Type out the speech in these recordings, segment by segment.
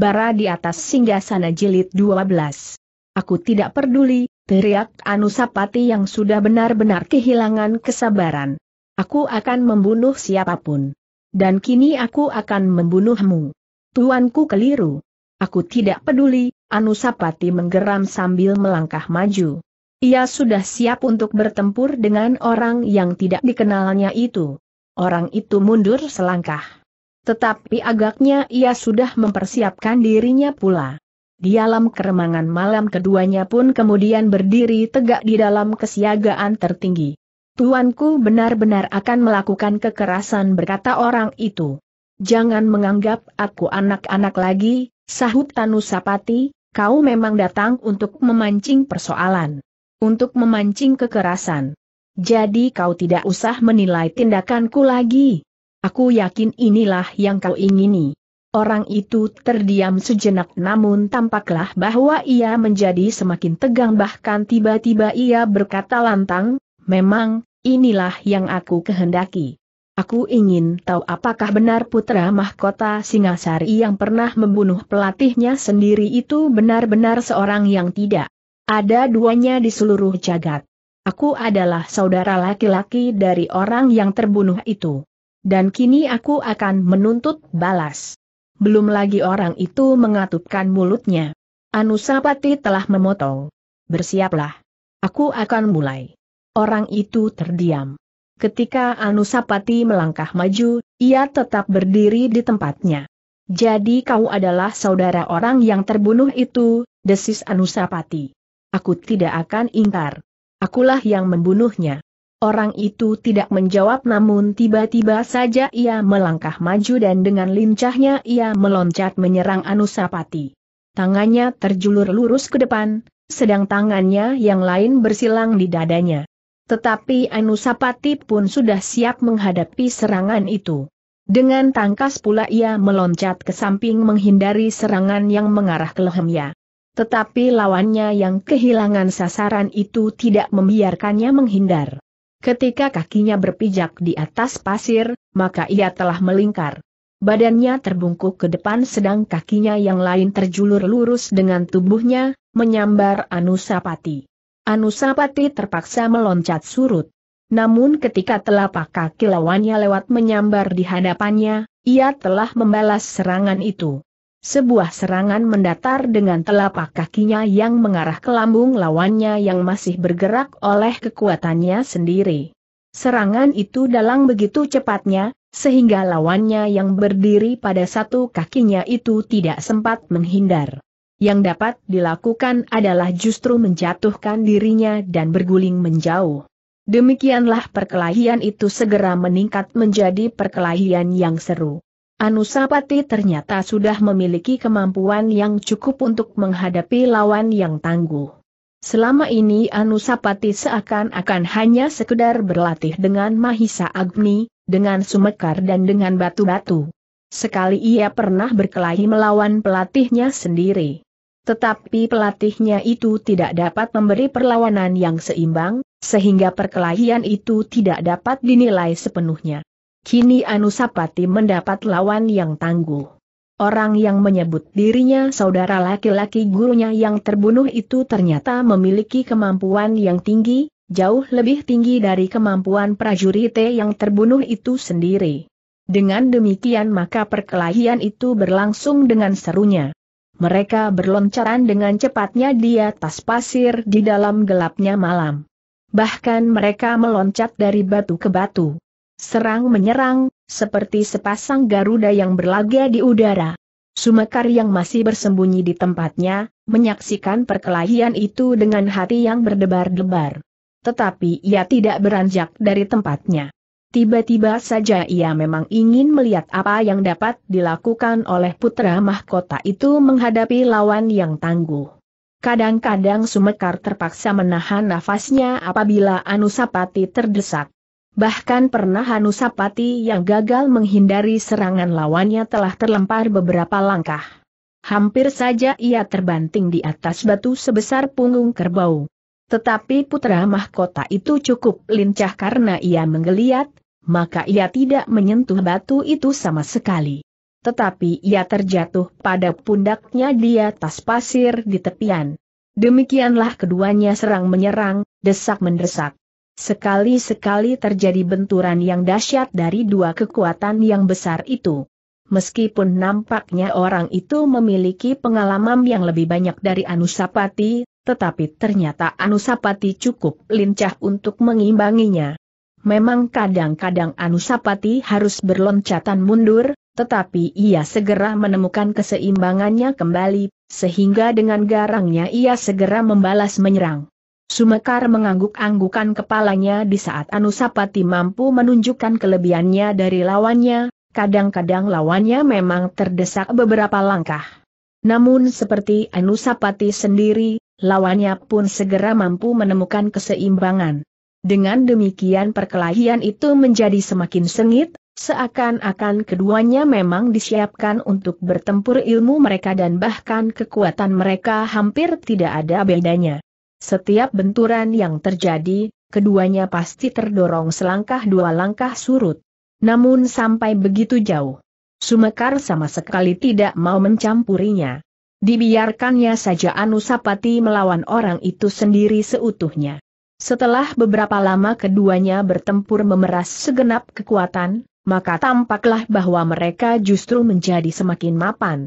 bara di atas singgasana jilid 12. Aku tidak peduli, teriak Anusapati yang sudah benar-benar kehilangan kesabaran. Aku akan membunuh siapapun. Dan kini aku akan membunuhmu. Tuanku keliru. Aku tidak peduli, Anusapati menggeram sambil melangkah maju. Ia sudah siap untuk bertempur dengan orang yang tidak dikenalnya itu. Orang itu mundur selangkah. Tetapi agaknya ia sudah mempersiapkan dirinya pula. Di alam keremangan malam keduanya pun kemudian berdiri tegak di dalam kesiagaan tertinggi. Tuanku benar-benar akan melakukan kekerasan berkata orang itu. Jangan menganggap aku anak-anak lagi, sahut Tanusapati, kau memang datang untuk memancing persoalan. Untuk memancing kekerasan. Jadi kau tidak usah menilai tindakanku lagi. Aku yakin inilah yang kau ingini. Orang itu terdiam sejenak namun tampaklah bahwa ia menjadi semakin tegang bahkan tiba-tiba ia berkata lantang, memang, inilah yang aku kehendaki. Aku ingin tahu apakah benar putra mahkota Singasari yang pernah membunuh pelatihnya sendiri itu benar-benar seorang yang tidak. Ada duanya di seluruh jagat. Aku adalah saudara laki-laki dari orang yang terbunuh itu. Dan kini aku akan menuntut balas. Belum lagi orang itu mengatupkan mulutnya. Anusapati telah memotong. Bersiaplah. Aku akan mulai. Orang itu terdiam. Ketika Anusapati melangkah maju, ia tetap berdiri di tempatnya. Jadi kau adalah saudara orang yang terbunuh itu, desis Anusapati. Aku tidak akan ingkar. Akulah yang membunuhnya. Orang itu tidak menjawab namun tiba-tiba saja ia melangkah maju dan dengan lincahnya ia meloncat menyerang Anusapati. Tangannya terjulur lurus ke depan, sedang tangannya yang lain bersilang di dadanya. Tetapi Anusapati pun sudah siap menghadapi serangan itu. Dengan tangkas pula ia meloncat ke samping menghindari serangan yang mengarah ke lehernya. Tetapi lawannya yang kehilangan sasaran itu tidak membiarkannya menghindar. Ketika kakinya berpijak di atas pasir, maka ia telah melingkar. Badannya terbungkuk ke depan sedang kakinya yang lain terjulur lurus dengan tubuhnya, menyambar Anusapati. Anusapati terpaksa meloncat surut. Namun ketika telapak kaki lawannya lewat menyambar di hadapannya, ia telah membalas serangan itu. Sebuah serangan mendatar dengan telapak kakinya yang mengarah ke lambung lawannya yang masih bergerak oleh kekuatannya sendiri. Serangan itu dalang begitu cepatnya, sehingga lawannya yang berdiri pada satu kakinya itu tidak sempat menghindar. Yang dapat dilakukan adalah justru menjatuhkan dirinya dan berguling menjauh. Demikianlah perkelahian itu segera meningkat menjadi perkelahian yang seru. Anusapati ternyata sudah memiliki kemampuan yang cukup untuk menghadapi lawan yang tangguh. Selama ini Anusapati seakan-akan hanya sekedar berlatih dengan Mahisa Agni, dengan sumekar dan dengan batu-batu. Sekali ia pernah berkelahi melawan pelatihnya sendiri. Tetapi pelatihnya itu tidak dapat memberi perlawanan yang seimbang, sehingga perkelahian itu tidak dapat dinilai sepenuhnya kini Anusapati mendapat lawan yang tangguh. Orang yang menyebut dirinya saudara laki-laki gurunya yang terbunuh itu ternyata memiliki kemampuan yang tinggi, jauh lebih tinggi dari kemampuan prajurit yang terbunuh itu sendiri. Dengan demikian maka perkelahian itu berlangsung dengan serunya. Mereka berloncaran dengan cepatnya di atas pasir di dalam gelapnya malam. Bahkan mereka meloncat dari batu ke batu. Serang-menyerang, seperti sepasang Garuda yang berlaga di udara. Sumekar yang masih bersembunyi di tempatnya, menyaksikan perkelahian itu dengan hati yang berdebar-debar. Tetapi ia tidak beranjak dari tempatnya. Tiba-tiba saja ia memang ingin melihat apa yang dapat dilakukan oleh putra mahkota itu menghadapi lawan yang tangguh. Kadang-kadang Sumekar terpaksa menahan nafasnya apabila Anusapati terdesak. Bahkan pernah Hanusapati yang gagal menghindari serangan lawannya telah terlempar beberapa langkah. Hampir saja ia terbanting di atas batu sebesar punggung kerbau. Tetapi putra mahkota itu cukup lincah karena ia menggeliat, maka ia tidak menyentuh batu itu sama sekali. Tetapi ia terjatuh pada pundaknya di atas pasir di tepian. Demikianlah keduanya serang menyerang, desak mendesak. Sekali-sekali terjadi benturan yang dahsyat dari dua kekuatan yang besar itu. Meskipun nampaknya orang itu memiliki pengalaman yang lebih banyak dari Anusapati, tetapi ternyata Anusapati cukup lincah untuk mengimbanginya. Memang kadang-kadang Anusapati harus berloncatan mundur, tetapi ia segera menemukan keseimbangannya kembali, sehingga dengan garangnya ia segera membalas menyerang. Sumekar mengangguk-anggukan kepalanya di saat Anusapati mampu menunjukkan kelebihannya dari lawannya, kadang-kadang lawannya memang terdesak beberapa langkah. Namun seperti Anusapati sendiri, lawannya pun segera mampu menemukan keseimbangan. Dengan demikian perkelahian itu menjadi semakin sengit, seakan-akan keduanya memang disiapkan untuk bertempur ilmu mereka dan bahkan kekuatan mereka hampir tidak ada bedanya. Setiap benturan yang terjadi, keduanya pasti terdorong selangkah dua langkah surut. Namun sampai begitu jauh, Sumekar sama sekali tidak mau mencampurinya. Dibiarkannya saja Anusapati melawan orang itu sendiri seutuhnya. Setelah beberapa lama keduanya bertempur memeras segenap kekuatan, maka tampaklah bahwa mereka justru menjadi semakin mapan.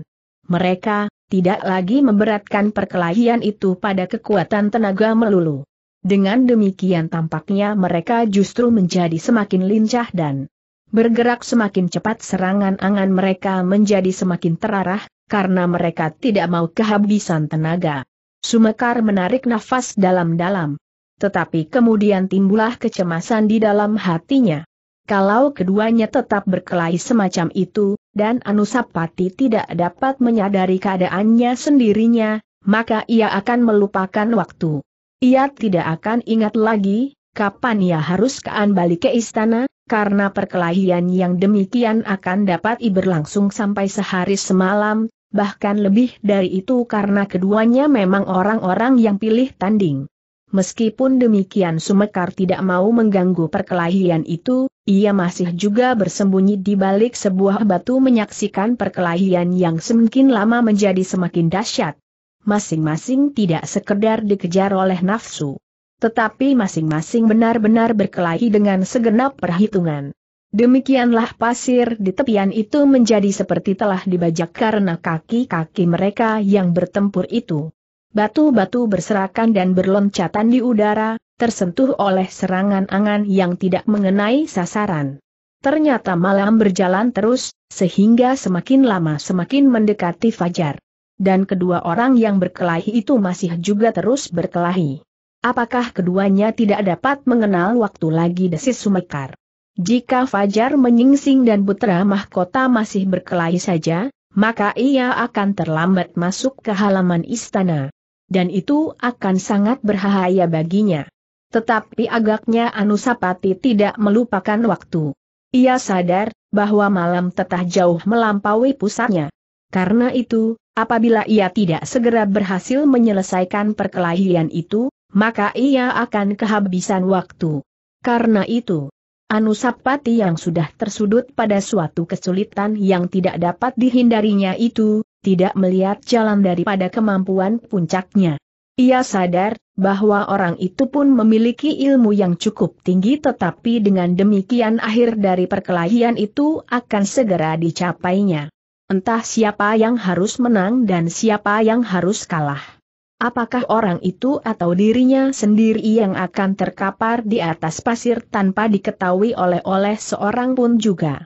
Mereka, tidak lagi memberatkan perkelahian itu pada kekuatan tenaga melulu. Dengan demikian tampaknya mereka justru menjadi semakin lincah dan bergerak semakin cepat serangan angan mereka menjadi semakin terarah, karena mereka tidak mau kehabisan tenaga. Sumekar menarik nafas dalam-dalam. Tetapi kemudian timbullah kecemasan di dalam hatinya. Kalau keduanya tetap berkelahi semacam itu, dan Anusapati tidak dapat menyadari keadaannya sendirinya, maka ia akan melupakan waktu. Ia tidak akan ingat lagi, kapan ia harus kembali ke istana, karena perkelahian yang demikian akan dapat berlangsung sampai sehari semalam, bahkan lebih dari itu karena keduanya memang orang-orang yang pilih tanding. Meskipun demikian Sumekar tidak mau mengganggu perkelahian itu, ia masih juga bersembunyi di balik sebuah batu menyaksikan perkelahian yang semakin lama menjadi semakin dahsyat. Masing-masing tidak sekedar dikejar oleh nafsu. Tetapi masing-masing benar-benar berkelahi dengan segenap perhitungan. Demikianlah pasir di tepian itu menjadi seperti telah dibajak karena kaki-kaki mereka yang bertempur itu. Batu-batu berserakan dan berloncatan di udara, tersentuh oleh serangan angan yang tidak mengenai sasaran. Ternyata malam berjalan terus, sehingga semakin lama semakin mendekati fajar. Dan kedua orang yang berkelahi itu masih juga terus berkelahi. Apakah keduanya tidak dapat mengenal waktu lagi desis Sumekar? Jika Fajar menyingsing dan Putra Mahkota masih berkelahi saja, maka ia akan terlambat masuk ke halaman istana dan itu akan sangat berbahaya baginya. Tetapi agaknya Anusapati tidak melupakan waktu. Ia sadar bahwa malam tetah jauh melampaui pusatnya. Karena itu, apabila ia tidak segera berhasil menyelesaikan perkelahian itu, maka ia akan kehabisan waktu. Karena itu, Anusapati yang sudah tersudut pada suatu kesulitan yang tidak dapat dihindarinya itu, tidak melihat jalan daripada kemampuan puncaknya. Ia sadar bahwa orang itu pun memiliki ilmu yang cukup tinggi tetapi dengan demikian akhir dari perkelahian itu akan segera dicapainya. Entah siapa yang harus menang dan siapa yang harus kalah. Apakah orang itu atau dirinya sendiri yang akan terkapar di atas pasir tanpa diketahui oleh oleh seorang pun juga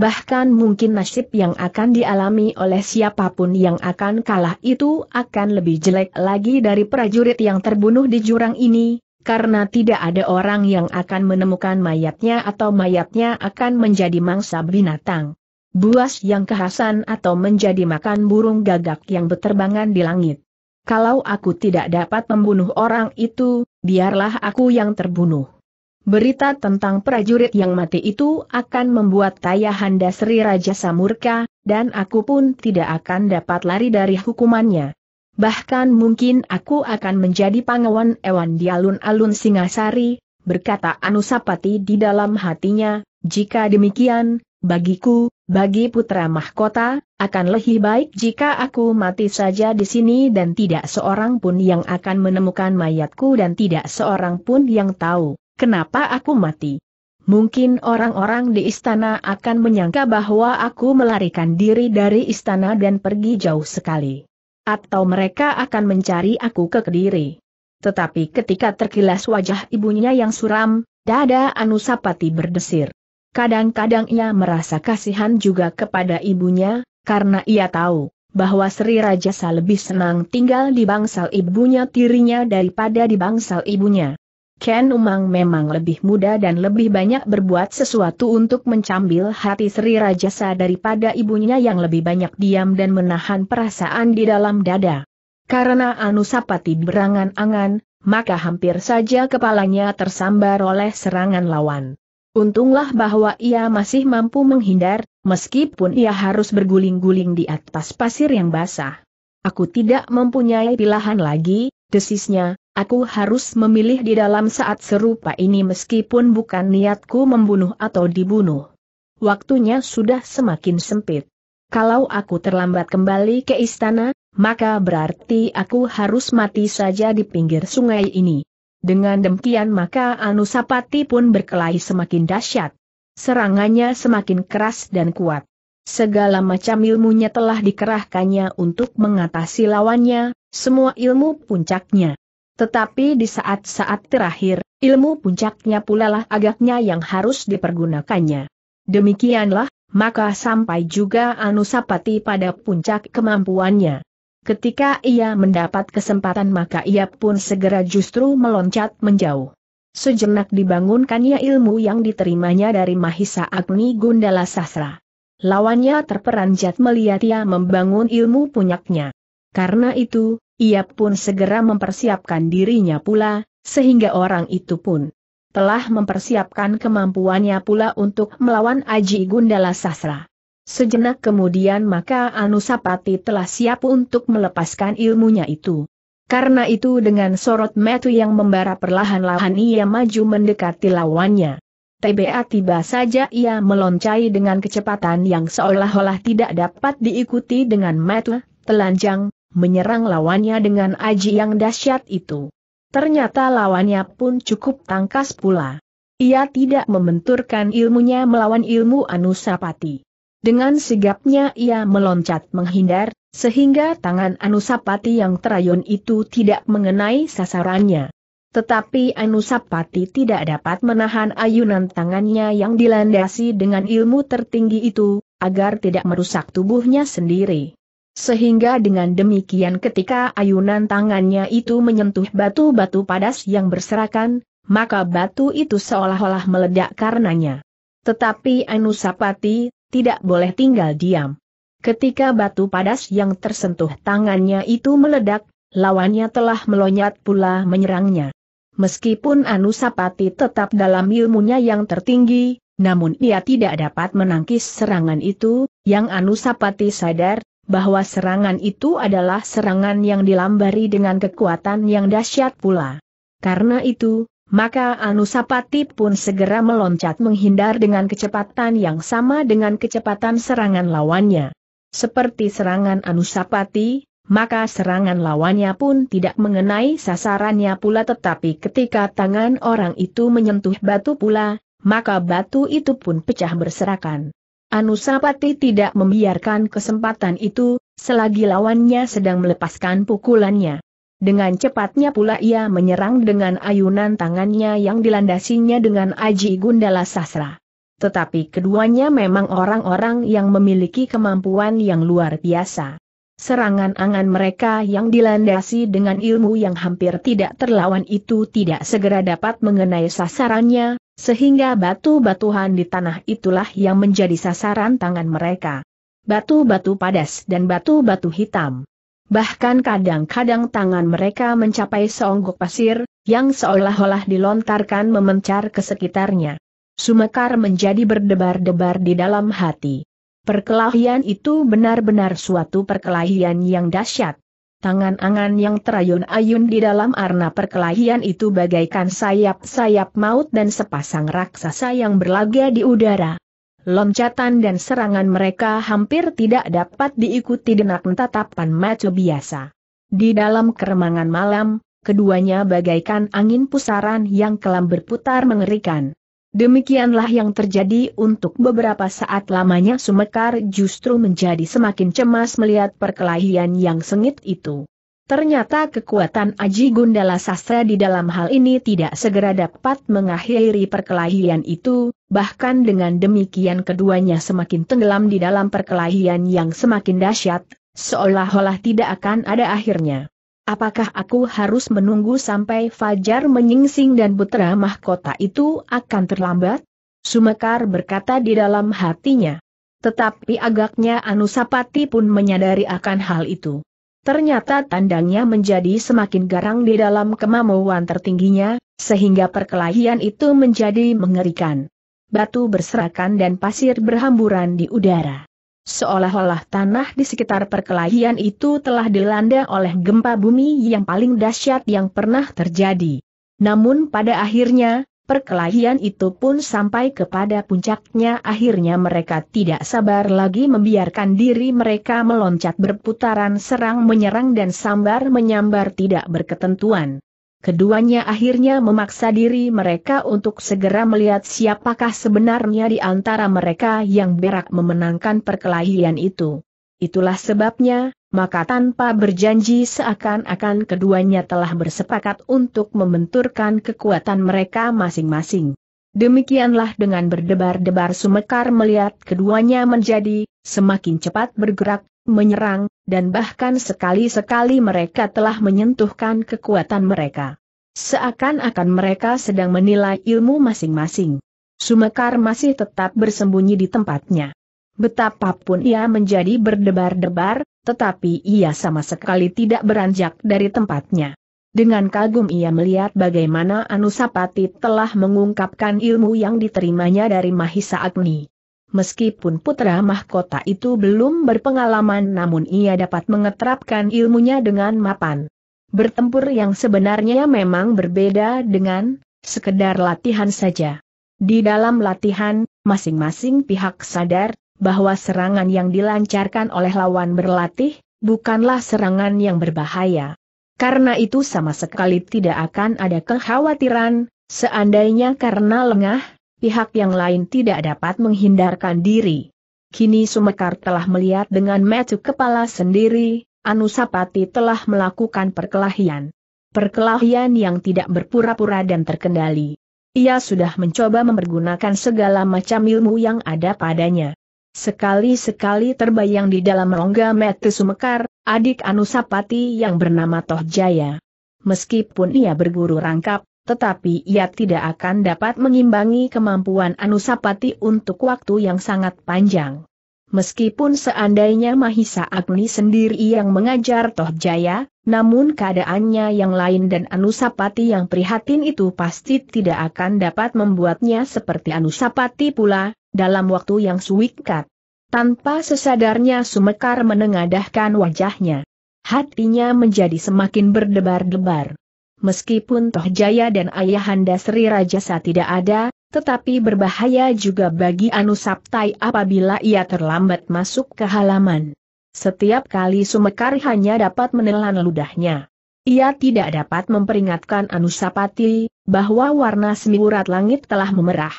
bahkan mungkin nasib yang akan dialami oleh siapapun yang akan kalah itu akan lebih jelek lagi dari prajurit yang terbunuh di jurang ini, karena tidak ada orang yang akan menemukan mayatnya atau mayatnya akan menjadi mangsa binatang. Buas yang kehasan atau menjadi makan burung gagak yang beterbangan di langit. Kalau aku tidak dapat membunuh orang itu, biarlah aku yang terbunuh. Berita tentang prajurit yang mati itu akan membuat Taya Handa Sri Raja Samurka, dan aku pun tidak akan dapat lari dari hukumannya. Bahkan mungkin aku akan menjadi pangawan Ewan di alun-alun Singasari, berkata Anusapati di dalam hatinya, jika demikian, bagiku, bagi putra mahkota, akan lebih baik jika aku mati saja di sini dan tidak seorang pun yang akan menemukan mayatku dan tidak seorang pun yang tahu. Kenapa aku mati? Mungkin orang-orang di istana akan menyangka bahwa aku melarikan diri dari istana dan pergi jauh sekali. Atau mereka akan mencari aku ke Kediri. Tetapi ketika terkilas wajah ibunya yang suram, dada Anusapati berdesir. Kadang-kadang ia merasa kasihan juga kepada ibunya, karena ia tahu bahwa Sri Rajasa lebih senang tinggal di bangsal ibunya tirinya daripada di bangsal ibunya. Ken Umang memang lebih muda dan lebih banyak berbuat sesuatu untuk mencambil hati Sri Rajasa daripada ibunya yang lebih banyak diam dan menahan perasaan di dalam dada. Karena Anusapati berangan-angan, maka hampir saja kepalanya tersambar oleh serangan lawan. Untunglah bahwa ia masih mampu menghindar, meskipun ia harus berguling-guling di atas pasir yang basah. Aku tidak mempunyai pilihan lagi, desisnya, aku harus memilih di dalam saat serupa ini meskipun bukan niatku membunuh atau dibunuh. Waktunya sudah semakin sempit. Kalau aku terlambat kembali ke istana, maka berarti aku harus mati saja di pinggir sungai ini. Dengan demikian maka Anusapati pun berkelahi semakin dahsyat. Serangannya semakin keras dan kuat. Segala macam ilmunya telah dikerahkannya untuk mengatasi lawannya, semua ilmu puncaknya. Tetapi di saat-saat terakhir, ilmu puncaknya pula lah agaknya yang harus dipergunakannya. Demikianlah, maka sampai juga Anusapati pada puncak kemampuannya. Ketika ia mendapat kesempatan maka ia pun segera justru meloncat menjauh. Sejenak dibangunkannya ilmu yang diterimanya dari Mahisa Agni Gundala Sasra. Lawannya terperanjat melihat ia membangun ilmu punyaknya. Karena itu, ia pun segera mempersiapkan dirinya pula, sehingga orang itu pun telah mempersiapkan kemampuannya pula untuk melawan Aji Gundala Sasra. Sejenak kemudian maka Anusapati telah siap untuk melepaskan ilmunya itu. Karena itu dengan sorot metu yang membara perlahan-lahan ia maju mendekati lawannya. TBA tiba saja ia meloncai dengan kecepatan yang seolah-olah tidak dapat diikuti dengan metu, telanjang, menyerang lawannya dengan aji yang dahsyat itu. Ternyata lawannya pun cukup tangkas pula. Ia tidak membenturkan ilmunya melawan ilmu Anusapati. Dengan sigapnya ia meloncat menghindar, sehingga tangan Anusapati yang terayun itu tidak mengenai sasarannya. Tetapi Anusapati tidak dapat menahan ayunan tangannya yang dilandasi dengan ilmu tertinggi itu, agar tidak merusak tubuhnya sendiri. Sehingga dengan demikian ketika ayunan tangannya itu menyentuh batu-batu padas yang berserakan, maka batu itu seolah-olah meledak karenanya. Tetapi Anusapati, tidak boleh tinggal diam. Ketika batu padas yang tersentuh tangannya itu meledak, lawannya telah melonyat pula menyerangnya. Meskipun Anusapati tetap dalam ilmunya yang tertinggi, namun ia tidak dapat menangkis serangan itu, yang Anusapati sadar, bahwa serangan itu adalah serangan yang dilambari dengan kekuatan yang dahsyat pula. Karena itu, maka Anusapati pun segera meloncat menghindar dengan kecepatan yang sama dengan kecepatan serangan lawannya. Seperti serangan Anusapati, maka serangan lawannya pun tidak mengenai sasarannya pula tetapi ketika tangan orang itu menyentuh batu pula, maka batu itu pun pecah berserakan. Anusapati tidak membiarkan kesempatan itu, selagi lawannya sedang melepaskan pukulannya. Dengan cepatnya pula ia menyerang dengan ayunan tangannya yang dilandasinya dengan Aji Gundala Sasra. Tetapi keduanya memang orang-orang yang memiliki kemampuan yang luar biasa. Serangan angan mereka yang dilandasi dengan ilmu yang hampir tidak terlawan itu tidak segera dapat mengenai sasarannya, sehingga batu-batuhan di tanah itulah yang menjadi sasaran tangan mereka. Batu-batu padas dan batu-batu hitam. Bahkan kadang-kadang tangan mereka mencapai seonggok pasir, yang seolah-olah dilontarkan memencar ke sekitarnya. Sumekar menjadi berdebar-debar di dalam hati. Perkelahian itu benar-benar suatu perkelahian yang dahsyat. Tangan angan yang terayun-ayun di dalam arna perkelahian itu bagaikan sayap-sayap maut dan sepasang raksasa yang berlaga di udara. Loncatan dan serangan mereka hampir tidak dapat diikuti dengan tatapan maco biasa. Di dalam keremangan malam, keduanya bagaikan angin pusaran yang kelam berputar mengerikan. Demikianlah yang terjadi untuk beberapa saat lamanya Sumekar justru menjadi semakin cemas melihat perkelahian yang sengit itu. Ternyata kekuatan Aji Gundala Sastra di dalam hal ini tidak segera dapat mengakhiri perkelahian itu, bahkan dengan demikian keduanya semakin tenggelam di dalam perkelahian yang semakin dahsyat, seolah-olah tidak akan ada akhirnya. Apakah aku harus menunggu sampai Fajar menyingsing dan putra mahkota itu akan terlambat? Sumekar berkata di dalam hatinya. Tetapi agaknya Anusapati pun menyadari akan hal itu. Ternyata tandangnya menjadi semakin garang di dalam kemampuan tertingginya, sehingga perkelahian itu menjadi mengerikan. Batu berserakan dan pasir berhamburan di udara. Seolah-olah tanah di sekitar perkelahian itu telah dilanda oleh gempa bumi yang paling dahsyat yang pernah terjadi. Namun pada akhirnya, perkelahian itu pun sampai kepada puncaknya akhirnya mereka tidak sabar lagi membiarkan diri mereka meloncat berputaran serang menyerang dan sambar menyambar tidak berketentuan keduanya akhirnya memaksa diri mereka untuk segera melihat siapakah sebenarnya di antara mereka yang berak memenangkan perkelahian itu. Itulah sebabnya, maka tanpa berjanji seakan-akan keduanya telah bersepakat untuk membenturkan kekuatan mereka masing-masing. Demikianlah dengan berdebar-debar sumekar melihat keduanya menjadi, semakin cepat bergerak, menyerang, dan bahkan sekali-sekali mereka telah menyentuhkan kekuatan mereka. Seakan-akan mereka sedang menilai ilmu masing-masing. Sumekar masih tetap bersembunyi di tempatnya. Betapapun ia menjadi berdebar-debar, tetapi ia sama sekali tidak beranjak dari tempatnya. Dengan kagum ia melihat bagaimana Anusapati telah mengungkapkan ilmu yang diterimanya dari Mahisa Agni. Meskipun putra mahkota itu belum berpengalaman namun ia dapat mengeterapkan ilmunya dengan mapan. Bertempur yang sebenarnya memang berbeda dengan sekedar latihan saja. Di dalam latihan, masing-masing pihak sadar bahwa serangan yang dilancarkan oleh lawan berlatih bukanlah serangan yang berbahaya. Karena itu sama sekali tidak akan ada kekhawatiran, seandainya karena lengah, pihak yang lain tidak dapat menghindarkan diri. Kini Sumekar telah melihat dengan metu kepala sendiri, Anusapati telah melakukan perkelahian. Perkelahian yang tidak berpura-pura dan terkendali. Ia sudah mencoba mempergunakan segala macam ilmu yang ada padanya. Sekali-sekali terbayang di dalam rongga metu Sumekar, adik Anusapati yang bernama Toh Jaya. Meskipun ia berguru rangkap, tetapi ia tidak akan dapat mengimbangi kemampuan Anusapati untuk waktu yang sangat panjang. Meskipun seandainya Mahisa Agni sendiri yang mengajar Tohjaya, namun keadaannya yang lain dan Anusapati yang prihatin itu pasti tidak akan dapat membuatnya seperti Anusapati pula, dalam waktu yang suikat. Tanpa sesadarnya Sumekar menengadahkan wajahnya. Hatinya menjadi semakin berdebar-debar meskipun Toh Jaya dan Ayahanda Sri Rajasa tidak ada, tetapi berbahaya juga bagi Anu Saptai apabila ia terlambat masuk ke halaman. Setiap kali Sumekar hanya dapat menelan ludahnya. Ia tidak dapat memperingatkan Anusapati bahwa warna semiurat langit telah memerah.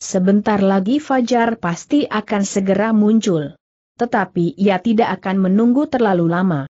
Sebentar lagi Fajar pasti akan segera muncul. Tetapi ia tidak akan menunggu terlalu lama.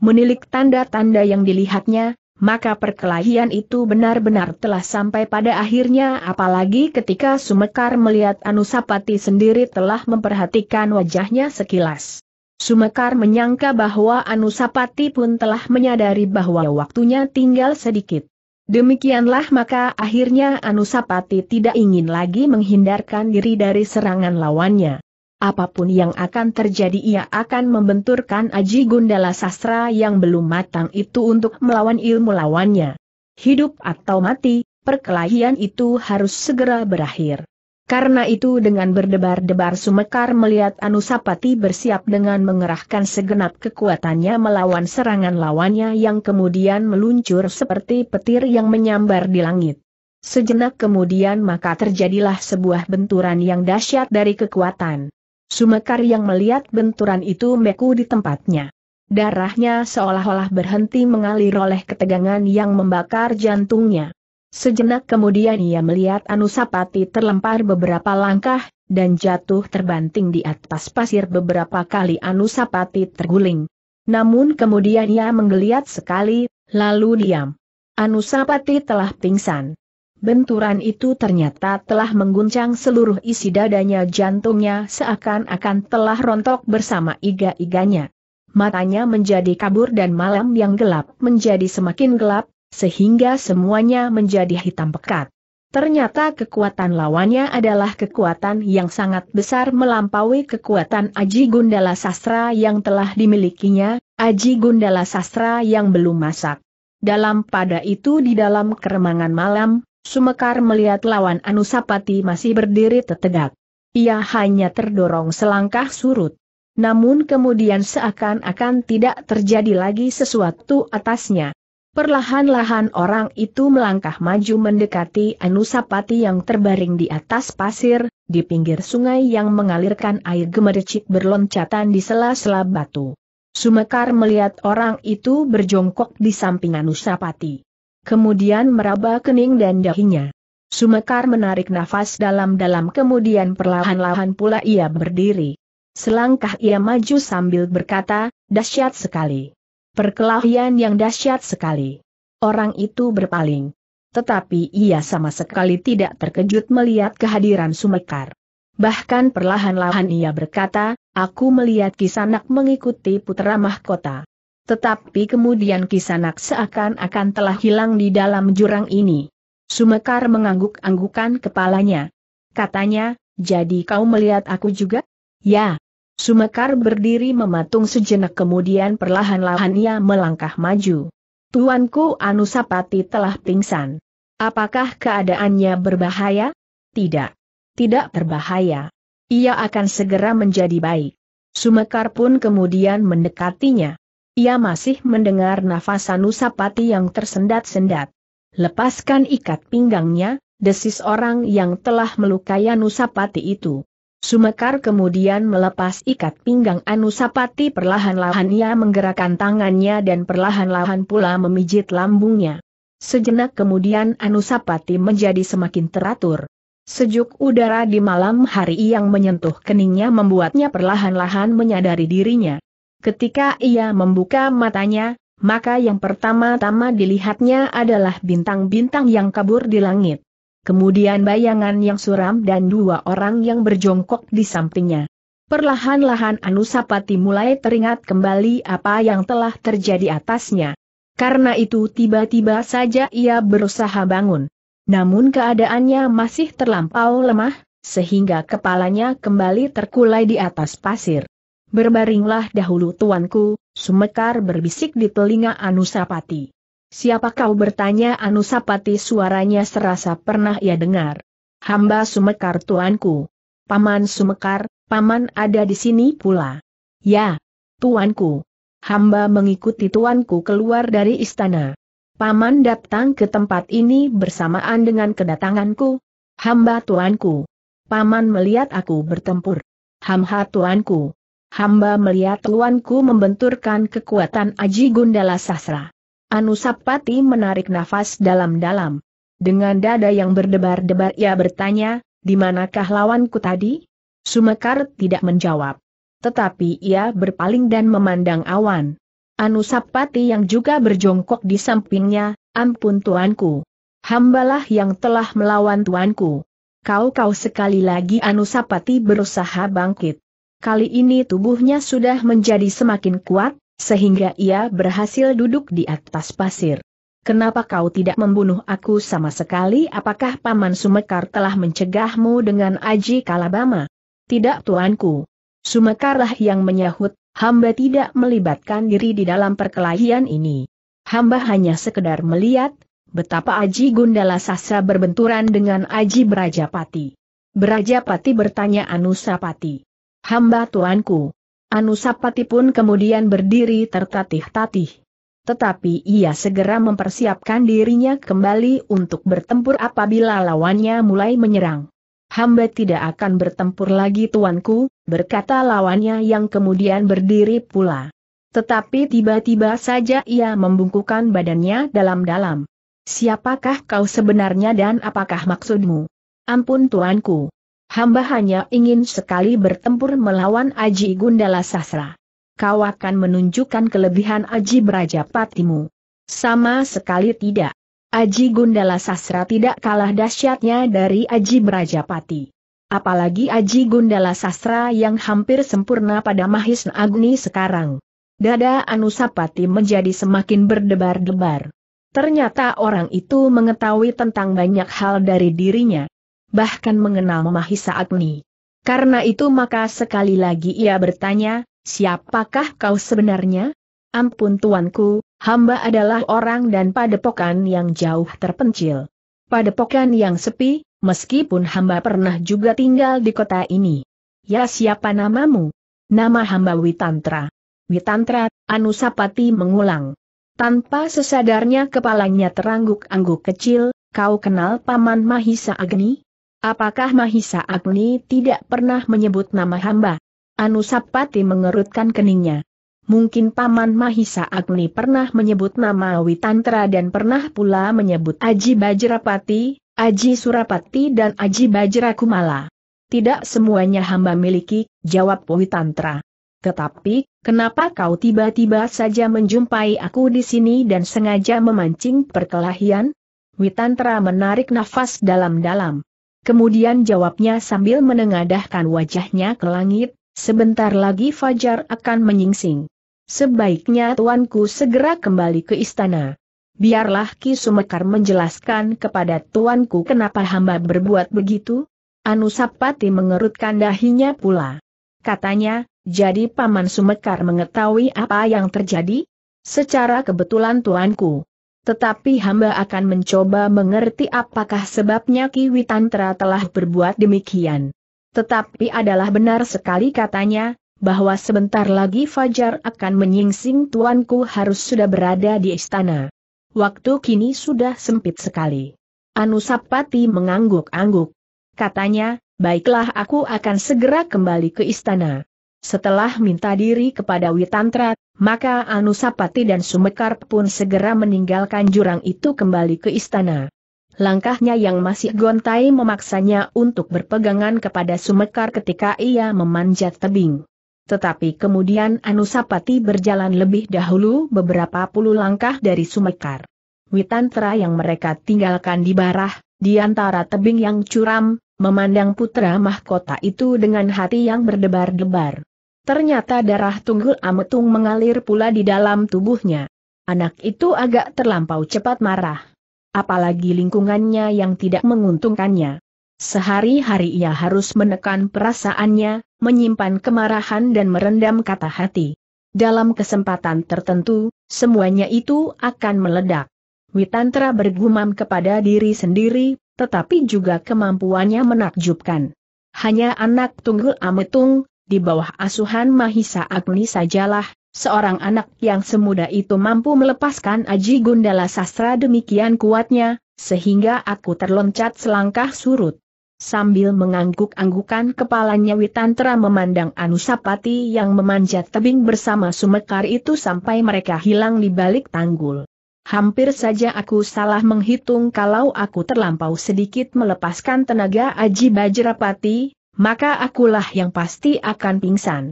Menilik tanda-tanda yang dilihatnya, maka perkelahian itu benar-benar telah sampai pada akhirnya apalagi ketika Sumekar melihat Anusapati sendiri telah memperhatikan wajahnya sekilas. Sumekar menyangka bahwa Anusapati pun telah menyadari bahwa waktunya tinggal sedikit. Demikianlah maka akhirnya Anusapati tidak ingin lagi menghindarkan diri dari serangan lawannya apapun yang akan terjadi ia akan membenturkan Aji Gundala Sastra yang belum matang itu untuk melawan ilmu lawannya. Hidup atau mati, perkelahian itu harus segera berakhir. Karena itu dengan berdebar-debar Sumekar melihat Anusapati bersiap dengan mengerahkan segenap kekuatannya melawan serangan lawannya yang kemudian meluncur seperti petir yang menyambar di langit. Sejenak kemudian maka terjadilah sebuah benturan yang dahsyat dari kekuatan. Sumekar yang melihat benturan itu meku di tempatnya. Darahnya seolah-olah berhenti mengalir oleh ketegangan yang membakar jantungnya. Sejenak kemudian ia melihat Anusapati terlempar beberapa langkah, dan jatuh terbanting di atas pasir beberapa kali Anusapati terguling. Namun kemudian ia menggeliat sekali, lalu diam. Anusapati telah pingsan. Benturan itu ternyata telah mengguncang seluruh isi dadanya jantungnya seakan-akan telah rontok bersama iga-iganya. Matanya menjadi kabur dan malam yang gelap menjadi semakin gelap, sehingga semuanya menjadi hitam pekat. Ternyata kekuatan lawannya adalah kekuatan yang sangat besar melampaui kekuatan Aji Gundala Sastra yang telah dimilikinya, Aji Gundala Sastra yang belum masak. Dalam pada itu di dalam keremangan malam, Sumekar melihat lawan Anusapati masih berdiri tetegak. Ia hanya terdorong selangkah surut. Namun kemudian seakan-akan tidak terjadi lagi sesuatu atasnya. Perlahan-lahan orang itu melangkah maju mendekati Anusapati yang terbaring di atas pasir, di pinggir sungai yang mengalirkan air gemericik berloncatan di sela-sela batu. Sumekar melihat orang itu berjongkok di samping Anusapati. Kemudian meraba kening dan dahinya. Sumekar menarik nafas dalam-dalam kemudian perlahan-lahan pula ia berdiri. Selangkah ia maju sambil berkata, dahsyat sekali. Perkelahian yang dahsyat sekali. Orang itu berpaling. Tetapi ia sama sekali tidak terkejut melihat kehadiran Sumekar. Bahkan perlahan-lahan ia berkata, aku melihat kisanak mengikuti putra mahkota. Tetapi kemudian kisanak seakan-akan telah hilang di dalam jurang ini. Sumekar mengangguk-anggukan kepalanya. Katanya, jadi kau melihat aku juga? Ya. Sumekar berdiri mematung sejenak kemudian perlahan-lahan ia melangkah maju. Tuanku Anusapati telah pingsan. Apakah keadaannya berbahaya? Tidak. Tidak berbahaya. Ia akan segera menjadi baik. Sumekar pun kemudian mendekatinya. Ia masih mendengar nafas Anusapati yang tersendat-sendat. Lepaskan ikat pinggangnya, desis orang yang telah melukai Anusapati itu. Sumekar kemudian melepas ikat pinggang Anusapati perlahan-lahan ia menggerakkan tangannya dan perlahan-lahan pula memijit lambungnya. Sejenak kemudian Anusapati menjadi semakin teratur. Sejuk udara di malam hari yang menyentuh keningnya membuatnya perlahan-lahan menyadari dirinya. Ketika ia membuka matanya, maka yang pertama-tama dilihatnya adalah bintang-bintang yang kabur di langit. Kemudian bayangan yang suram dan dua orang yang berjongkok di sampingnya. Perlahan-lahan Anusapati mulai teringat kembali apa yang telah terjadi atasnya. Karena itu tiba-tiba saja ia berusaha bangun. Namun keadaannya masih terlampau lemah, sehingga kepalanya kembali terkulai di atas pasir. Berbaringlah dahulu tuanku, Sumekar berbisik di telinga Anusapati. Siapa kau bertanya Anusapati suaranya serasa pernah ia dengar. Hamba Sumekar tuanku. Paman Sumekar, paman ada di sini pula. Ya, tuanku. Hamba mengikuti tuanku keluar dari istana. Paman datang ke tempat ini bersamaan dengan kedatanganku. Hamba tuanku. Paman melihat aku bertempur. Hamha tuanku hamba melihat tuanku membenturkan kekuatan Aji Gundala Sasra. Anusapati menarik nafas dalam-dalam. Dengan dada yang berdebar-debar ia bertanya, di manakah lawanku tadi? Sumekar tidak menjawab. Tetapi ia berpaling dan memandang awan. Anusapati yang juga berjongkok di sampingnya, ampun tuanku. Hambalah yang telah melawan tuanku. Kau-kau sekali lagi Anusapati berusaha bangkit kali ini tubuhnya sudah menjadi semakin kuat, sehingga ia berhasil duduk di atas pasir. Kenapa kau tidak membunuh aku sama sekali? Apakah Paman Sumekar telah mencegahmu dengan Aji Kalabama? Tidak tuanku. Sumekarlah yang menyahut, hamba tidak melibatkan diri di dalam perkelahian ini. Hamba hanya sekedar melihat, betapa Aji Gundala Sasa berbenturan dengan Aji brajapati. Brajapati bertanya Anusapati. Hamba tuanku. Anusapati pun kemudian berdiri tertatih-tatih. Tetapi ia segera mempersiapkan dirinya kembali untuk bertempur apabila lawannya mulai menyerang. Hamba tidak akan bertempur lagi tuanku, berkata lawannya yang kemudian berdiri pula. Tetapi tiba-tiba saja ia membungkukan badannya dalam-dalam. Siapakah kau sebenarnya dan apakah maksudmu? Ampun tuanku, Hamba hanya ingin sekali bertempur melawan Aji Gundala Sasra. Kau akan menunjukkan kelebihan Aji patimu. Sama sekali tidak. Aji Gundala Sasra tidak kalah dahsyatnya dari Aji pati. Apalagi Aji Gundala Sastra yang hampir sempurna pada mahis Agni sekarang. Dada Anusapati menjadi semakin berdebar-debar. Ternyata orang itu mengetahui tentang banyak hal dari dirinya bahkan mengenal Mahisa Agni. Karena itu maka sekali lagi ia bertanya, siapakah kau sebenarnya? Ampun tuanku, hamba adalah orang dan padepokan yang jauh terpencil. Padepokan yang sepi, meskipun hamba pernah juga tinggal di kota ini. Ya siapa namamu? Nama hamba Witantra. Witantra, Anusapati mengulang. Tanpa sesadarnya kepalanya terangguk-angguk kecil, kau kenal Paman Mahisa Agni? Apakah Mahisa Agni tidak pernah menyebut nama hamba? Anusapati mengerutkan keningnya. Mungkin Paman Mahisa Agni pernah menyebut nama Witantra dan pernah pula menyebut Aji Bajrapati, Aji Surapati dan Aji Bajrakumala. Tidak semuanya hamba miliki, jawab Witantra. Tetapi, kenapa kau tiba-tiba saja menjumpai aku di sini dan sengaja memancing perkelahian? Witantra menarik nafas dalam-dalam. Kemudian jawabnya sambil menengadahkan wajahnya ke langit, sebentar lagi Fajar akan menyingsing. Sebaiknya tuanku segera kembali ke istana. Biarlah Ki Sumekar menjelaskan kepada tuanku kenapa hamba berbuat begitu. Anusapati mengerutkan dahinya pula. Katanya, jadi Paman Sumekar mengetahui apa yang terjadi? Secara kebetulan tuanku. Tetapi hamba akan mencoba mengerti apakah sebabnya Kiwi Tantra telah berbuat demikian. Tetapi adalah benar sekali katanya, bahwa sebentar lagi Fajar akan menyingsing tuanku harus sudah berada di istana. Waktu kini sudah sempit sekali. Anusapati mengangguk-angguk. Katanya, baiklah aku akan segera kembali ke istana. Setelah minta diri kepada Witantra, maka Anusapati dan Sumekar pun segera meninggalkan jurang itu kembali ke istana. Langkahnya yang masih gontai memaksanya untuk berpegangan kepada Sumekar ketika ia memanjat tebing. Tetapi kemudian Anusapati berjalan lebih dahulu beberapa puluh langkah dari Sumekar. Witantra yang mereka tinggalkan di barah, di antara tebing yang curam, memandang putra mahkota itu dengan hati yang berdebar-debar. Ternyata darah tunggul ametung mengalir pula di dalam tubuhnya. Anak itu agak terlampau cepat marah. Apalagi lingkungannya yang tidak menguntungkannya. Sehari-hari ia harus menekan perasaannya, menyimpan kemarahan dan merendam kata hati. Dalam kesempatan tertentu, semuanya itu akan meledak. Witantra bergumam kepada diri sendiri, tetapi juga kemampuannya menakjubkan. Hanya anak Tunggul Ametung, di bawah asuhan Mahisa Agni sajalah, seorang anak yang semuda itu mampu melepaskan Aji Gundala Sastra demikian kuatnya, sehingga aku terloncat selangkah surut. Sambil mengangguk-anggukan kepalanya Witantra memandang Anusapati yang memanjat tebing bersama Sumekar itu sampai mereka hilang di balik tanggul. Hampir saja aku salah menghitung kalau aku terlampau sedikit melepaskan tenaga Aji Bajrapati, maka akulah yang pasti akan pingsan.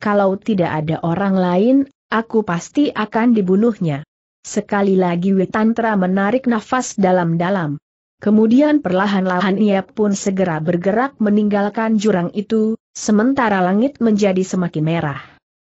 Kalau tidak ada orang lain, aku pasti akan dibunuhnya. Sekali lagi Witantra menarik nafas dalam-dalam. Kemudian perlahan-lahan ia pun segera bergerak meninggalkan jurang itu, sementara langit menjadi semakin merah.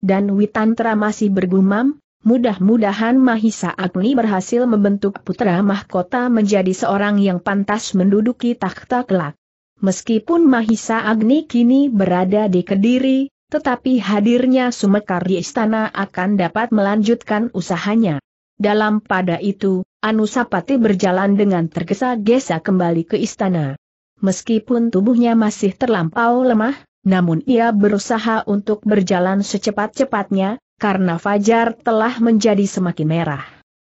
Dan Witantra masih bergumam, mudah-mudahan Mahisa Agni berhasil membentuk putra mahkota menjadi seorang yang pantas menduduki takhta kelak. Meskipun Mahisa Agni kini berada di Kediri, tetapi hadirnya Sumekar di istana akan dapat melanjutkan usahanya. Dalam pada itu, Anusapati berjalan dengan tergesa-gesa kembali ke istana. Meskipun tubuhnya masih terlampau lemah, namun ia berusaha untuk berjalan secepat-cepatnya, karena fajar telah menjadi semakin merah.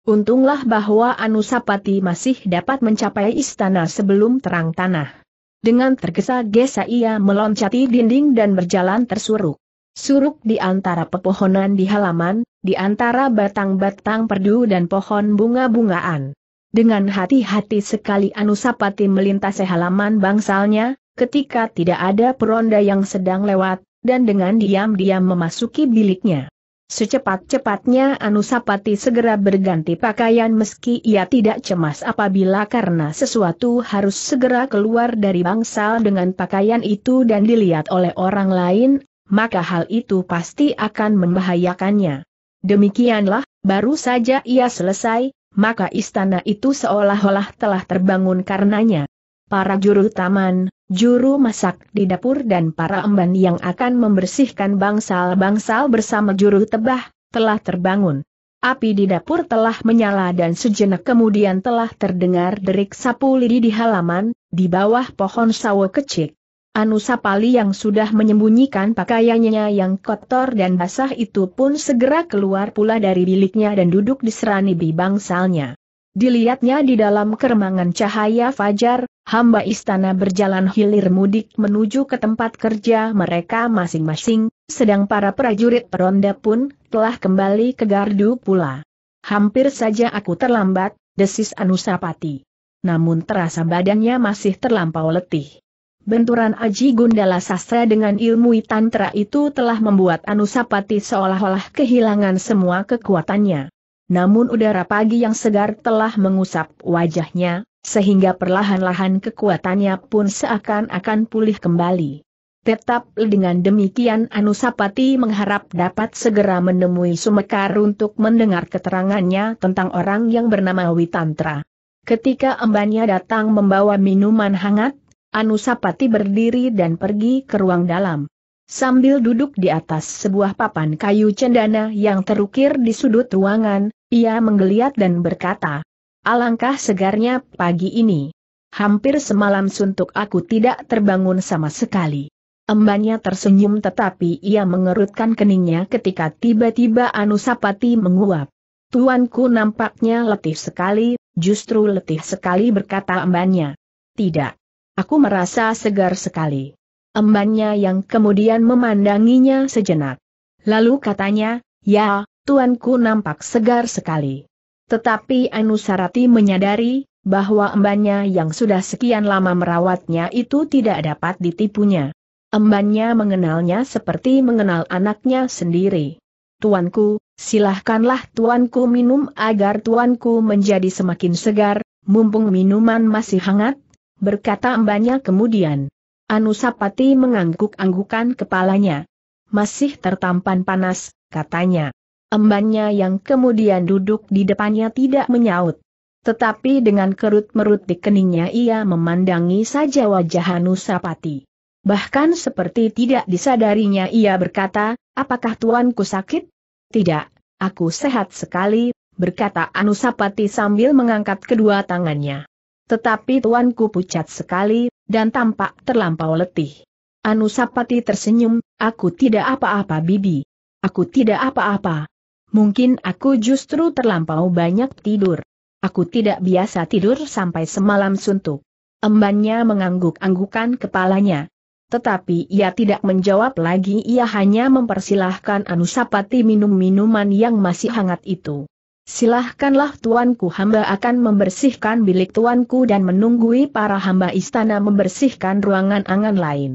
Untunglah bahwa Anusapati masih dapat mencapai istana sebelum terang tanah. Dengan tergesa-gesa ia meloncati dinding dan berjalan tersuruk. Suruk di antara pepohonan di halaman, di antara batang-batang perdu dan pohon bunga-bungaan. Dengan hati-hati sekali Anusapati melintasi halaman bangsalnya, ketika tidak ada peronda yang sedang lewat, dan dengan diam-diam memasuki biliknya. Secepat-cepatnya Anusapati segera berganti pakaian meski ia tidak cemas apabila karena sesuatu harus segera keluar dari bangsal dengan pakaian itu dan dilihat oleh orang lain, maka hal itu pasti akan membahayakannya. Demikianlah, baru saja ia selesai, maka istana itu seolah-olah telah terbangun karenanya para juru taman, juru masak di dapur dan para emban yang akan membersihkan bangsal-bangsal bersama juru tebah, telah terbangun. Api di dapur telah menyala dan sejenak kemudian telah terdengar derik sapu lidi di halaman, di bawah pohon sawo kecil. Anusapali yang sudah menyembunyikan pakaiannya yang kotor dan basah itu pun segera keluar pula dari biliknya dan duduk di serani bangsalnya. Dilihatnya di dalam keremangan cahaya fajar, Hamba istana berjalan hilir mudik menuju ke tempat kerja mereka masing-masing, sedang para prajurit peronda pun telah kembali ke gardu pula. Hampir saja aku terlambat, desis Anusapati. Namun terasa badannya masih terlampau letih. Benturan Aji Gundala Sastra dengan ilmu Tantra itu telah membuat Anusapati seolah-olah kehilangan semua kekuatannya. Namun udara pagi yang segar telah mengusap wajahnya, sehingga perlahan-lahan kekuatannya pun seakan-akan pulih kembali. Tetap dengan demikian Anusapati mengharap dapat segera menemui Sumekar untuk mendengar keterangannya tentang orang yang bernama Witantra. Ketika embannya datang membawa minuman hangat, Anusapati berdiri dan pergi ke ruang dalam. Sambil duduk di atas sebuah papan kayu cendana yang terukir di sudut ruangan, ia menggeliat dan berkata, Alangkah segarnya pagi ini. Hampir semalam suntuk aku tidak terbangun sama sekali. Embannya tersenyum tetapi ia mengerutkan keningnya ketika tiba-tiba Anusapati menguap. Tuanku nampaknya letih sekali, justru letih sekali berkata embannya. Tidak. Aku merasa segar sekali. Embannya yang kemudian memandanginya sejenak. Lalu katanya, ya, tuanku nampak segar sekali. Tetapi Anusarati menyadari, bahwa embannya yang sudah sekian lama merawatnya itu tidak dapat ditipunya. Embannya mengenalnya seperti mengenal anaknya sendiri. Tuanku, silahkanlah tuanku minum agar tuanku menjadi semakin segar, mumpung minuman masih hangat, berkata embannya kemudian. Anusapati mengangguk-anggukan kepalanya. Masih tertampan panas, katanya embannya yang kemudian duduk di depannya tidak menyaut. Tetapi dengan kerut-merut di keningnya ia memandangi saja wajah Hanusapati. Bahkan seperti tidak disadarinya ia berkata, apakah tuanku sakit? Tidak, aku sehat sekali, berkata Anusapati sambil mengangkat kedua tangannya. Tetapi tuanku pucat sekali, dan tampak terlampau letih. Anusapati tersenyum, aku tidak apa-apa bibi. Aku tidak apa-apa. Mungkin aku justru terlampau banyak tidur. Aku tidak biasa tidur sampai semalam suntuk. Embannya mengangguk-anggukan kepalanya. Tetapi ia tidak menjawab lagi ia hanya mempersilahkan Anusapati minum minuman yang masih hangat itu. Silahkanlah tuanku hamba akan membersihkan bilik tuanku dan menunggui para hamba istana membersihkan ruangan angan lain.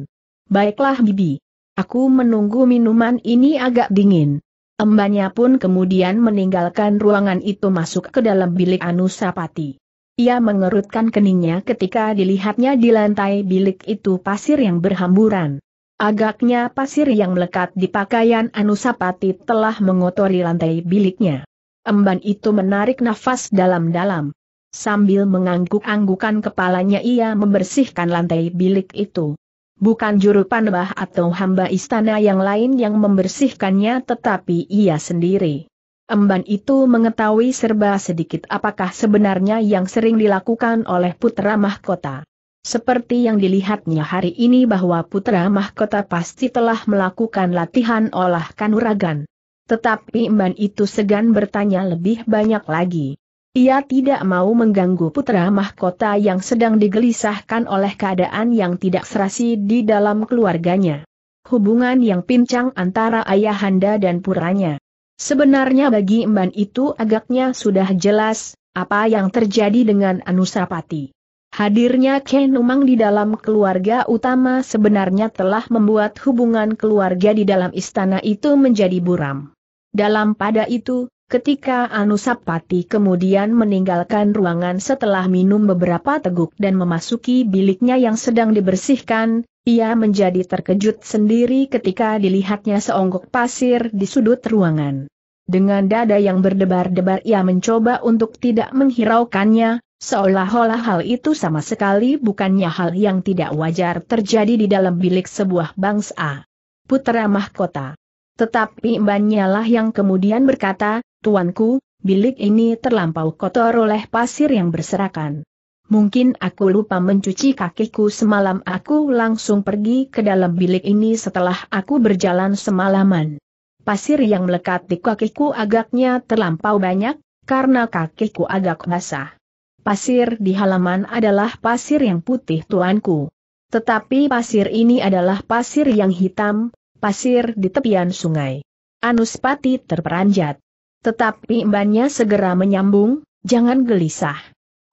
Baiklah bibi. Aku menunggu minuman ini agak dingin. Embanya pun kemudian meninggalkan ruangan itu masuk ke dalam bilik Anusapati. Ia mengerutkan keningnya ketika dilihatnya di lantai bilik itu pasir yang berhamburan. Agaknya pasir yang melekat di pakaian Anusapati telah mengotori lantai biliknya. Emban itu menarik nafas dalam-dalam. Sambil mengangguk-anggukan kepalanya ia membersihkan lantai bilik itu bukan juru panebah atau hamba istana yang lain yang membersihkannya tetapi ia sendiri. Emban itu mengetahui serba sedikit apakah sebenarnya yang sering dilakukan oleh putra mahkota. Seperti yang dilihatnya hari ini bahwa putra mahkota pasti telah melakukan latihan olah kanuragan. Tetapi Emban itu segan bertanya lebih banyak lagi. Ia tidak mau mengganggu putra mahkota yang sedang digelisahkan oleh keadaan yang tidak serasi di dalam keluarganya. Hubungan yang pincang antara ayahanda dan puranya. Sebenarnya bagi Emban itu agaknya sudah jelas, apa yang terjadi dengan Anusapati. Hadirnya Ken Umang di dalam keluarga utama sebenarnya telah membuat hubungan keluarga di dalam istana itu menjadi buram. Dalam pada itu, Ketika Anusapati kemudian meninggalkan ruangan setelah minum beberapa teguk dan memasuki biliknya yang sedang dibersihkan, ia menjadi terkejut sendiri ketika dilihatnya seonggok pasir di sudut ruangan. Dengan dada yang berdebar-debar ia mencoba untuk tidak menghiraukannya, seolah-olah hal itu sama sekali bukannya hal yang tidak wajar terjadi di dalam bilik sebuah bangsa. Putra Mahkota. Tetapi Banyalah yang kemudian berkata, Tuanku, bilik ini terlampau kotor oleh pasir yang berserakan. Mungkin aku lupa mencuci kakiku semalam aku langsung pergi ke dalam bilik ini setelah aku berjalan semalaman. Pasir yang melekat di kakiku agaknya terlampau banyak, karena kakiku agak basah. Pasir di halaman adalah pasir yang putih tuanku. Tetapi pasir ini adalah pasir yang hitam, pasir di tepian sungai. Anuspati terperanjat. Tetapi imbannya segera menyambung, jangan gelisah.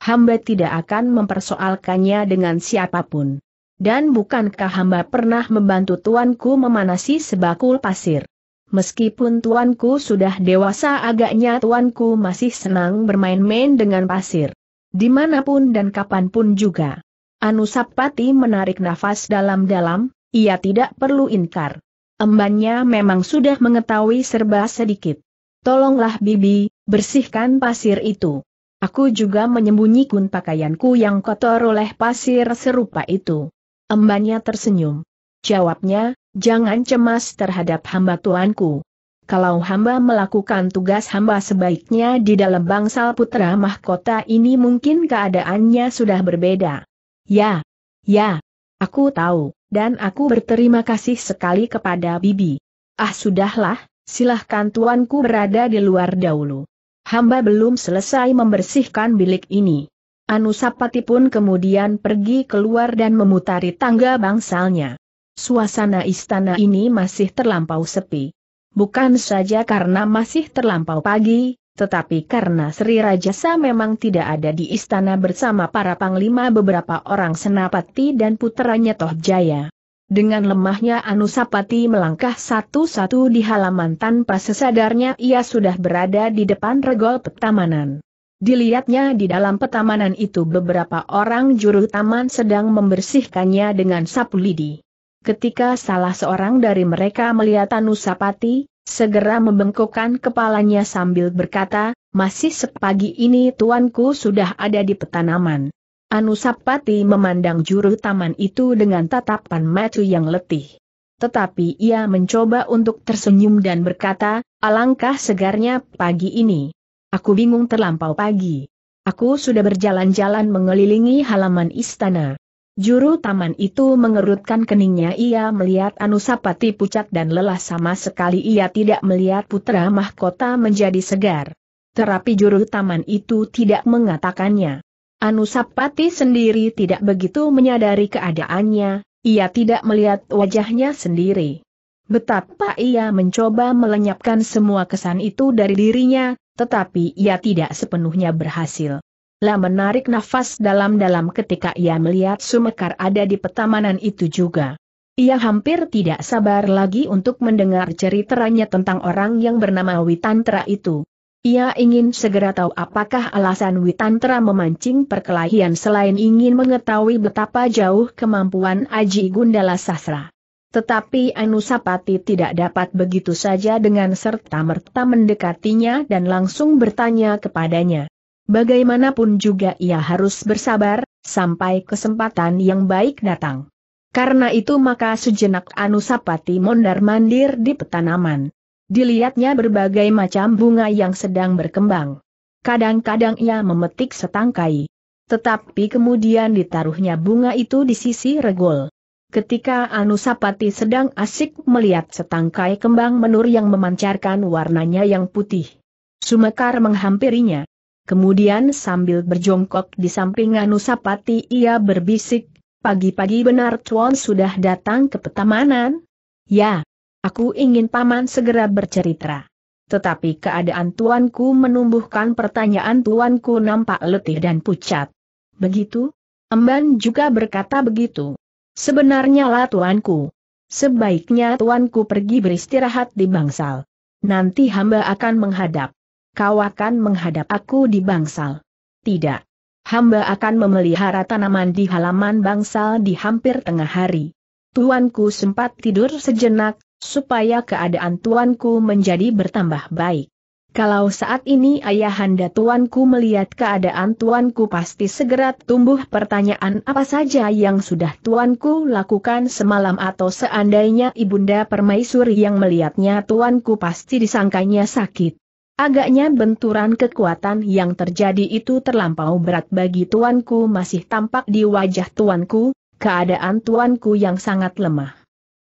Hamba tidak akan mempersoalkannya dengan siapapun. Dan bukankah hamba pernah membantu tuanku memanasi sebakul pasir? Meskipun tuanku sudah dewasa agaknya tuanku masih senang bermain-main dengan pasir. Dimanapun dan kapanpun juga. Anusapati menarik nafas dalam-dalam, ia tidak perlu inkar. Embannya memang sudah mengetahui serba sedikit. Tolonglah Bibi, bersihkan pasir itu. Aku juga menyembunyikan pakaianku yang kotor oleh pasir serupa itu. Embannya tersenyum. Jawabnya, jangan cemas terhadap hamba tuanku. Kalau hamba melakukan tugas hamba sebaiknya di dalam bangsal putra mahkota ini mungkin keadaannya sudah berbeda. Ya, ya, aku tahu, dan aku berterima kasih sekali kepada Bibi. Ah sudahlah, Silahkan tuanku berada di luar dahulu. Hamba belum selesai membersihkan bilik ini. Anusapati pun kemudian pergi keluar dan memutari tangga bangsalnya. Suasana istana ini masih terlampau sepi. Bukan saja karena masih terlampau pagi, tetapi karena Sri Rajasa memang tidak ada di istana bersama para panglima beberapa orang senapati dan puteranya tohjaya. Dengan lemahnya Anusapati melangkah satu-satu di halaman tanpa sesadarnya ia sudah berada di depan regol petamanan. Dilihatnya di dalam petamanan itu beberapa orang juru taman sedang membersihkannya dengan sapu lidi. Ketika salah seorang dari mereka melihat Anusapati, segera membengkokkan kepalanya sambil berkata, masih sepagi ini tuanku sudah ada di petanaman. Anusapati memandang juru taman itu dengan tatapan mata yang letih. Tetapi ia mencoba untuk tersenyum dan berkata, alangkah segarnya pagi ini. Aku bingung terlampau pagi. Aku sudah berjalan-jalan mengelilingi halaman istana. Juru taman itu mengerutkan keningnya ia melihat Anusapati pucat dan lelah sama sekali ia tidak melihat putra mahkota menjadi segar. Terapi juru taman itu tidak mengatakannya. Anusapati sendiri tidak begitu menyadari keadaannya, ia tidak melihat wajahnya sendiri. Betapa ia mencoba melenyapkan semua kesan itu dari dirinya, tetapi ia tidak sepenuhnya berhasil. La menarik nafas dalam-dalam ketika ia melihat Sumekar ada di petamanan itu juga. Ia hampir tidak sabar lagi untuk mendengar ceritanya tentang orang yang bernama Witantra itu. Ia ingin segera tahu apakah alasan Witantra memancing perkelahian selain ingin mengetahui betapa jauh kemampuan Aji Gundala Sasra. Tetapi Anusapati tidak dapat begitu saja dengan serta-merta mendekatinya dan langsung bertanya kepadanya. Bagaimanapun juga ia harus bersabar, sampai kesempatan yang baik datang. Karena itu maka sejenak Anusapati mondar-mandir di petanaman. Dilihatnya berbagai macam bunga yang sedang berkembang. Kadang-kadang ia memetik setangkai. Tetapi kemudian ditaruhnya bunga itu di sisi regol. Ketika Anusapati sedang asik melihat setangkai kembang menur yang memancarkan warnanya yang putih. Sumekar menghampirinya. Kemudian sambil berjongkok di samping Anusapati ia berbisik, pagi-pagi benar Tuan sudah datang ke petamanan? Ya, Aku ingin paman segera bercerita. Tetapi keadaan tuanku menumbuhkan pertanyaan tuanku nampak letih dan pucat. Begitu? Emban juga berkata begitu. Sebenarnya lah tuanku. Sebaiknya tuanku pergi beristirahat di bangsal. Nanti hamba akan menghadap. Kau akan menghadap aku di bangsal. Tidak. Hamba akan memelihara tanaman di halaman bangsal di hampir tengah hari. Tuanku sempat tidur sejenak, supaya keadaan tuanku menjadi bertambah baik. Kalau saat ini ayahanda tuanku melihat keadaan tuanku pasti segera tumbuh pertanyaan apa saja yang sudah tuanku lakukan semalam atau seandainya ibunda permaisuri yang melihatnya tuanku pasti disangkanya sakit. Agaknya benturan kekuatan yang terjadi itu terlampau berat bagi tuanku masih tampak di wajah tuanku, keadaan tuanku yang sangat lemah.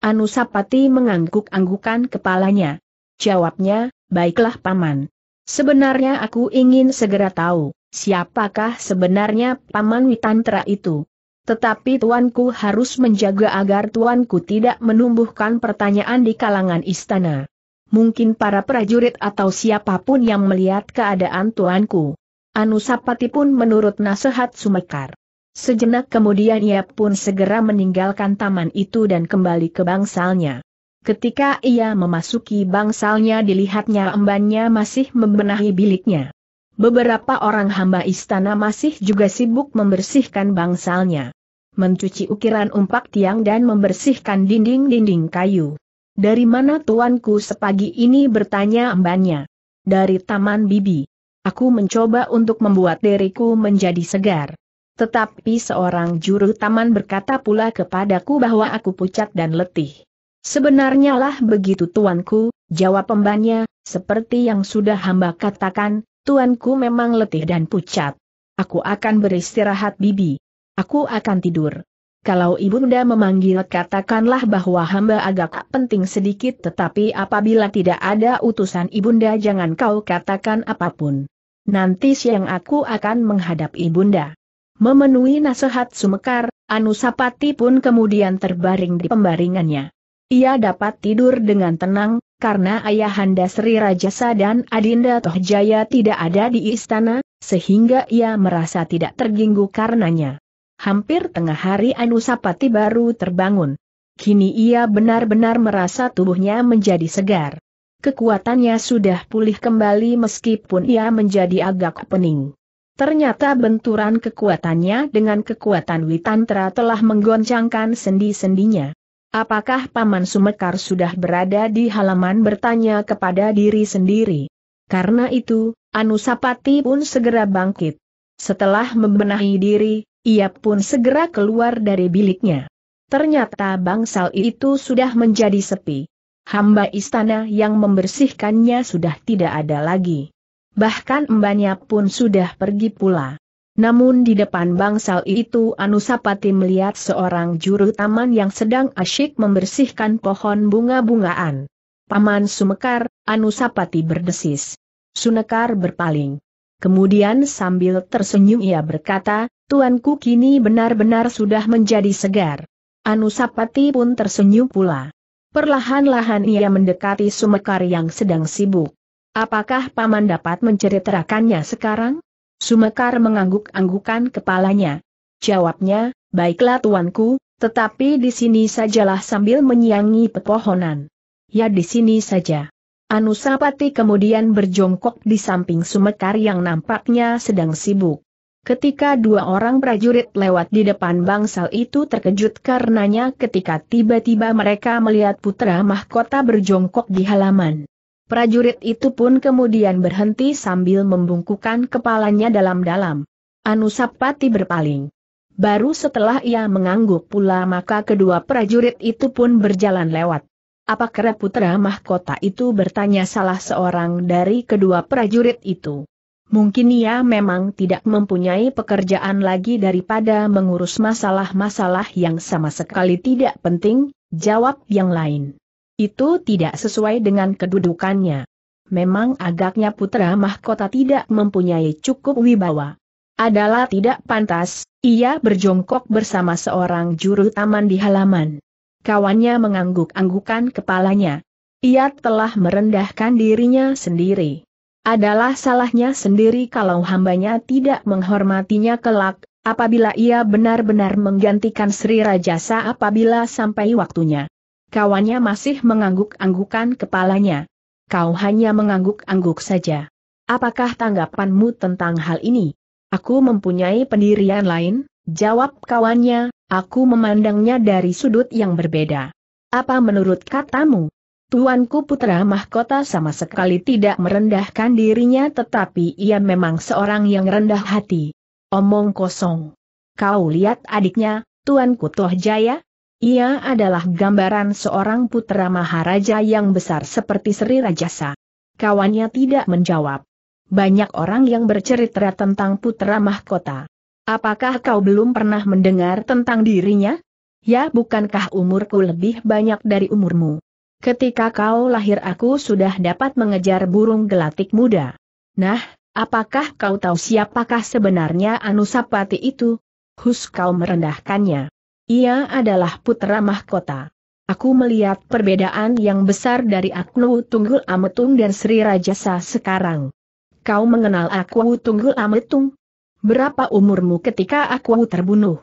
Anusapati mengangguk-anggukan kepalanya. Jawabnya, baiklah paman. Sebenarnya aku ingin segera tahu, siapakah sebenarnya paman Witantra itu. Tetapi tuanku harus menjaga agar tuanku tidak menumbuhkan pertanyaan di kalangan istana. Mungkin para prajurit atau siapapun yang melihat keadaan tuanku. Anusapati pun menurut nasihat Sumekar. Sejenak kemudian ia pun segera meninggalkan taman itu dan kembali ke bangsalnya. Ketika ia memasuki bangsalnya dilihatnya embannya masih membenahi biliknya. Beberapa orang hamba istana masih juga sibuk membersihkan bangsalnya. Mencuci ukiran umpak tiang dan membersihkan dinding-dinding kayu. Dari mana tuanku sepagi ini bertanya embannya? Dari taman bibi. Aku mencoba untuk membuat diriku menjadi segar. Tetapi seorang juru taman berkata pula kepadaku bahwa aku pucat dan letih. Sebenarnya lah begitu tuanku, jawab pembannya, seperti yang sudah hamba katakan, tuanku memang letih dan pucat. Aku akan beristirahat bibi. Aku akan tidur. Kalau ibunda memanggil katakanlah bahwa hamba agak penting sedikit tetapi apabila tidak ada utusan ibunda jangan kau katakan apapun. Nanti siang aku akan menghadap ibunda. Memenuhi nasihat Sumekar, Anusapati pun kemudian terbaring di pembaringannya. Ia dapat tidur dengan tenang, karena ayahanda Sri Rajasa dan Adinda Tohjaya tidak ada di istana, sehingga ia merasa tidak terganggu karenanya. Hampir tengah hari Anusapati baru terbangun. Kini ia benar-benar merasa tubuhnya menjadi segar. Kekuatannya sudah pulih kembali meskipun ia menjadi agak pening. Ternyata benturan kekuatannya dengan kekuatan Witantra telah menggoncangkan sendi-sendinya. Apakah Paman Sumekar sudah berada di halaman bertanya kepada diri sendiri? Karena itu, Anusapati pun segera bangkit. Setelah membenahi diri, ia pun segera keluar dari biliknya. Ternyata bangsal itu sudah menjadi sepi. Hamba istana yang membersihkannya sudah tidak ada lagi bahkan embannya pun sudah pergi pula. Namun di depan bangsal itu Anusapati melihat seorang juru taman yang sedang asyik membersihkan pohon bunga-bungaan. Paman Sumekar, Anusapati berdesis. Sunekar berpaling. Kemudian sambil tersenyum ia berkata, Tuanku kini benar-benar sudah menjadi segar. Anusapati pun tersenyum pula. Perlahan-lahan ia mendekati Sumekar yang sedang sibuk. Apakah Paman dapat menceritakannya sekarang? Sumekar mengangguk-anggukan kepalanya. Jawabnya, baiklah tuanku, tetapi di sini sajalah sambil menyiangi pepohonan. Ya di sini saja. Anusapati kemudian berjongkok di samping Sumekar yang nampaknya sedang sibuk. Ketika dua orang prajurit lewat di depan bangsal itu terkejut karenanya ketika tiba-tiba mereka melihat putra mahkota berjongkok di halaman. Prajurit itu pun kemudian berhenti sambil membungkukan kepalanya dalam-dalam. Anusapati berpaling. Baru setelah ia mengangguk pula maka kedua prajurit itu pun berjalan lewat. Apa kera putra mahkota itu bertanya salah seorang dari kedua prajurit itu. Mungkin ia memang tidak mempunyai pekerjaan lagi daripada mengurus masalah-masalah yang sama sekali tidak penting, jawab yang lain. Itu tidak sesuai dengan kedudukannya. Memang agaknya putra mahkota tidak mempunyai cukup wibawa. Adalah tidak pantas, ia berjongkok bersama seorang juru taman di halaman. Kawannya mengangguk-anggukan kepalanya. Ia telah merendahkan dirinya sendiri. Adalah salahnya sendiri kalau hambanya tidak menghormatinya kelak, apabila ia benar-benar menggantikan Sri Rajasa apabila sampai waktunya. Kawannya masih mengangguk-anggukan kepalanya. Kau hanya mengangguk-angguk saja. Apakah tanggapanmu tentang hal ini? Aku mempunyai pendirian lain, jawab kawannya, aku memandangnya dari sudut yang berbeda. Apa menurut katamu? Tuanku putra mahkota sama sekali tidak merendahkan dirinya tetapi ia memang seorang yang rendah hati. Omong kosong. Kau lihat adiknya, Tuanku Toh Jaya, ia adalah gambaran seorang putra maharaja yang besar seperti Sri Rajasa. Kawannya tidak menjawab. Banyak orang yang bercerita tentang putra mahkota. Apakah kau belum pernah mendengar tentang dirinya? Ya bukankah umurku lebih banyak dari umurmu? Ketika kau lahir aku sudah dapat mengejar burung gelatik muda. Nah, apakah kau tahu siapakah sebenarnya Anusapati itu? Hus kau merendahkannya. Ia adalah putra mahkota. Aku melihat perbedaan yang besar dari Aknu Tunggul Ametung dan Sri Rajasa sekarang. Kau mengenal Aku Tunggul Ametung? Berapa umurmu ketika Aku terbunuh?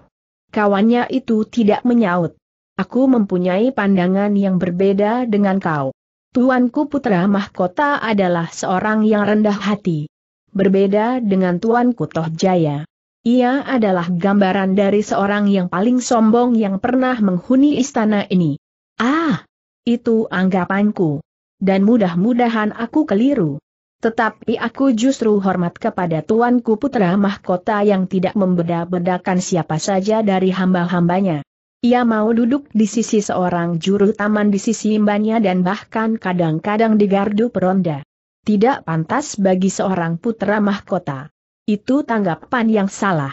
Kawannya itu tidak menyaut. Aku mempunyai pandangan yang berbeda dengan kau. Tuanku Putra Mahkota adalah seorang yang rendah hati. Berbeda dengan Tuanku Toh Jaya. Ia adalah gambaran dari seorang yang paling sombong yang pernah menghuni istana ini. Ah! Itu anggapanku. Dan mudah-mudahan aku keliru. Tetapi aku justru hormat kepada tuanku putra mahkota yang tidak membeda-bedakan siapa saja dari hamba-hambanya. Ia mau duduk di sisi seorang juru taman di sisi imbannya dan bahkan kadang-kadang di gardu peronda. Tidak pantas bagi seorang putra mahkota. Itu tanggapan yang salah.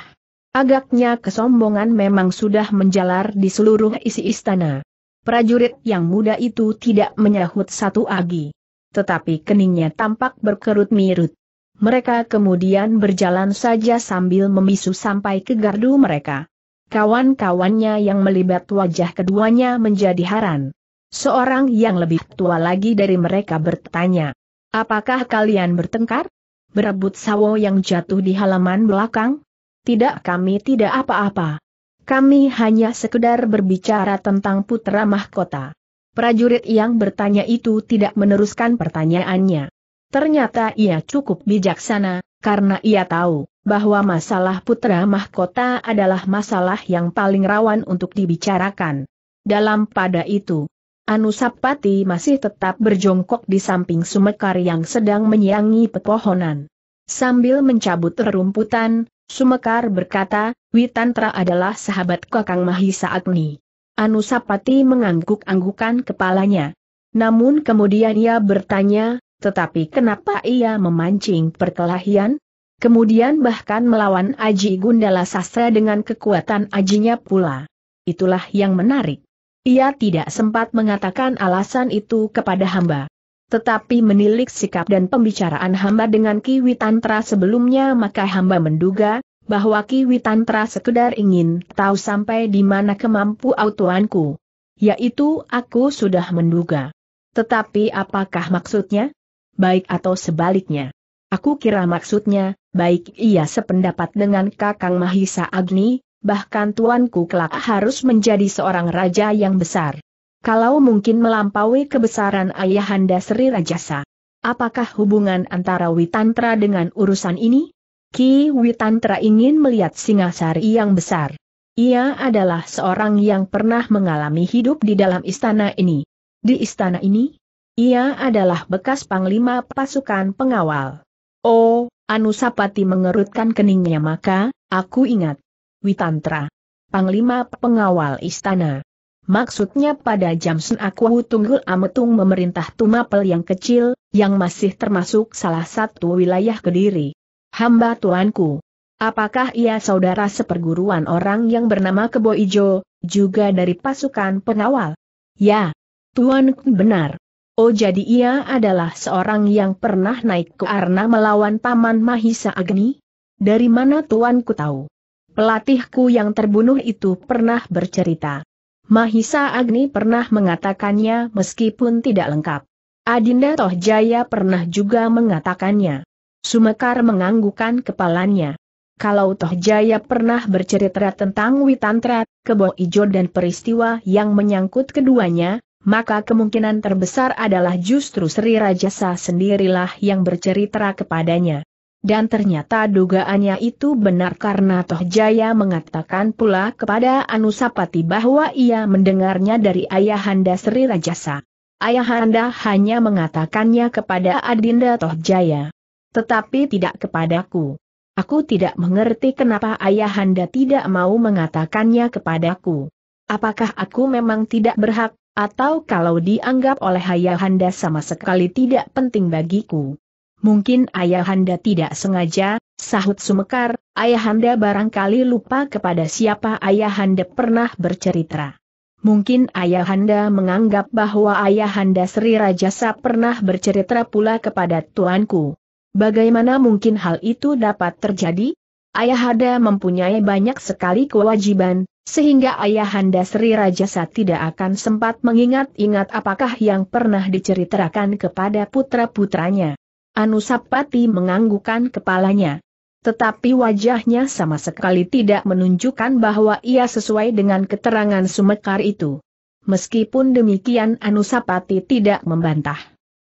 Agaknya kesombongan memang sudah menjalar di seluruh isi istana. Prajurit yang muda itu tidak menyahut satu agi. Tetapi keningnya tampak berkerut mirut. Mereka kemudian berjalan saja sambil membisu sampai ke gardu mereka. Kawan-kawannya yang melibat wajah keduanya menjadi haran. Seorang yang lebih tua lagi dari mereka bertanya, Apakah kalian bertengkar? Berebut sawo yang jatuh di halaman belakang? Tidak kami tidak apa-apa. Kami hanya sekedar berbicara tentang putra mahkota. Prajurit yang bertanya itu tidak meneruskan pertanyaannya. Ternyata ia cukup bijaksana, karena ia tahu bahwa masalah putra mahkota adalah masalah yang paling rawan untuk dibicarakan. Dalam pada itu, Anusapati masih tetap berjongkok di samping Sumekar yang sedang menyiangi pepohonan. Sambil mencabut rerumputan, Sumekar berkata, Witantra adalah sahabat Kakang Mahisa Agni. Anusapati mengangguk-anggukan kepalanya. Namun kemudian ia bertanya, tetapi kenapa ia memancing perkelahian? Kemudian bahkan melawan Aji Gundala Sastra dengan kekuatan ajinya pula. Itulah yang menarik. Ia tidak sempat mengatakan alasan itu kepada hamba. Tetapi menilik sikap dan pembicaraan hamba dengan Kiwi Tantra sebelumnya maka hamba menduga, bahwa Kiwi Tantra sekedar ingin tahu sampai di mana kemampu autoanku. Yaitu aku sudah menduga. Tetapi apakah maksudnya? Baik atau sebaliknya? Aku kira maksudnya, baik ia sependapat dengan Kakang Mahisa Agni, bahkan tuanku kelak harus menjadi seorang raja yang besar. Kalau mungkin melampaui kebesaran ayahanda Sri Rajasa. Apakah hubungan antara Witantra dengan urusan ini? Ki Witantra ingin melihat Singasari yang besar. Ia adalah seorang yang pernah mengalami hidup di dalam istana ini. Di istana ini, ia adalah bekas panglima pasukan pengawal. Oh, Anusapati mengerutkan keningnya maka, aku ingat, Witantra. Panglima Pengawal Istana. Maksudnya pada jam sen aku tunggul ametung memerintah Tumapel yang kecil, yang masih termasuk salah satu wilayah Kediri. Hamba tuanku. Apakah ia saudara seperguruan orang yang bernama Kebo Ijo, juga dari pasukan pengawal? Ya, tuanku benar. Oh jadi ia adalah seorang yang pernah naik ke Arna melawan Paman Mahisa Agni? Dari mana tuanku tahu? Pelatihku yang terbunuh itu pernah bercerita. Mahisa Agni pernah mengatakannya meskipun tidak lengkap. Adinda Tohjaya pernah juga mengatakannya. Sumekar menganggukan kepalanya. Kalau Tohjaya pernah bercerita tentang Witantra, Kebo Ijo dan peristiwa yang menyangkut keduanya, maka kemungkinan terbesar adalah justru Sri Rajasa sendirilah yang bercerita kepadanya. Dan ternyata dugaannya itu benar karena Toh Jaya mengatakan pula kepada Anusapati bahwa ia mendengarnya dari ayahanda Sri Rajasa. Ayahanda hanya mengatakannya kepada Adinda Toh Jaya. Tetapi tidak kepadaku. Aku tidak mengerti kenapa ayahanda tidak mau mengatakannya kepadaku. Apakah aku memang tidak berhak, atau kalau dianggap oleh ayahanda sama sekali tidak penting bagiku? Mungkin ayahanda tidak sengaja, sahut sumekar, ayahanda barangkali lupa kepada siapa ayahanda pernah bercerita. Mungkin ayahanda menganggap bahwa ayahanda Sri Rajasa pernah bercerita pula kepada tuanku. Bagaimana mungkin hal itu dapat terjadi? Ayahanda mempunyai banyak sekali kewajiban, sehingga ayahanda Sri Rajasa tidak akan sempat mengingat-ingat apakah yang pernah diceritakan kepada putra-putranya. Anusapati menganggukkan kepalanya. Tetapi wajahnya sama sekali tidak menunjukkan bahwa ia sesuai dengan keterangan Sumekar itu. Meskipun demikian Anusapati tidak membantah.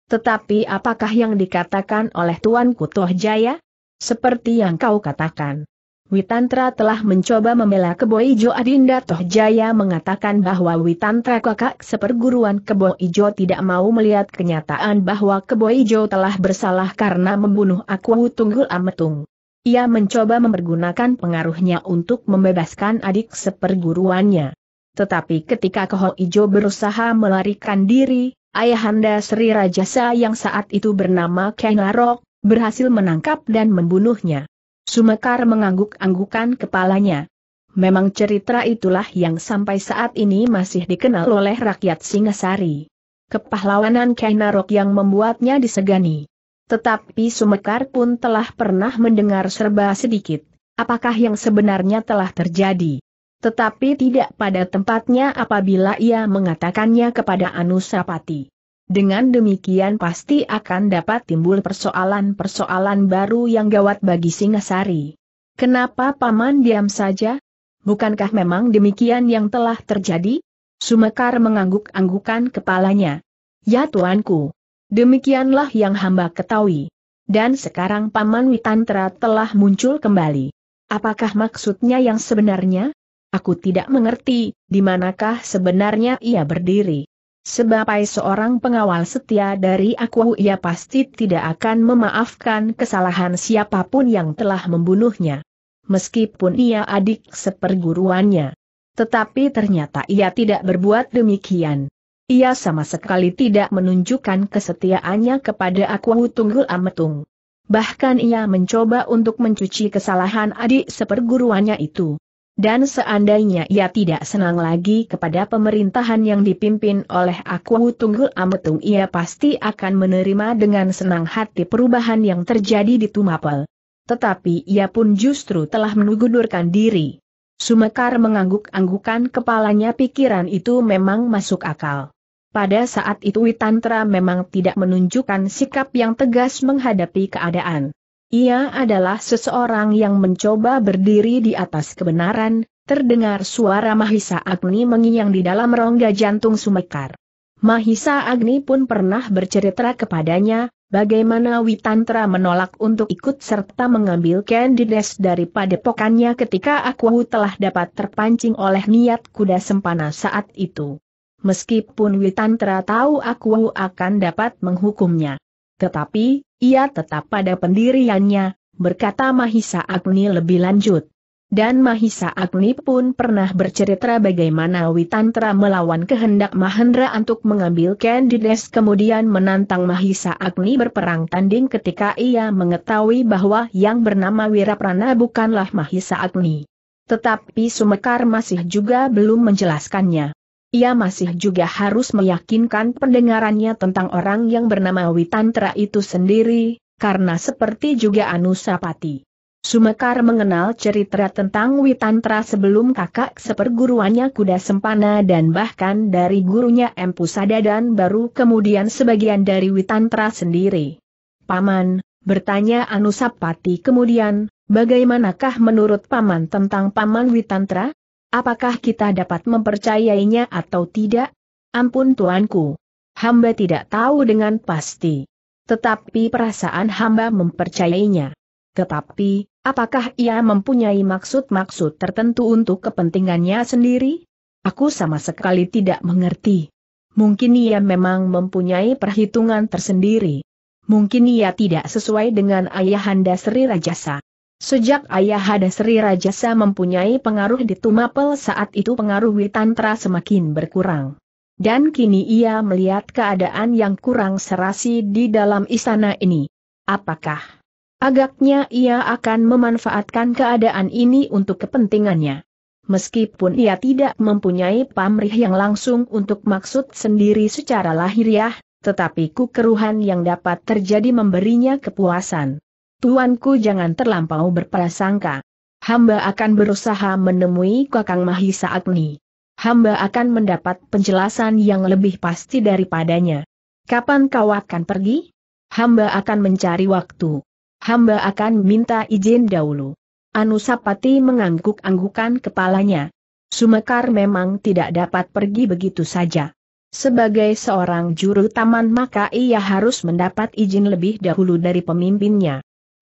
Tetapi apakah yang dikatakan oleh Tuan Kutoh Jaya? Seperti yang kau katakan. Witantra telah mencoba membela Kebo Ijo Adinda Tohjaya mengatakan bahwa Witantra kakak seperguruan Kebo Ijo tidak mau melihat kenyataan bahwa Kebo Ijo telah bersalah karena membunuh Aku Tunggul Ametung. Ia mencoba mempergunakan pengaruhnya untuk membebaskan adik seperguruannya. Tetapi ketika Keho Ijo berusaha melarikan diri, Ayahanda Sri Rajasa yang saat itu bernama Kenarok, berhasil menangkap dan membunuhnya. Sumekar mengangguk-anggukan kepalanya. Memang cerita itulah yang sampai saat ini masih dikenal oleh rakyat Singasari. Kepahlawanan Kainarok yang membuatnya disegani. Tetapi Sumekar pun telah pernah mendengar serba sedikit, apakah yang sebenarnya telah terjadi. Tetapi tidak pada tempatnya apabila ia mengatakannya kepada Anusapati. Dengan demikian pasti akan dapat timbul persoalan-persoalan baru yang gawat bagi Singasari. Kenapa Paman diam saja? Bukankah memang demikian yang telah terjadi? Sumekar mengangguk-anggukan kepalanya. Ya Tuanku. Demikianlah yang hamba ketahui. Dan sekarang Paman Witantra telah muncul kembali. Apakah maksudnya yang sebenarnya? Aku tidak mengerti, di manakah sebenarnya ia berdiri. Sebab seorang pengawal setia dari aku ia pasti tidak akan memaafkan kesalahan siapapun yang telah membunuhnya. Meskipun ia adik seperguruannya. Tetapi ternyata ia tidak berbuat demikian. Ia sama sekali tidak menunjukkan kesetiaannya kepada aku Tunggul Ametung. Bahkan ia mencoba untuk mencuci kesalahan adik seperguruannya itu. Dan seandainya ia tidak senang lagi kepada pemerintahan yang dipimpin oleh Aku Tunggul Ametung ia pasti akan menerima dengan senang hati perubahan yang terjadi di Tumapel. Tetapi ia pun justru telah menugudurkan diri. Sumekar mengangguk-anggukan kepalanya pikiran itu memang masuk akal. Pada saat itu Witantra memang tidak menunjukkan sikap yang tegas menghadapi keadaan. Ia adalah seseorang yang mencoba berdiri di atas kebenaran, terdengar suara Mahisa Agni mengiang di dalam rongga jantung Sumekar. Mahisa Agni pun pernah bercerita kepadanya, bagaimana Witantra menolak untuk ikut serta mengambil kandides dari padepokannya ketika Akwahu telah dapat terpancing oleh niat kuda sempana saat itu. Meskipun Witantra tahu Akwahu akan dapat menghukumnya. Tetapi, ia tetap pada pendiriannya, berkata Mahisa Agni lebih lanjut. Dan Mahisa Agni pun pernah bercerita bagaimana Witantra melawan kehendak Mahendra untuk mengambil Candides kemudian menantang Mahisa Agni berperang tanding ketika ia mengetahui bahwa yang bernama Wiraprana bukanlah Mahisa Agni. Tetapi Sumekar masih juga belum menjelaskannya. Ia masih juga harus meyakinkan pendengarannya tentang orang yang bernama Witantra itu sendiri, karena seperti juga Anusapati. Sumekar mengenal cerita tentang Witantra sebelum kakak seperguruannya Kuda Sempana dan bahkan dari gurunya Empu Sadadan dan baru kemudian sebagian dari Witantra sendiri. Paman, bertanya Anusapati kemudian, bagaimanakah menurut Paman tentang Paman Witantra? Apakah kita dapat mempercayainya atau tidak? Ampun tuanku. Hamba tidak tahu dengan pasti. Tetapi perasaan hamba mempercayainya. Tetapi, apakah ia mempunyai maksud-maksud tertentu untuk kepentingannya sendiri? Aku sama sekali tidak mengerti. Mungkin ia memang mempunyai perhitungan tersendiri. Mungkin ia tidak sesuai dengan ayahanda Sri Rajasa. Sejak ayah Hada Sri Rajasa mempunyai pengaruh di Tumapel saat itu pengaruh Witantra semakin berkurang. Dan kini ia melihat keadaan yang kurang serasi di dalam istana ini. Apakah agaknya ia akan memanfaatkan keadaan ini untuk kepentingannya? Meskipun ia tidak mempunyai pamrih yang langsung untuk maksud sendiri secara lahiriah, tetapi kekeruhan yang dapat terjadi memberinya kepuasan. Tuanku jangan terlampau berprasangka. Hamba akan berusaha menemui Kakang Mahisa Agni. Hamba akan mendapat penjelasan yang lebih pasti daripadanya. Kapan kau akan pergi? Hamba akan mencari waktu. Hamba akan minta izin dahulu. Anusapati mengangguk-anggukan kepalanya. Sumekar memang tidak dapat pergi begitu saja. Sebagai seorang juru taman maka ia harus mendapat izin lebih dahulu dari pemimpinnya.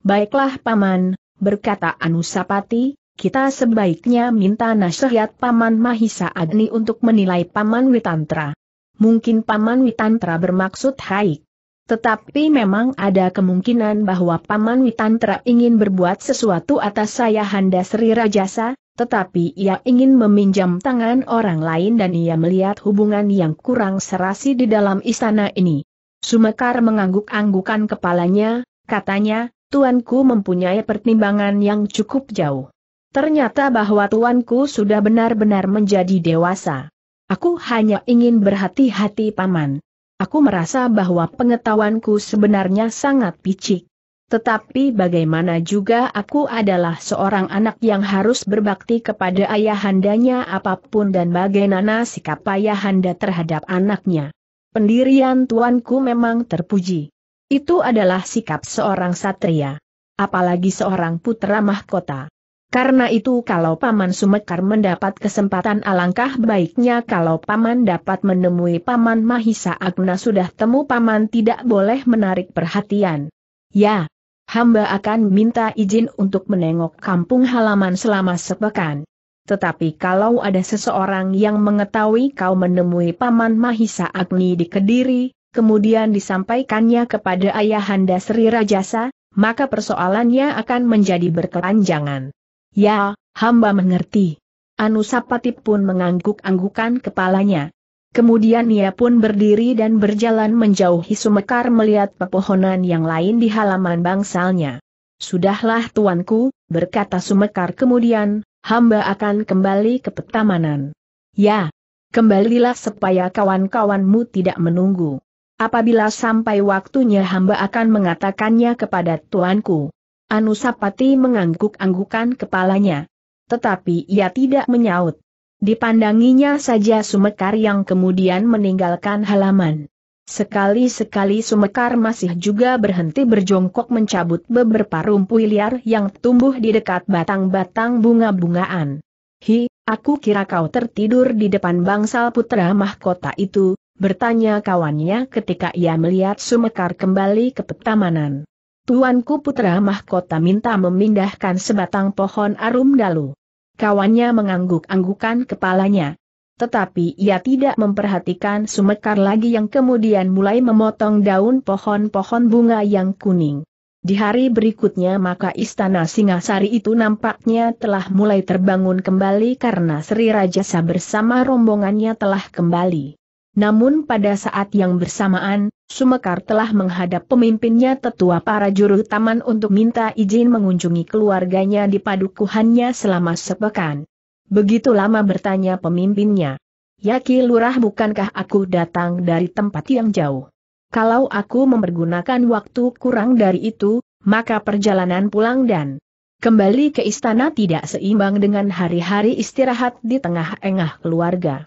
Baiklah Paman, berkata Anusapati, kita sebaiknya minta nasihat Paman Mahisa Agni untuk menilai Paman Witantra. Mungkin Paman Witantra bermaksud haik. Tetapi memang ada kemungkinan bahwa Paman Witantra ingin berbuat sesuatu atas saya Handa Sri Rajasa, tetapi ia ingin meminjam tangan orang lain dan ia melihat hubungan yang kurang serasi di dalam istana ini. Sumekar mengangguk-anggukan kepalanya, katanya, tuanku mempunyai pertimbangan yang cukup jauh. Ternyata bahwa tuanku sudah benar-benar menjadi dewasa. Aku hanya ingin berhati-hati paman. Aku merasa bahwa pengetahuanku sebenarnya sangat picik. Tetapi bagaimana juga aku adalah seorang anak yang harus berbakti kepada ayahandanya apapun dan bagaimana sikap ayahanda terhadap anaknya. Pendirian tuanku memang terpuji. Itu adalah sikap seorang satria. Apalagi seorang putra mahkota. Karena itu kalau Paman Sumekar mendapat kesempatan alangkah baiknya kalau Paman dapat menemui Paman Mahisa Agna sudah temu Paman tidak boleh menarik perhatian. Ya, hamba akan minta izin untuk menengok kampung halaman selama sepekan. Tetapi kalau ada seseorang yang mengetahui kau menemui Paman Mahisa Agni di Kediri, kemudian disampaikannya kepada Ayahanda Sri Rajasa, maka persoalannya akan menjadi berkelanjangan. Ya, hamba mengerti. Anusapati pun mengangguk-anggukan kepalanya. Kemudian ia pun berdiri dan berjalan menjauhi Sumekar melihat pepohonan yang lain di halaman bangsalnya. Sudahlah tuanku, berkata Sumekar kemudian, hamba akan kembali ke petamanan. Ya, kembalilah supaya kawan-kawanmu tidak menunggu. Apabila sampai waktunya hamba akan mengatakannya kepada tuanku. Anusapati mengangguk-anggukan kepalanya. Tetapi ia tidak menyaut. Dipandanginya saja Sumekar yang kemudian meninggalkan halaman. Sekali-sekali Sumekar masih juga berhenti berjongkok mencabut beberapa rumpu liar yang tumbuh di dekat batang-batang bunga-bungaan. Hi, aku kira kau tertidur di depan bangsal putra mahkota itu, bertanya kawannya ketika ia melihat Sumekar kembali ke petamanan. Tuanku putra mahkota minta memindahkan sebatang pohon arum dalu. Kawannya mengangguk-anggukan kepalanya. Tetapi ia tidak memperhatikan Sumekar lagi yang kemudian mulai memotong daun pohon-pohon bunga yang kuning. Di hari berikutnya maka istana Singasari itu nampaknya telah mulai terbangun kembali karena Sri Rajasa bersama rombongannya telah kembali. Namun pada saat yang bersamaan, Sumekar telah menghadap pemimpinnya tetua para juru taman untuk minta izin mengunjungi keluarganya di padukuhannya selama sepekan. Begitu lama bertanya pemimpinnya. Yaki Lurah bukankah aku datang dari tempat yang jauh? Kalau aku mempergunakan waktu kurang dari itu, maka perjalanan pulang dan kembali ke istana tidak seimbang dengan hari-hari istirahat di tengah-engah keluarga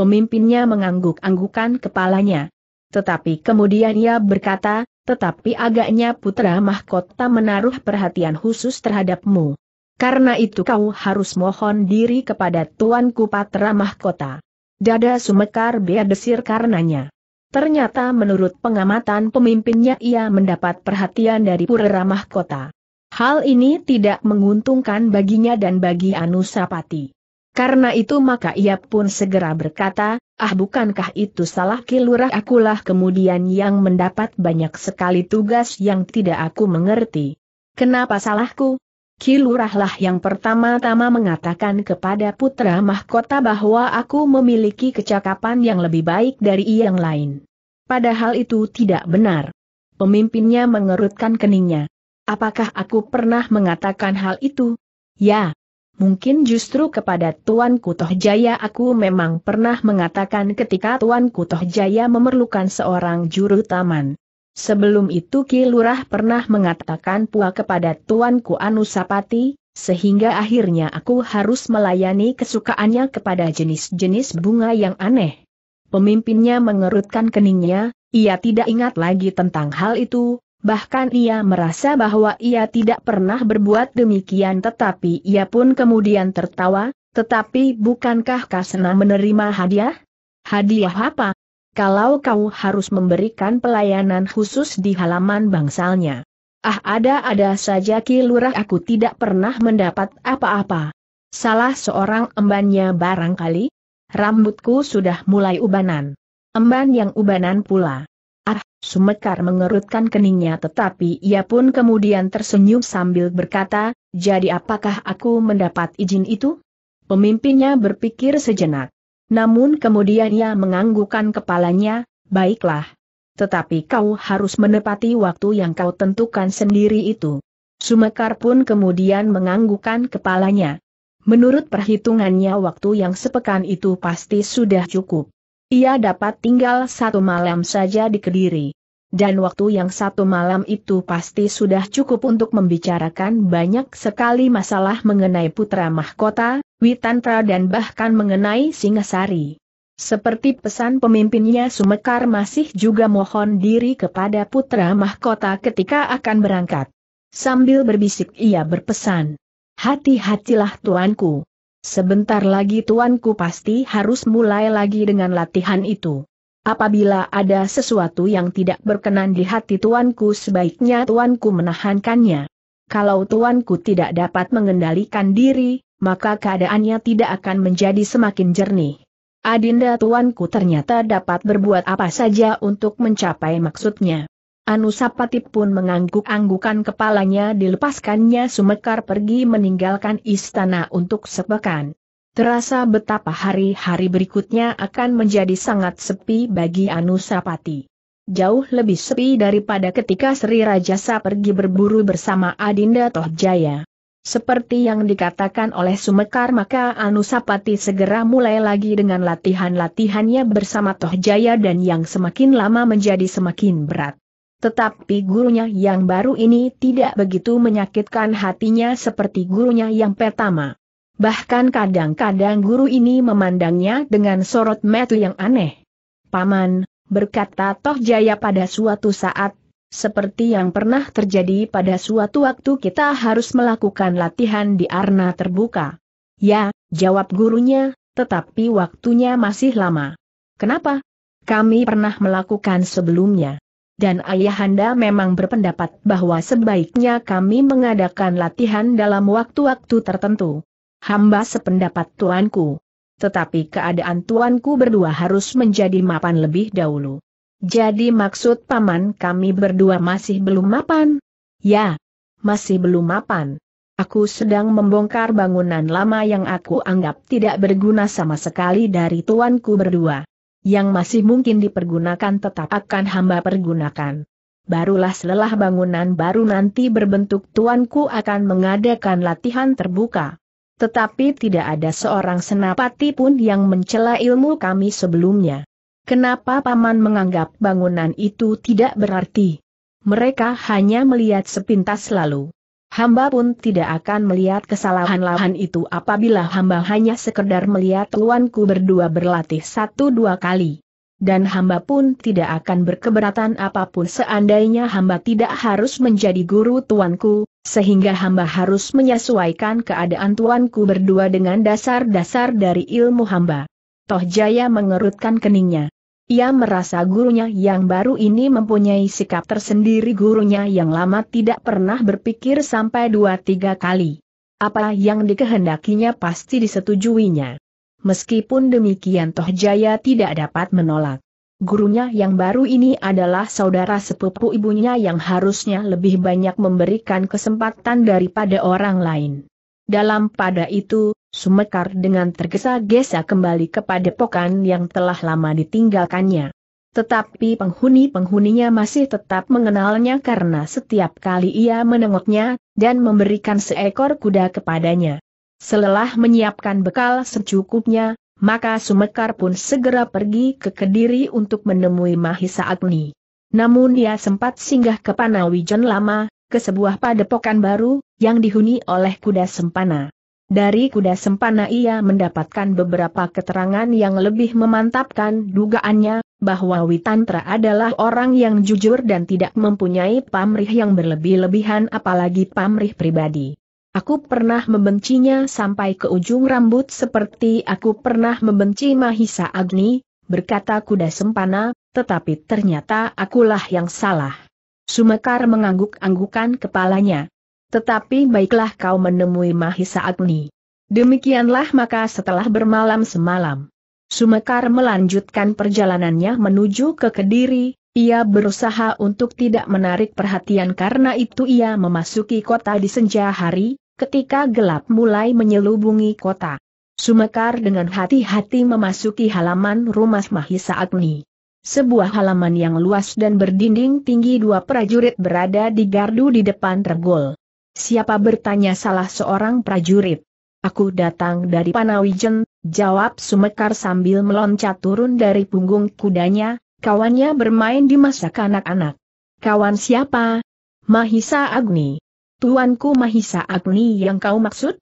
pemimpinnya mengangguk-anggukan kepalanya. Tetapi kemudian ia berkata, tetapi agaknya putra mahkota menaruh perhatian khusus terhadapmu. Karena itu kau harus mohon diri kepada tuanku patra mahkota. Dada sumekar desir karenanya. Ternyata menurut pengamatan pemimpinnya ia mendapat perhatian dari pura mahkota. Hal ini tidak menguntungkan baginya dan bagi Anusapati. Karena itu maka ia pun segera berkata, ah bukankah itu salah kilurah akulah kemudian yang mendapat banyak sekali tugas yang tidak aku mengerti. Kenapa salahku? Kilurahlah yang pertama-tama mengatakan kepada putra mahkota bahwa aku memiliki kecakapan yang lebih baik dari yang lain. Padahal itu tidak benar. Pemimpinnya mengerutkan keningnya. Apakah aku pernah mengatakan hal itu? Ya, Mungkin justru kepada Tuan Kutoh Jaya aku memang pernah mengatakan ketika Tuan Kutoh Jaya memerlukan seorang juru taman. Sebelum itu Ki Lurah pernah mengatakan pua kepada Tuan Ku Anusapati, sehingga akhirnya aku harus melayani kesukaannya kepada jenis-jenis bunga yang aneh. Pemimpinnya mengerutkan keningnya, ia tidak ingat lagi tentang hal itu, Bahkan ia merasa bahwa ia tidak pernah berbuat demikian tetapi ia pun kemudian tertawa, tetapi bukankah Kasena menerima hadiah? Hadiah apa? Kalau kau harus memberikan pelayanan khusus di halaman bangsalnya. Ah ada-ada saja Ki aku tidak pernah mendapat apa-apa. Salah seorang embannya barangkali? Rambutku sudah mulai ubanan. Emban yang ubanan pula. Ah, Sumekar mengerutkan keningnya tetapi ia pun kemudian tersenyum sambil berkata, jadi apakah aku mendapat izin itu? Pemimpinnya berpikir sejenak. Namun kemudian ia menganggukkan kepalanya, baiklah. Tetapi kau harus menepati waktu yang kau tentukan sendiri itu. Sumekar pun kemudian menganggukkan kepalanya. Menurut perhitungannya waktu yang sepekan itu pasti sudah cukup. Ia dapat tinggal satu malam saja di Kediri. Dan waktu yang satu malam itu pasti sudah cukup untuk membicarakan banyak sekali masalah mengenai putra mahkota, Witantra dan bahkan mengenai Singasari. Seperti pesan pemimpinnya Sumekar masih juga mohon diri kepada putra mahkota ketika akan berangkat. Sambil berbisik ia berpesan, Hati-hatilah tuanku. Sebentar lagi tuanku pasti harus mulai lagi dengan latihan itu. Apabila ada sesuatu yang tidak berkenan di hati tuanku sebaiknya tuanku menahankannya. Kalau tuanku tidak dapat mengendalikan diri, maka keadaannya tidak akan menjadi semakin jernih. Adinda tuanku ternyata dapat berbuat apa saja untuk mencapai maksudnya. Anusapati pun mengangguk-anggukan kepalanya dilepaskannya Sumekar pergi meninggalkan istana untuk sepekan. Terasa betapa hari-hari berikutnya akan menjadi sangat sepi bagi Anusapati. Jauh lebih sepi daripada ketika Sri Rajasa pergi berburu bersama Adinda Tohjaya. Seperti yang dikatakan oleh Sumekar maka Anusapati segera mulai lagi dengan latihan-latihannya bersama Tohjaya dan yang semakin lama menjadi semakin berat. Tetapi gurunya yang baru ini tidak begitu menyakitkan hatinya seperti gurunya yang pertama. Bahkan kadang-kadang guru ini memandangnya dengan sorot metu yang aneh. Paman, berkata Toh Jaya pada suatu saat, seperti yang pernah terjadi pada suatu waktu kita harus melakukan latihan di arna terbuka. Ya, jawab gurunya, tetapi waktunya masih lama. Kenapa? Kami pernah melakukan sebelumnya dan ayahanda memang berpendapat bahwa sebaiknya kami mengadakan latihan dalam waktu-waktu tertentu. Hamba sependapat tuanku. Tetapi keadaan tuanku berdua harus menjadi mapan lebih dahulu. Jadi maksud paman kami berdua masih belum mapan? Ya, masih belum mapan. Aku sedang membongkar bangunan lama yang aku anggap tidak berguna sama sekali dari tuanku berdua yang masih mungkin dipergunakan tetap akan hamba pergunakan. Barulah setelah bangunan baru nanti berbentuk tuanku akan mengadakan latihan terbuka. Tetapi tidak ada seorang senapati pun yang mencela ilmu kami sebelumnya. Kenapa Paman menganggap bangunan itu tidak berarti? Mereka hanya melihat sepintas lalu. Hamba pun tidak akan melihat kesalahan-lahan itu apabila hamba hanya sekedar melihat tuanku berdua berlatih satu dua kali. Dan hamba pun tidak akan berkeberatan apapun seandainya hamba tidak harus menjadi guru tuanku, sehingga hamba harus menyesuaikan keadaan tuanku berdua dengan dasar-dasar dari ilmu hamba. Toh Jaya mengerutkan keningnya. Ia merasa gurunya yang baru ini mempunyai sikap tersendiri gurunya yang lama tidak pernah berpikir sampai dua tiga kali. Apa yang dikehendakinya pasti disetujuinya. Meskipun demikian Tohjaya tidak dapat menolak. Gurunya yang baru ini adalah saudara sepupu ibunya yang harusnya lebih banyak memberikan kesempatan daripada orang lain. Dalam pada itu, Sumekar dengan tergesa-gesa kembali kepada pokan yang telah lama ditinggalkannya. Tetapi penghuni-penghuninya masih tetap mengenalnya karena setiap kali ia menengoknya, dan memberikan seekor kuda kepadanya. Selelah menyiapkan bekal secukupnya, maka Sumekar pun segera pergi ke Kediri untuk menemui Mahisa Agni. Namun ia sempat singgah ke Panawijon lama, ke sebuah padepokan baru, yang dihuni oleh kuda sempana. Dari kuda sempana ia mendapatkan beberapa keterangan yang lebih memantapkan dugaannya, bahwa Witantra adalah orang yang jujur dan tidak mempunyai pamrih yang berlebih-lebihan apalagi pamrih pribadi. Aku pernah membencinya sampai ke ujung rambut seperti aku pernah membenci Mahisa Agni, berkata kuda sempana, tetapi ternyata akulah yang salah. Sumekar mengangguk-anggukan kepalanya. Tetapi baiklah kau menemui Mahisa Agni. Demikianlah maka setelah bermalam semalam. Sumekar melanjutkan perjalanannya menuju ke Kediri, ia berusaha untuk tidak menarik perhatian karena itu ia memasuki kota di senja hari, ketika gelap mulai menyelubungi kota. Sumekar dengan hati-hati memasuki halaman rumah Mahisa Agni. Sebuah halaman yang luas dan berdinding tinggi dua prajurit berada di gardu di depan regol. Siapa bertanya salah seorang prajurit. Aku datang dari Panawijen, jawab Sumekar sambil meloncat turun dari punggung kudanya, kawannya bermain di masa kanak-anak. Kawan siapa? Mahisa Agni. Tuanku Mahisa Agni yang kau maksud?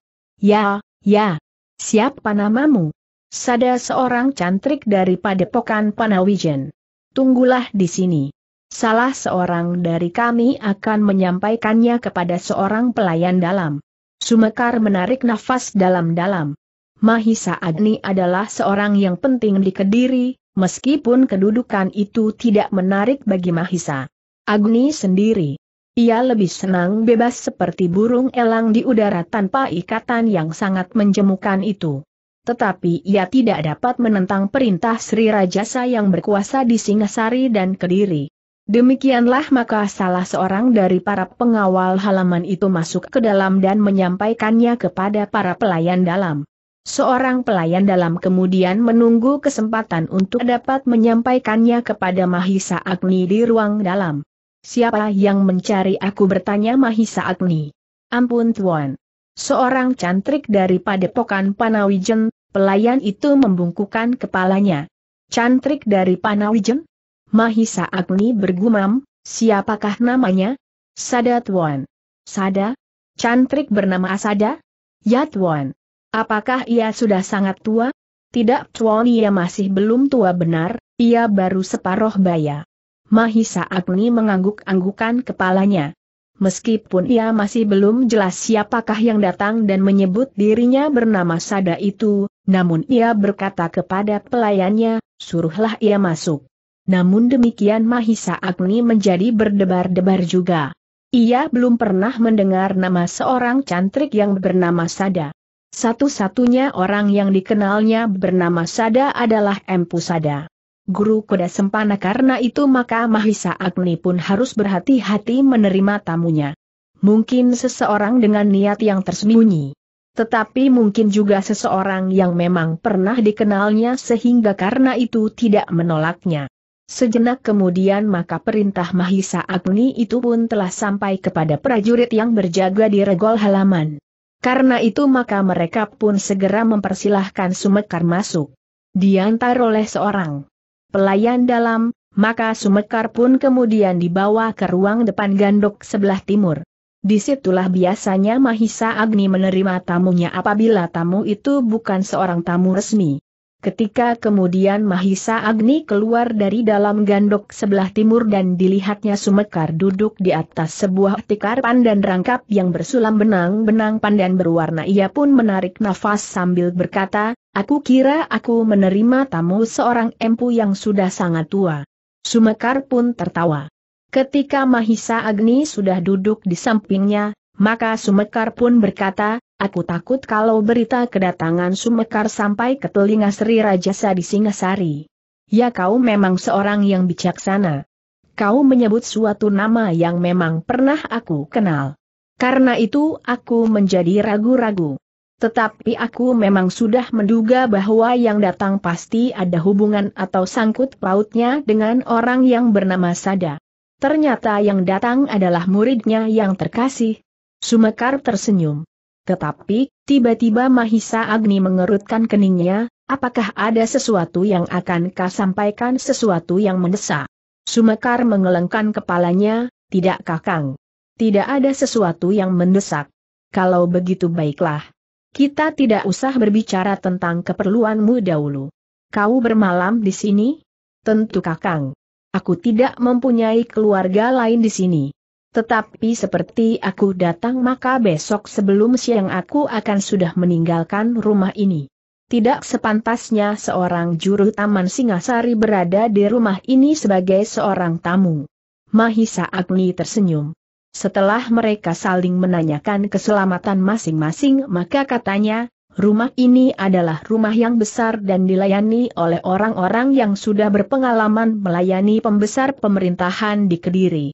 Ya, ya. Siapa namamu? Sada seorang cantrik dari padepokan Panawijen. Tunggulah di sini. Salah seorang dari kami akan menyampaikannya kepada seorang pelayan dalam. Sumekar menarik nafas dalam-dalam. Mahisa Agni adalah seorang yang penting di Kediri, meskipun kedudukan itu tidak menarik bagi Mahisa. Agni sendiri. Ia lebih senang bebas seperti burung elang di udara tanpa ikatan yang sangat menjemukan itu. Tetapi ia tidak dapat menentang perintah Sri Rajasa yang berkuasa di Singasari dan Kediri. Demikianlah maka salah seorang dari para pengawal halaman itu masuk ke dalam dan menyampaikannya kepada para pelayan dalam. Seorang pelayan dalam kemudian menunggu kesempatan untuk dapat menyampaikannya kepada Mahisa Agni di ruang dalam. Siapa yang mencari aku bertanya Mahisa Agni. Ampun Tuan. Seorang cantrik dari padepokan Panawijen, pelayan itu membungkukan kepalanya. Cantrik dari Panawijen? Mahisa Agni bergumam, siapakah namanya? Sada Tuan. Sada? Cantrik bernama Asada? Ya Tuan. Apakah ia sudah sangat tua? Tidak Tuan ia masih belum tua benar, ia baru separoh baya. Mahisa Agni mengangguk-anggukan kepalanya. Meskipun ia masih belum jelas siapakah yang datang dan menyebut dirinya bernama Sada itu, namun ia berkata kepada pelayannya, suruhlah ia masuk. Namun demikian Mahisa Agni menjadi berdebar-debar juga. Ia belum pernah mendengar nama seorang cantrik yang bernama Sada. Satu-satunya orang yang dikenalnya bernama Sada adalah Empu Sada. Guru kuda sempana karena itu maka Mahisa Agni pun harus berhati-hati menerima tamunya. Mungkin seseorang dengan niat yang tersembunyi. Tetapi mungkin juga seseorang yang memang pernah dikenalnya sehingga karena itu tidak menolaknya. Sejenak kemudian maka perintah Mahisa Agni itu pun telah sampai kepada prajurit yang berjaga di regol halaman. Karena itu maka mereka pun segera mempersilahkan Sumekar masuk. Diantar oleh seorang pelayan dalam, maka Sumekar pun kemudian dibawa ke ruang depan gandok sebelah timur. Disitulah biasanya Mahisa Agni menerima tamunya apabila tamu itu bukan seorang tamu resmi. Ketika kemudian Mahisa Agni keluar dari dalam gandok sebelah timur dan dilihatnya Sumekar duduk di atas sebuah tikar pandan rangkap yang bersulam benang-benang pandan berwarna ia pun menarik nafas sambil berkata, aku kira aku menerima tamu seorang empu yang sudah sangat tua. Sumekar pun tertawa. Ketika Mahisa Agni sudah duduk di sampingnya, maka Sumekar pun berkata, Aku takut kalau berita kedatangan Sumekar sampai ke telinga Sri Rajasa di Singasari. Ya kau memang seorang yang bijaksana. Kau menyebut suatu nama yang memang pernah aku kenal. Karena itu aku menjadi ragu-ragu. Tetapi aku memang sudah menduga bahwa yang datang pasti ada hubungan atau sangkut pautnya dengan orang yang bernama Sada. Ternyata yang datang adalah muridnya yang terkasih. Sumekar tersenyum. Tetapi, tiba-tiba Mahisa Agni mengerutkan keningnya, apakah ada sesuatu yang akan kau sampaikan sesuatu yang mendesak? Sumekar mengelengkan kepalanya, tidak kakang. Tidak ada sesuatu yang mendesak. Kalau begitu baiklah. Kita tidak usah berbicara tentang keperluanmu dahulu. Kau bermalam di sini? Tentu kakang. Aku tidak mempunyai keluarga lain di sini. Tetapi seperti aku datang maka besok sebelum siang aku akan sudah meninggalkan rumah ini. Tidak sepantasnya seorang juru taman Singasari berada di rumah ini sebagai seorang tamu. Mahisa Agni tersenyum. Setelah mereka saling menanyakan keselamatan masing-masing maka katanya, rumah ini adalah rumah yang besar dan dilayani oleh orang-orang yang sudah berpengalaman melayani pembesar pemerintahan di Kediri.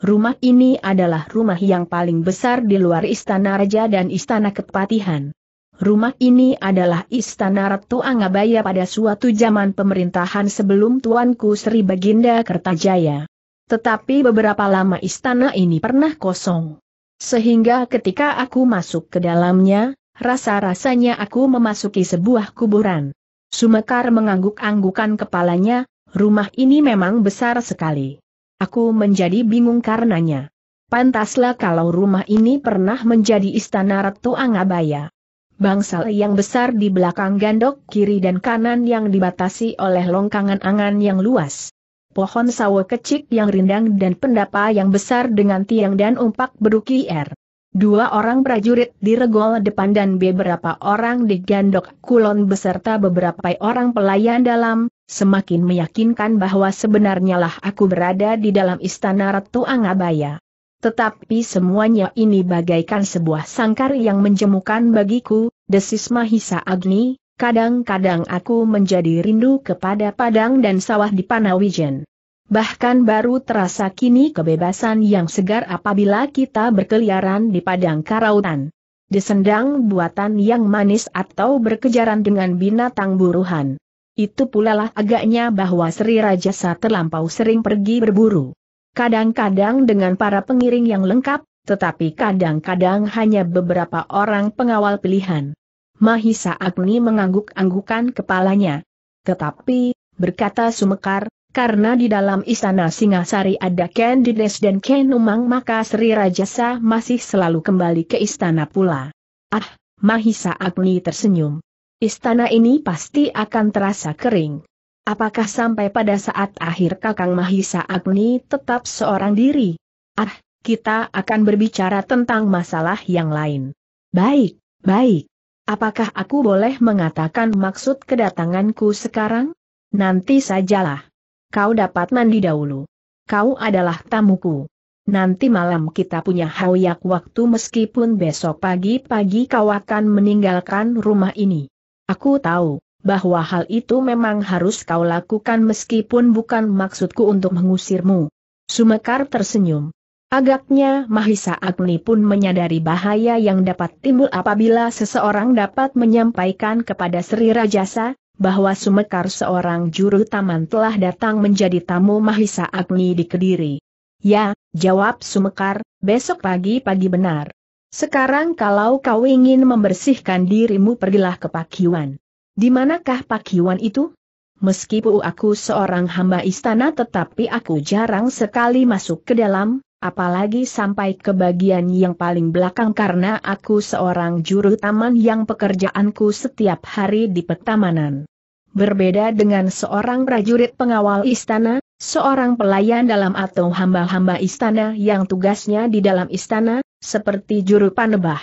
Rumah ini adalah rumah yang paling besar di luar istana raja dan istana kepatihan. Rumah ini adalah istana Ratu Angabaya pada suatu zaman pemerintahan sebelum Tuanku Sri Baginda Kertajaya. Tetapi beberapa lama istana ini pernah kosong. Sehingga ketika aku masuk ke dalamnya, rasa-rasanya aku memasuki sebuah kuburan. Sumekar mengangguk-anggukan kepalanya, rumah ini memang besar sekali. Aku menjadi bingung karenanya. Pantaslah kalau rumah ini pernah menjadi istana Ratu Angabaya. Bangsal yang besar di belakang gandok kiri dan kanan yang dibatasi oleh longkangan angan yang luas. Pohon sawo kecil yang rindang dan pendapa yang besar dengan tiang dan umpak berukir. Dua orang prajurit di regol depan dan beberapa orang di gandok kulon beserta beberapa orang pelayan dalam, semakin meyakinkan bahwa sebenarnya lah aku berada di dalam istana Ratu Angabaya. Tetapi semuanya ini bagaikan sebuah sangkar yang menjemukan bagiku, desis Mahisa Agni, kadang-kadang aku menjadi rindu kepada padang dan sawah di Panawijen. Bahkan baru terasa kini kebebasan yang segar apabila kita berkeliaran di padang karautan. Desendang buatan yang manis atau berkejaran dengan binatang buruhan. Itu pula lah agaknya bahwa Sri Rajasa terlampau sering pergi berburu. Kadang-kadang dengan para pengiring yang lengkap, tetapi kadang-kadang hanya beberapa orang pengawal pilihan. Mahisa Agni mengangguk-anggukan kepalanya. Tetapi, berkata Sumekar, karena di dalam istana Singasari ada Ken Dines dan Ken Umang maka Sri Rajasa masih selalu kembali ke istana pula. Ah, Mahisa Agni tersenyum. Istana ini pasti akan terasa kering. Apakah sampai pada saat akhir Kakang Mahisa Agni tetap seorang diri? Ah, kita akan berbicara tentang masalah yang lain. Baik, baik. Apakah aku boleh mengatakan maksud kedatanganku sekarang? Nanti sajalah. Kau dapat mandi dahulu. Kau adalah tamuku. Nanti malam kita punya hayak waktu meskipun besok pagi-pagi kau akan meninggalkan rumah ini. Aku tahu bahwa hal itu memang harus kau lakukan meskipun bukan maksudku untuk mengusirmu. Sumekar tersenyum. Agaknya Mahisa Agni pun menyadari bahaya yang dapat timbul apabila seseorang dapat menyampaikan kepada Sri Rajasa, bahwa Sumekar seorang juru taman telah datang menjadi tamu Mahisa Agni di Kediri. Ya, jawab Sumekar, besok pagi-pagi benar. Sekarang kalau kau ingin membersihkan dirimu pergilah ke Pakiwan. Di manakah Pakiwan itu? Meskipun aku seorang hamba istana tetapi aku jarang sekali masuk ke dalam, apalagi sampai ke bagian yang paling belakang karena aku seorang juru taman yang pekerjaanku setiap hari di petamanan. Berbeda dengan seorang prajurit pengawal istana, Seorang pelayan dalam atau hamba-hamba istana yang tugasnya di dalam istana, seperti juru panebah.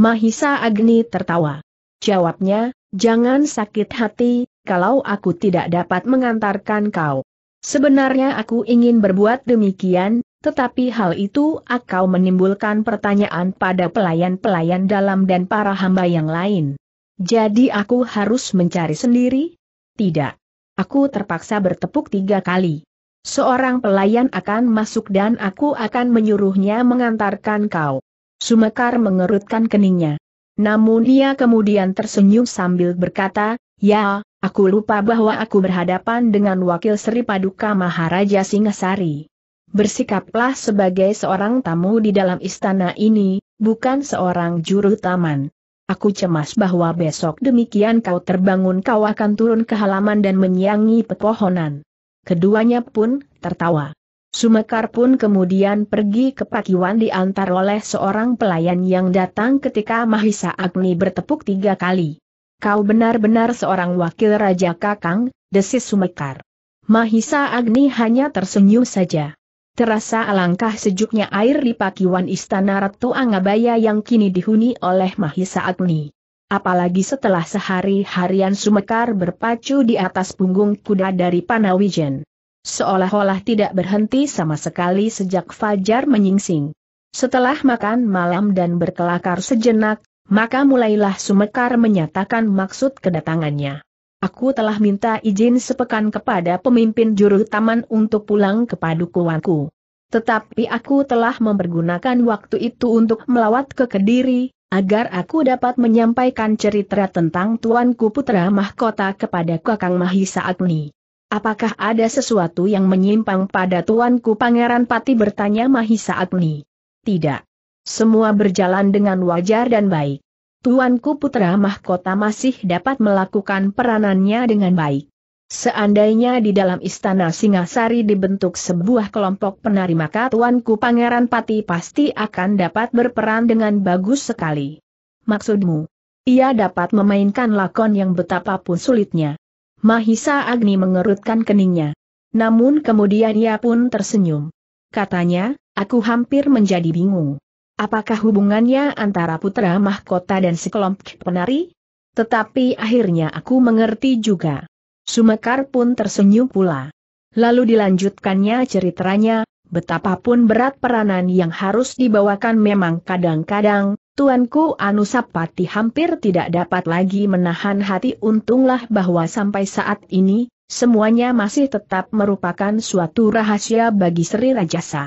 Mahisa Agni tertawa. Jawabnya, jangan sakit hati, kalau aku tidak dapat mengantarkan kau. Sebenarnya aku ingin berbuat demikian, tetapi hal itu akau menimbulkan pertanyaan pada pelayan-pelayan dalam dan para hamba yang lain. Jadi aku harus mencari sendiri? Tidak. Aku terpaksa bertepuk tiga kali. Seorang pelayan akan masuk dan aku akan menyuruhnya mengantarkan kau. Sumekar mengerutkan keningnya. Namun ia kemudian tersenyum sambil berkata, Ya, aku lupa bahwa aku berhadapan dengan wakil Sri Paduka Maharaja Singasari. Bersikaplah sebagai seorang tamu di dalam istana ini, bukan seorang juru taman. Aku cemas bahwa besok demikian kau terbangun kau akan turun ke halaman dan menyiangi pepohonan. Keduanya pun tertawa. Sumekar pun kemudian pergi ke Pakiwan diantar oleh seorang pelayan yang datang ketika Mahisa Agni bertepuk tiga kali. Kau benar-benar seorang wakil Raja Kakang, desis Sumekar. Mahisa Agni hanya tersenyum saja. Terasa alangkah sejuknya air di Pakiwan Istana Ratu Angabaya yang kini dihuni oleh Mahisa Agni. Apalagi setelah sehari-harian Sumekar berpacu di atas punggung kuda dari Panawijen. Seolah-olah tidak berhenti sama sekali sejak Fajar menyingsing. Setelah makan malam dan berkelakar sejenak, maka mulailah Sumekar menyatakan maksud kedatangannya. Aku telah minta izin sepekan kepada pemimpin juru taman untuk pulang ke padukuanku. Tetapi aku telah mempergunakan waktu itu untuk melawat ke Kediri, agar aku dapat menyampaikan cerita tentang Tuanku Putra Mahkota kepada Kakang Mahisa Agni. Apakah ada sesuatu yang menyimpang pada Tuanku Pangeran Pati bertanya Mahisa Agni? Tidak. Semua berjalan dengan wajar dan baik. Tuanku Putra Mahkota masih dapat melakukan peranannya dengan baik. Seandainya di dalam istana Singasari dibentuk sebuah kelompok penari maka tuanku Pangeran Pati pasti akan dapat berperan dengan bagus sekali. Maksudmu? Ia dapat memainkan lakon yang betapapun sulitnya. Mahisa Agni mengerutkan keningnya. Namun kemudian ia pun tersenyum. Katanya, aku hampir menjadi bingung. Apakah hubungannya antara putra mahkota dan sekelompok penari? Tetapi akhirnya aku mengerti juga. Sumekar pun tersenyum pula. Lalu dilanjutkannya ceritanya, betapapun berat peranan yang harus dibawakan memang kadang-kadang, Tuanku Anusapati hampir tidak dapat lagi menahan hati untunglah bahwa sampai saat ini, semuanya masih tetap merupakan suatu rahasia bagi Sri Rajasa.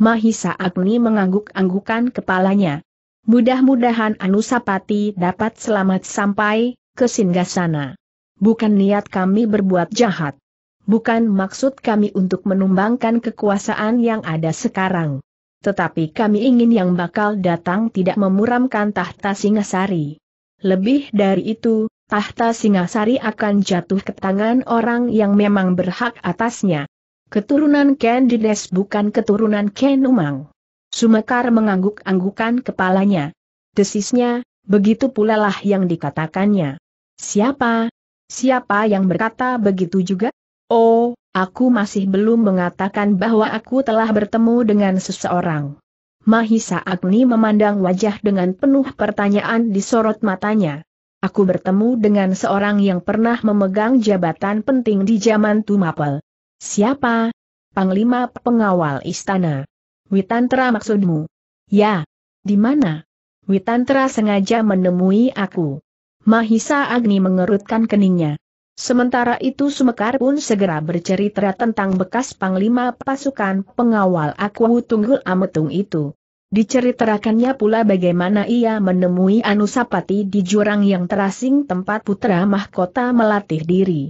Mahisa Agni mengangguk-anggukan kepalanya. Mudah-mudahan Anusapati dapat selamat sampai ke Singgasana. Bukan niat kami berbuat jahat. Bukan maksud kami untuk menumbangkan kekuasaan yang ada sekarang. Tetapi kami ingin yang bakal datang tidak memuramkan tahta Singasari. Lebih dari itu, tahta Singasari akan jatuh ke tangan orang yang memang berhak atasnya. Keturunan Ken Candides bukan keturunan Ken Umang. Sumekar mengangguk-anggukan kepalanya. Desisnya, begitu pula lah yang dikatakannya. Siapa Siapa yang berkata begitu juga? Oh, aku masih belum mengatakan bahwa aku telah bertemu dengan seseorang. Mahisa Agni memandang wajah dengan penuh pertanyaan di sorot matanya. Aku bertemu dengan seorang yang pernah memegang jabatan penting di zaman Tumapel. Siapa? Panglima Pengawal Istana. Witantra maksudmu? Ya. Di mana? Witantra sengaja menemui aku. Mahisa Agni mengerutkan keningnya. Sementara itu Sumekar pun segera bercerita tentang bekas panglima pasukan pengawal Aku Tunggul Ametung itu. Diceritakannya pula bagaimana ia menemui Anusapati di jurang yang terasing tempat putra mahkota melatih diri.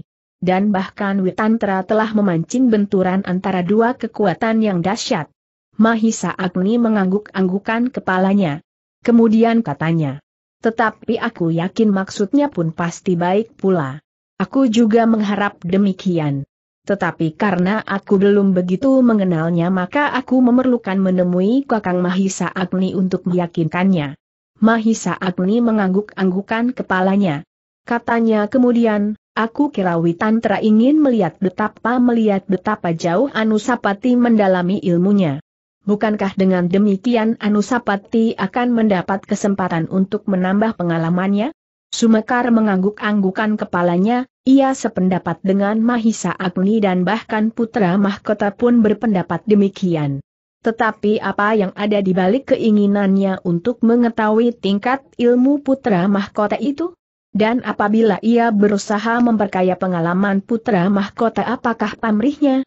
Dan bahkan Witantra telah memancing benturan antara dua kekuatan yang dahsyat. Mahisa Agni mengangguk-anggukan kepalanya. Kemudian katanya, tetapi aku yakin maksudnya pun pasti baik pula. Aku juga mengharap demikian. Tetapi karena aku belum begitu mengenalnya maka aku memerlukan menemui Kakang Mahisa Agni untuk meyakinkannya. Mahisa Agni mengangguk-anggukan kepalanya. Katanya kemudian, aku kira Witantra ingin melihat betapa melihat betapa jauh Anusapati mendalami ilmunya. Bukankah dengan demikian Anusapati akan mendapat kesempatan untuk menambah pengalamannya? Sumekar mengangguk-anggukan kepalanya, ia sependapat dengan Mahisa Agni dan bahkan putra mahkota pun berpendapat demikian. Tetapi apa yang ada di balik keinginannya untuk mengetahui tingkat ilmu putra mahkota itu? Dan apabila ia berusaha memperkaya pengalaman putra mahkota apakah pamrihnya,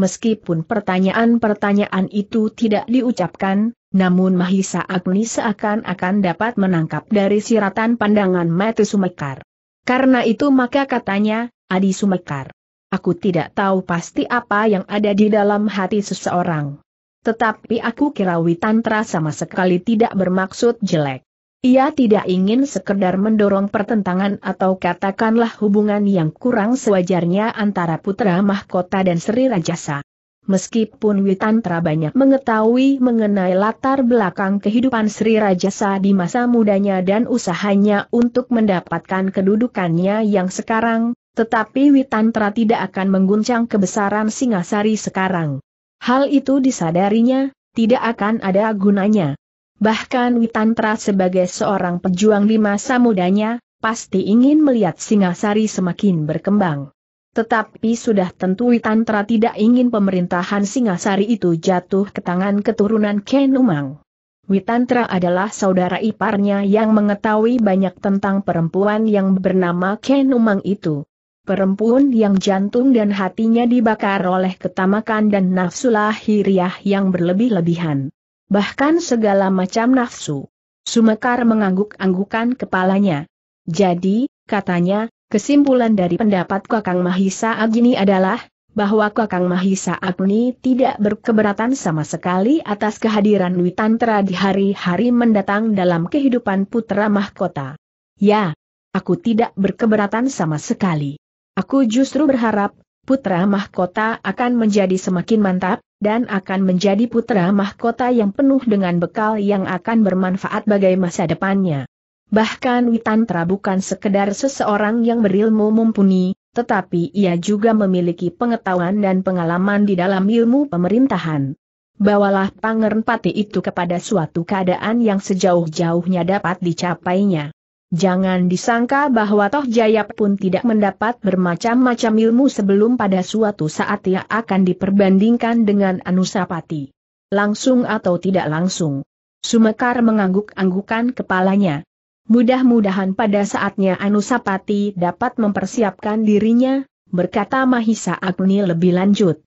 meskipun pertanyaan-pertanyaan itu tidak diucapkan, namun Mahisa Agni seakan-akan dapat menangkap dari siratan pandangan Mati Sumekar. Karena itu maka katanya, Adi Sumekar. Aku tidak tahu pasti apa yang ada di dalam hati seseorang. Tetapi aku kira Witantra sama sekali tidak bermaksud jelek. Ia tidak ingin sekedar mendorong pertentangan atau katakanlah hubungan yang kurang sewajarnya antara putra mahkota dan Sri Rajasa. Meskipun Witantra banyak mengetahui mengenai latar belakang kehidupan Sri Rajasa di masa mudanya dan usahanya untuk mendapatkan kedudukannya yang sekarang, tetapi Witantra tidak akan mengguncang kebesaran Singasari sekarang. Hal itu disadarinya, tidak akan ada gunanya. Bahkan Witantra sebagai seorang pejuang di masa mudanya, pasti ingin melihat Singasari semakin berkembang. Tetapi sudah tentu Witantra tidak ingin pemerintahan Singasari itu jatuh ke tangan keturunan Ken Umang. Witantra adalah saudara iparnya yang mengetahui banyak tentang perempuan yang bernama Ken Umang itu. Perempuan yang jantung dan hatinya dibakar oleh ketamakan dan nafsu lahiriah yang berlebih-lebihan bahkan segala macam nafsu. Sumekar mengangguk-anggukan kepalanya. Jadi, katanya, kesimpulan dari pendapat Kakang Mahisa Agni adalah, bahwa Kakang Mahisa Agni tidak berkeberatan sama sekali atas kehadiran Witantra di hari-hari mendatang dalam kehidupan putra mahkota. Ya, aku tidak berkeberatan sama sekali. Aku justru berharap, putra mahkota akan menjadi semakin mantap, dan akan menjadi putra mahkota yang penuh dengan bekal yang akan bermanfaat bagi masa depannya. Bahkan Witantra bukan sekedar seseorang yang berilmu mumpuni, tetapi ia juga memiliki pengetahuan dan pengalaman di dalam ilmu pemerintahan. Bawalah Pangeran Pati itu kepada suatu keadaan yang sejauh-jauhnya dapat dicapainya. Jangan disangka bahwa Toh Jaya pun tidak mendapat bermacam-macam ilmu sebelum pada suatu saat ia akan diperbandingkan dengan Anusapati. Langsung atau tidak langsung. Sumekar mengangguk-anggukan kepalanya. Mudah-mudahan pada saatnya Anusapati dapat mempersiapkan dirinya, berkata Mahisa Agni lebih lanjut.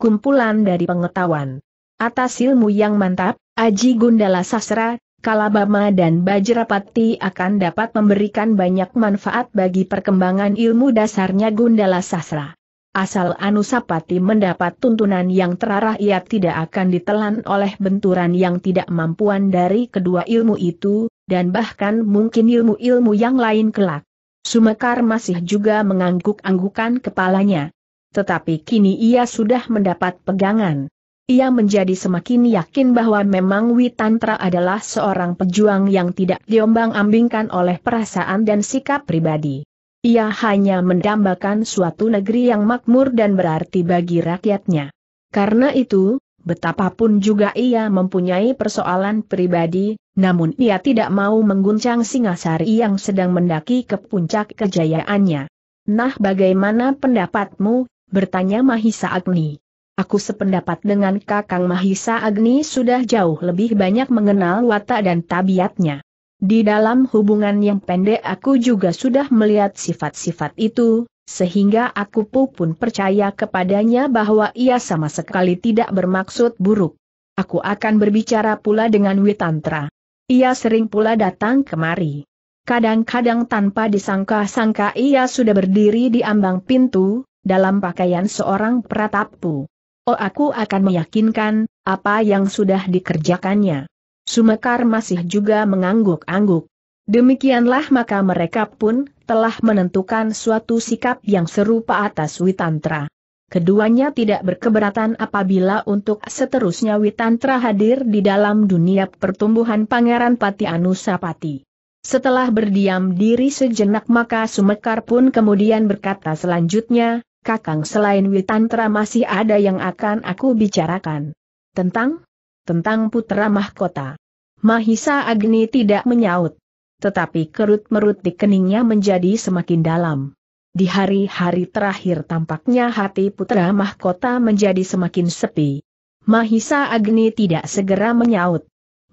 Kumpulan dari pengetahuan. Atas ilmu yang mantap, Aji Gundala Sasra, Kalabama dan Bajrapati akan dapat memberikan banyak manfaat bagi perkembangan ilmu dasarnya Gundala Sasra. Asal Anusapati mendapat tuntunan yang terarah ia tidak akan ditelan oleh benturan yang tidak mampuan dari kedua ilmu itu, dan bahkan mungkin ilmu-ilmu yang lain kelak. Sumekar masih juga mengangguk-anggukan kepalanya. Tetapi kini ia sudah mendapat pegangan. Ia menjadi semakin yakin bahwa memang Witantra adalah seorang pejuang yang tidak diombang-ambingkan oleh perasaan dan sikap pribadi. Ia hanya mendambakan suatu negeri yang makmur dan berarti bagi rakyatnya. Karena itu, betapapun juga ia mempunyai persoalan pribadi, namun ia tidak mau mengguncang Singasari yang sedang mendaki ke puncak kejayaannya. Nah bagaimana pendapatmu, bertanya Mahisa Agni. Aku sependapat dengan Kakang Mahisa Agni sudah jauh lebih banyak mengenal watak dan tabiatnya. Di dalam hubungan yang pendek aku juga sudah melihat sifat-sifat itu, sehingga aku pun percaya kepadanya bahwa ia sama sekali tidak bermaksud buruk. Aku akan berbicara pula dengan Witantra. Ia sering pula datang kemari. Kadang-kadang tanpa disangka-sangka ia sudah berdiri di ambang pintu, dalam pakaian seorang pratapu. Oh aku akan meyakinkan, apa yang sudah dikerjakannya. Sumekar masih juga mengangguk-angguk. Demikianlah maka mereka pun telah menentukan suatu sikap yang serupa atas Witantra. Keduanya tidak berkeberatan apabila untuk seterusnya Witantra hadir di dalam dunia pertumbuhan Pangeran Pati Anusapati. Setelah berdiam diri sejenak maka Sumekar pun kemudian berkata selanjutnya, Kakang selain Witantra masih ada yang akan aku bicarakan. Tentang? Tentang putra mahkota. Mahisa Agni tidak menyaut. Tetapi kerut merut di keningnya menjadi semakin dalam. Di hari-hari terakhir tampaknya hati putra mahkota menjadi semakin sepi. Mahisa Agni tidak segera menyaut.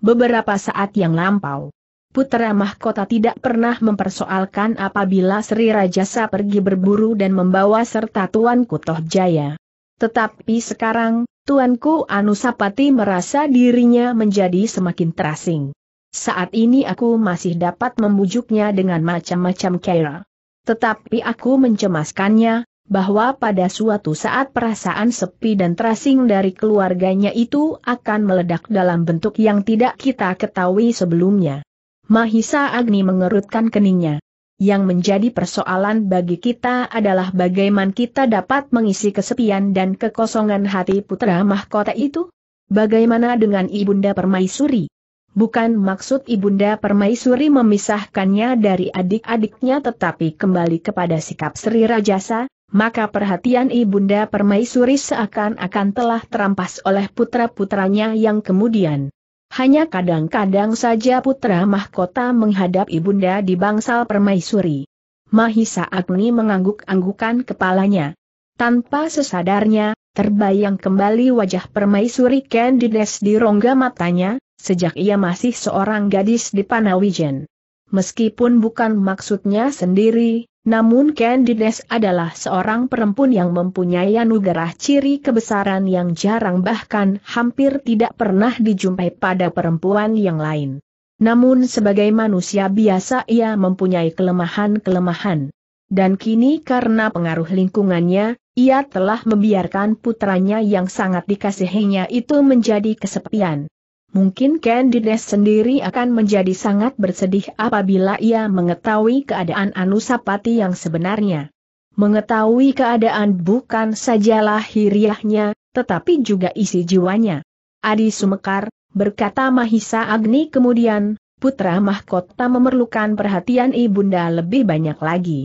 Beberapa saat yang lampau, Putera Mahkota tidak pernah mempersoalkan apabila Sri Rajasa pergi berburu dan membawa serta Tuanku Toh Jaya. Tetapi sekarang, Tuanku Anusapati merasa dirinya menjadi semakin terasing. Saat ini aku masih dapat membujuknya dengan macam-macam kera. Tetapi aku mencemaskannya, bahwa pada suatu saat perasaan sepi dan terasing dari keluarganya itu akan meledak dalam bentuk yang tidak kita ketahui sebelumnya. Mahisa Agni mengerutkan keningnya. Yang menjadi persoalan bagi kita adalah bagaimana kita dapat mengisi kesepian dan kekosongan hati putra mahkota itu? Bagaimana dengan Ibunda Permaisuri? Bukan maksud Ibunda Permaisuri memisahkannya dari adik-adiknya tetapi kembali kepada sikap Sri Rajasa, maka perhatian Ibunda Permaisuri seakan-akan telah terampas oleh putra-putranya yang kemudian hanya kadang-kadang saja putra mahkota menghadap ibunda di bangsal permaisuri. Mahisa Agni mengangguk-anggukan kepalanya. Tanpa sesadarnya, terbayang kembali wajah permaisuri Candides di rongga matanya, sejak ia masih seorang gadis di Panawijen. Meskipun bukan maksudnya sendiri, namun Candides adalah seorang perempuan yang mempunyai anugerah ciri kebesaran yang jarang bahkan hampir tidak pernah dijumpai pada perempuan yang lain. Namun sebagai manusia biasa ia mempunyai kelemahan-kelemahan. Dan kini karena pengaruh lingkungannya, ia telah membiarkan putranya yang sangat dikasihinya itu menjadi kesepian mungkin Candides sendiri akan menjadi sangat bersedih apabila ia mengetahui keadaan Anusapati yang sebenarnya. Mengetahui keadaan bukan saja lahiriahnya, tetapi juga isi jiwanya. Adi Sumekar, berkata Mahisa Agni kemudian, putra mahkota memerlukan perhatian ibunda lebih banyak lagi.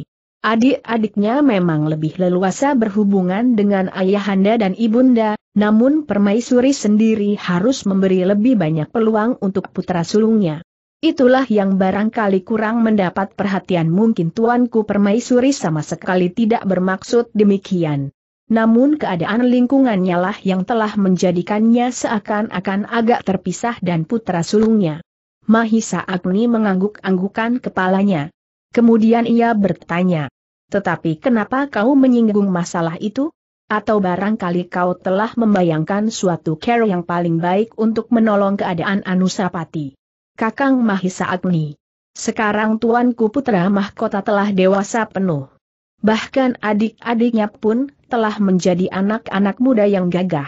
Adik-adiknya memang lebih leluasa berhubungan dengan ayahanda dan ibunda, namun permaisuri sendiri harus memberi lebih banyak peluang untuk putra sulungnya. Itulah yang barangkali kurang mendapat perhatian mungkin tuanku permaisuri sama sekali tidak bermaksud demikian. Namun keadaan lingkungannya lah yang telah menjadikannya seakan-akan agak terpisah dan putra sulungnya. Mahisa Agni mengangguk-anggukan kepalanya. Kemudian ia bertanya, tetapi kenapa kau menyinggung masalah itu? atau barangkali kau telah membayangkan suatu cara yang paling baik untuk menolong keadaan Anusapati. Kakang Mahisa Agni. Sekarang tuanku putra mahkota telah dewasa penuh. Bahkan adik-adiknya pun telah menjadi anak-anak muda yang gagah.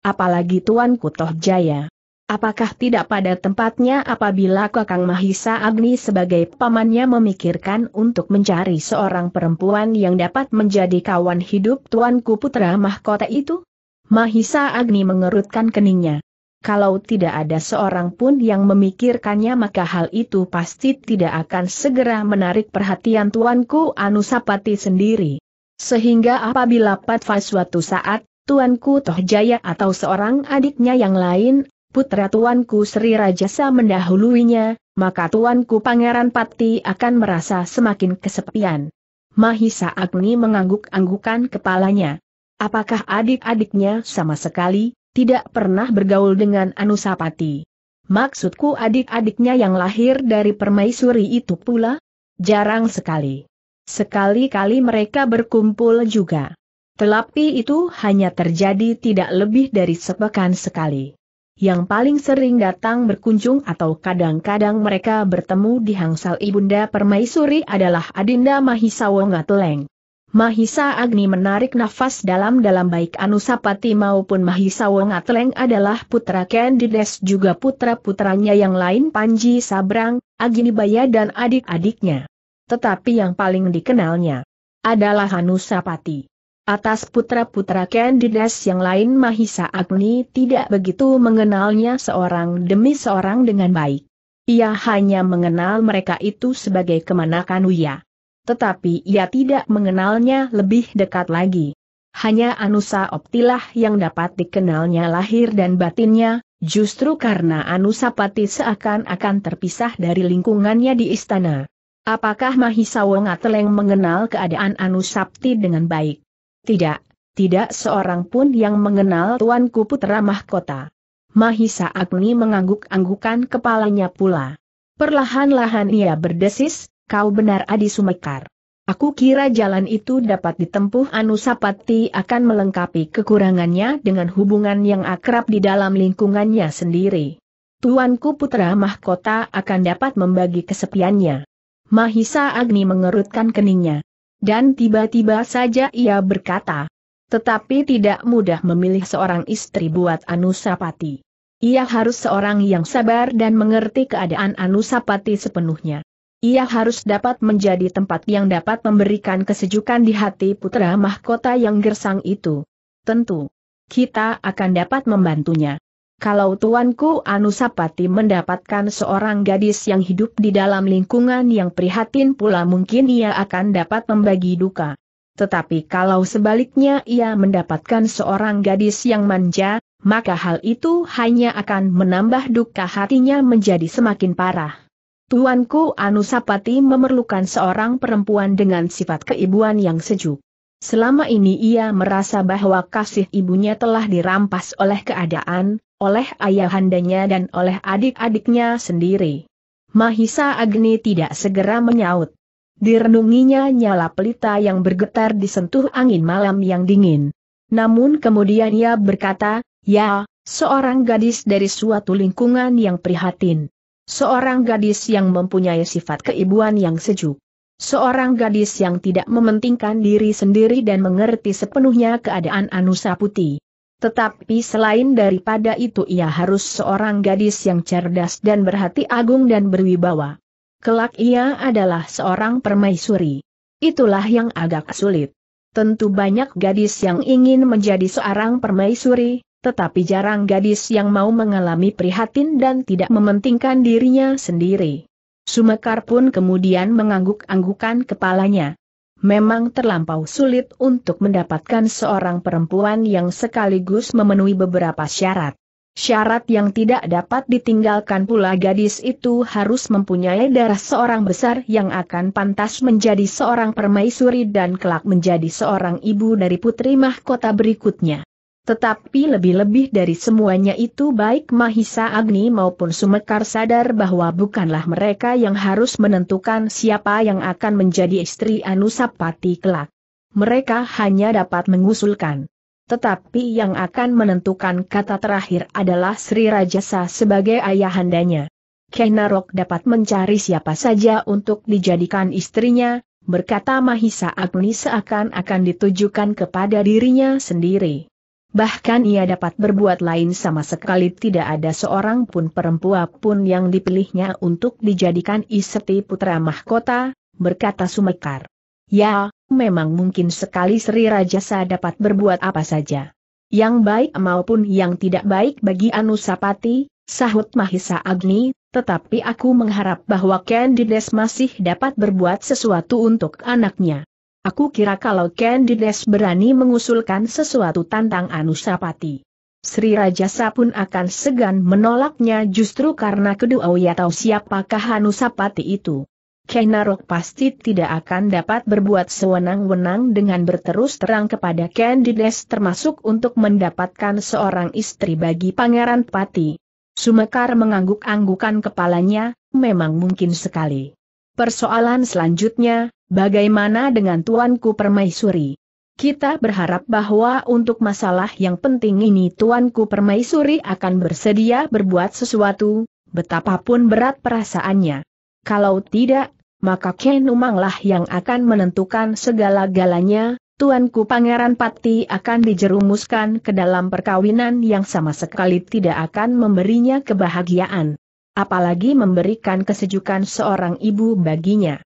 Apalagi tuanku Toh Jaya. Apakah tidak pada tempatnya apabila Kakang Mahisa Agni sebagai pamannya memikirkan untuk mencari seorang perempuan yang dapat menjadi kawan hidup tuanku putra mahkota itu? Mahisa Agni mengerutkan keningnya. Kalau tidak ada seorang pun yang memikirkannya maka hal itu pasti tidak akan segera menarik perhatian tuanku Anusapati sendiri. Sehingga apabila Patva suatu saat Tuanku Tohjaya atau seorang adiknya yang lain putra tuanku Sri Rajasa mendahuluinya, maka tuanku Pangeran Pati akan merasa semakin kesepian. Mahisa Agni mengangguk-anggukan kepalanya. Apakah adik-adiknya sama sekali, tidak pernah bergaul dengan Anusapati? Maksudku adik-adiknya yang lahir dari permaisuri itu pula? Jarang sekali. Sekali-kali mereka berkumpul juga. Telapi itu hanya terjadi tidak lebih dari sepekan sekali yang paling sering datang berkunjung atau kadang-kadang mereka bertemu di Hangsal Ibunda Permaisuri adalah Adinda Mahisa Wongatleng. Mahisa Agni menarik nafas dalam-dalam baik Anusapati maupun Mahisa Wongatleng adalah putra Kendides juga putra-putranya yang lain Panji Sabrang, Agni Baya dan adik-adiknya. Tetapi yang paling dikenalnya adalah Anusapati atas putra-putra Candidas yang lain Mahisa Agni tidak begitu mengenalnya seorang demi seorang dengan baik. Ia hanya mengenal mereka itu sebagai kemanakan Uya. Tetapi ia tidak mengenalnya lebih dekat lagi. Hanya Anusa Optilah yang dapat dikenalnya lahir dan batinnya, justru karena Anusa Pati seakan-akan terpisah dari lingkungannya di istana. Apakah Mahisa Wongateleng mengenal keadaan Anusapti dengan baik? Tidak, tidak seorang pun yang mengenal tuanku putra mahkota. Mahisa Agni mengangguk-anggukan kepalanya pula. Perlahan-lahan ia berdesis, kau benar Adi Sumekar. Aku kira jalan itu dapat ditempuh Anusapati akan melengkapi kekurangannya dengan hubungan yang akrab di dalam lingkungannya sendiri. Tuanku putra mahkota akan dapat membagi kesepiannya. Mahisa Agni mengerutkan keningnya dan tiba-tiba saja ia berkata. Tetapi tidak mudah memilih seorang istri buat Anusapati. Ia harus seorang yang sabar dan mengerti keadaan Anusapati sepenuhnya. Ia harus dapat menjadi tempat yang dapat memberikan kesejukan di hati putra mahkota yang gersang itu. Tentu, kita akan dapat membantunya kalau tuanku Anusapati mendapatkan seorang gadis yang hidup di dalam lingkungan yang prihatin pula mungkin ia akan dapat membagi duka. Tetapi kalau sebaliknya ia mendapatkan seorang gadis yang manja, maka hal itu hanya akan menambah duka hatinya menjadi semakin parah. Tuanku Anusapati memerlukan seorang perempuan dengan sifat keibuan yang sejuk. Selama ini ia merasa bahwa kasih ibunya telah dirampas oleh keadaan, oleh ayahandanya dan oleh adik-adiknya sendiri. Mahisa Agni tidak segera menyaut. Direnunginya nyala pelita yang bergetar disentuh angin malam yang dingin. Namun kemudian ia berkata, ya, seorang gadis dari suatu lingkungan yang prihatin. Seorang gadis yang mempunyai sifat keibuan yang sejuk. Seorang gadis yang tidak mementingkan diri sendiri dan mengerti sepenuhnya keadaan Anusa Putih. Tetapi selain daripada itu ia harus seorang gadis yang cerdas dan berhati agung dan berwibawa. Kelak ia adalah seorang permaisuri. Itulah yang agak sulit. Tentu banyak gadis yang ingin menjadi seorang permaisuri, tetapi jarang gadis yang mau mengalami prihatin dan tidak mementingkan dirinya sendiri. Sumekar pun kemudian mengangguk-anggukan kepalanya memang terlampau sulit untuk mendapatkan seorang perempuan yang sekaligus memenuhi beberapa syarat. Syarat yang tidak dapat ditinggalkan pula gadis itu harus mempunyai darah seorang besar yang akan pantas menjadi seorang permaisuri dan kelak menjadi seorang ibu dari putri mahkota berikutnya. Tetapi lebih-lebih dari semuanya itu baik Mahisa Agni maupun Sumekar sadar bahwa bukanlah mereka yang harus menentukan siapa yang akan menjadi istri Anusapati kelak. Mereka hanya dapat mengusulkan. Tetapi yang akan menentukan kata terakhir adalah Sri Rajasa sebagai ayahandanya. Kenarok dapat mencari siapa saja untuk dijadikan istrinya, berkata Mahisa Agni seakan-akan ditujukan kepada dirinya sendiri. Bahkan ia dapat berbuat lain sama sekali tidak ada seorang pun perempuan pun yang dipilihnya untuk dijadikan istri putra mahkota, berkata Sumekar. Ya, memang mungkin sekali Sri Rajasa dapat berbuat apa saja. Yang baik maupun yang tidak baik bagi Anusapati, sahut Mahisa Agni, tetapi aku mengharap bahwa Candides masih dapat berbuat sesuatu untuk anaknya. Aku kira kalau Candides berani mengusulkan sesuatu tantang Anusapati. Sri Rajasa pun akan segan menolaknya justru karena kedua ia oh ya tahu siapakah Anusapati itu. Kenarok pasti tidak akan dapat berbuat sewenang-wenang dengan berterus terang kepada Candides termasuk untuk mendapatkan seorang istri bagi Pangeran Pati. Sumekar mengangguk-anggukan kepalanya, memang mungkin sekali. Persoalan selanjutnya, bagaimana dengan Tuanku Permaisuri? Kita berharap bahwa untuk masalah yang penting ini Tuanku Permaisuri akan bersedia berbuat sesuatu, betapapun berat perasaannya. Kalau tidak, maka Ken Umanglah yang akan menentukan segala-galanya, Tuanku Pangeran Pati akan dijerumuskan ke dalam perkawinan yang sama sekali tidak akan memberinya kebahagiaan apalagi memberikan kesejukan seorang ibu baginya.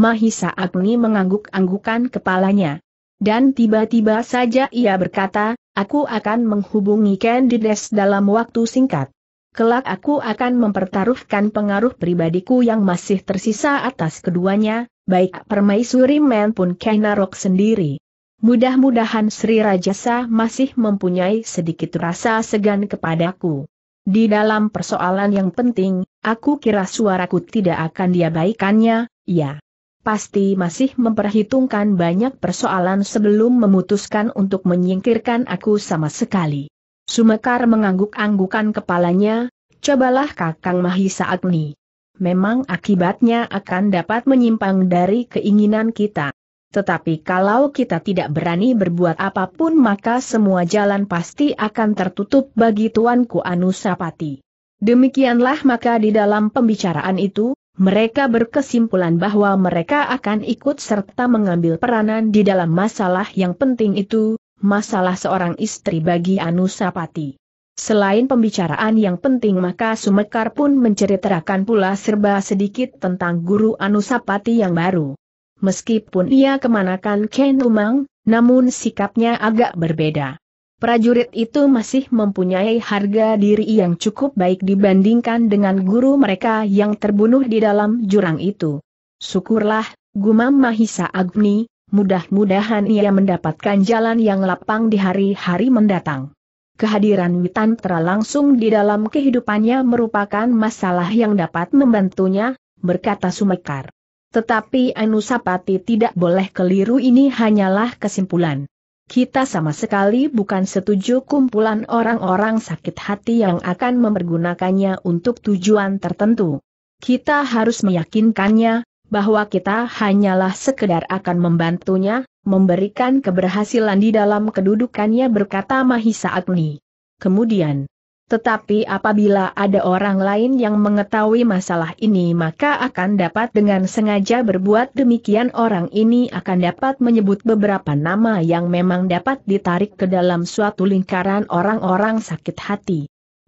Mahisa Agni mengangguk-anggukan kepalanya. Dan tiba-tiba saja ia berkata, aku akan menghubungi Candides dalam waktu singkat. Kelak aku akan mempertaruhkan pengaruh pribadiku yang masih tersisa atas keduanya, baik permaisuri men pun Kainarok sendiri. Mudah-mudahan Sri Rajasa masih mempunyai sedikit rasa segan kepadaku. Di dalam persoalan yang penting, aku kira suaraku tidak akan diabaikannya, ya. Pasti masih memperhitungkan banyak persoalan sebelum memutuskan untuk menyingkirkan aku sama sekali. Sumekar mengangguk-anggukan kepalanya, cobalah Kakang Mahisa Agni. Memang akibatnya akan dapat menyimpang dari keinginan kita. Tetapi kalau kita tidak berani berbuat apapun maka semua jalan pasti akan tertutup bagi Tuanku Anusapati. Demikianlah maka di dalam pembicaraan itu, mereka berkesimpulan bahwa mereka akan ikut serta mengambil peranan di dalam masalah yang penting itu, masalah seorang istri bagi Anusapati. Selain pembicaraan yang penting maka Sumekar pun menceritakan pula serba sedikit tentang guru Anusapati yang baru meskipun ia kemanakan Ken Umang, namun sikapnya agak berbeda. Prajurit itu masih mempunyai harga diri yang cukup baik dibandingkan dengan guru mereka yang terbunuh di dalam jurang itu. Syukurlah, gumam Mahisa Agni, mudah-mudahan ia mendapatkan jalan yang lapang di hari-hari mendatang. Kehadiran Witantra langsung di dalam kehidupannya merupakan masalah yang dapat membantunya, berkata Sumekar. Tetapi Anusapati tidak boleh keliru ini hanyalah kesimpulan. Kita sama sekali bukan setuju kumpulan orang-orang sakit hati yang akan mempergunakannya untuk tujuan tertentu. Kita harus meyakinkannya, bahwa kita hanyalah sekedar akan membantunya, memberikan keberhasilan di dalam kedudukannya berkata Mahisa Agni. Kemudian, tetapi apabila ada orang lain yang mengetahui masalah ini maka akan dapat dengan sengaja berbuat demikian orang ini akan dapat menyebut beberapa nama yang memang dapat ditarik ke dalam suatu lingkaran orang-orang sakit hati.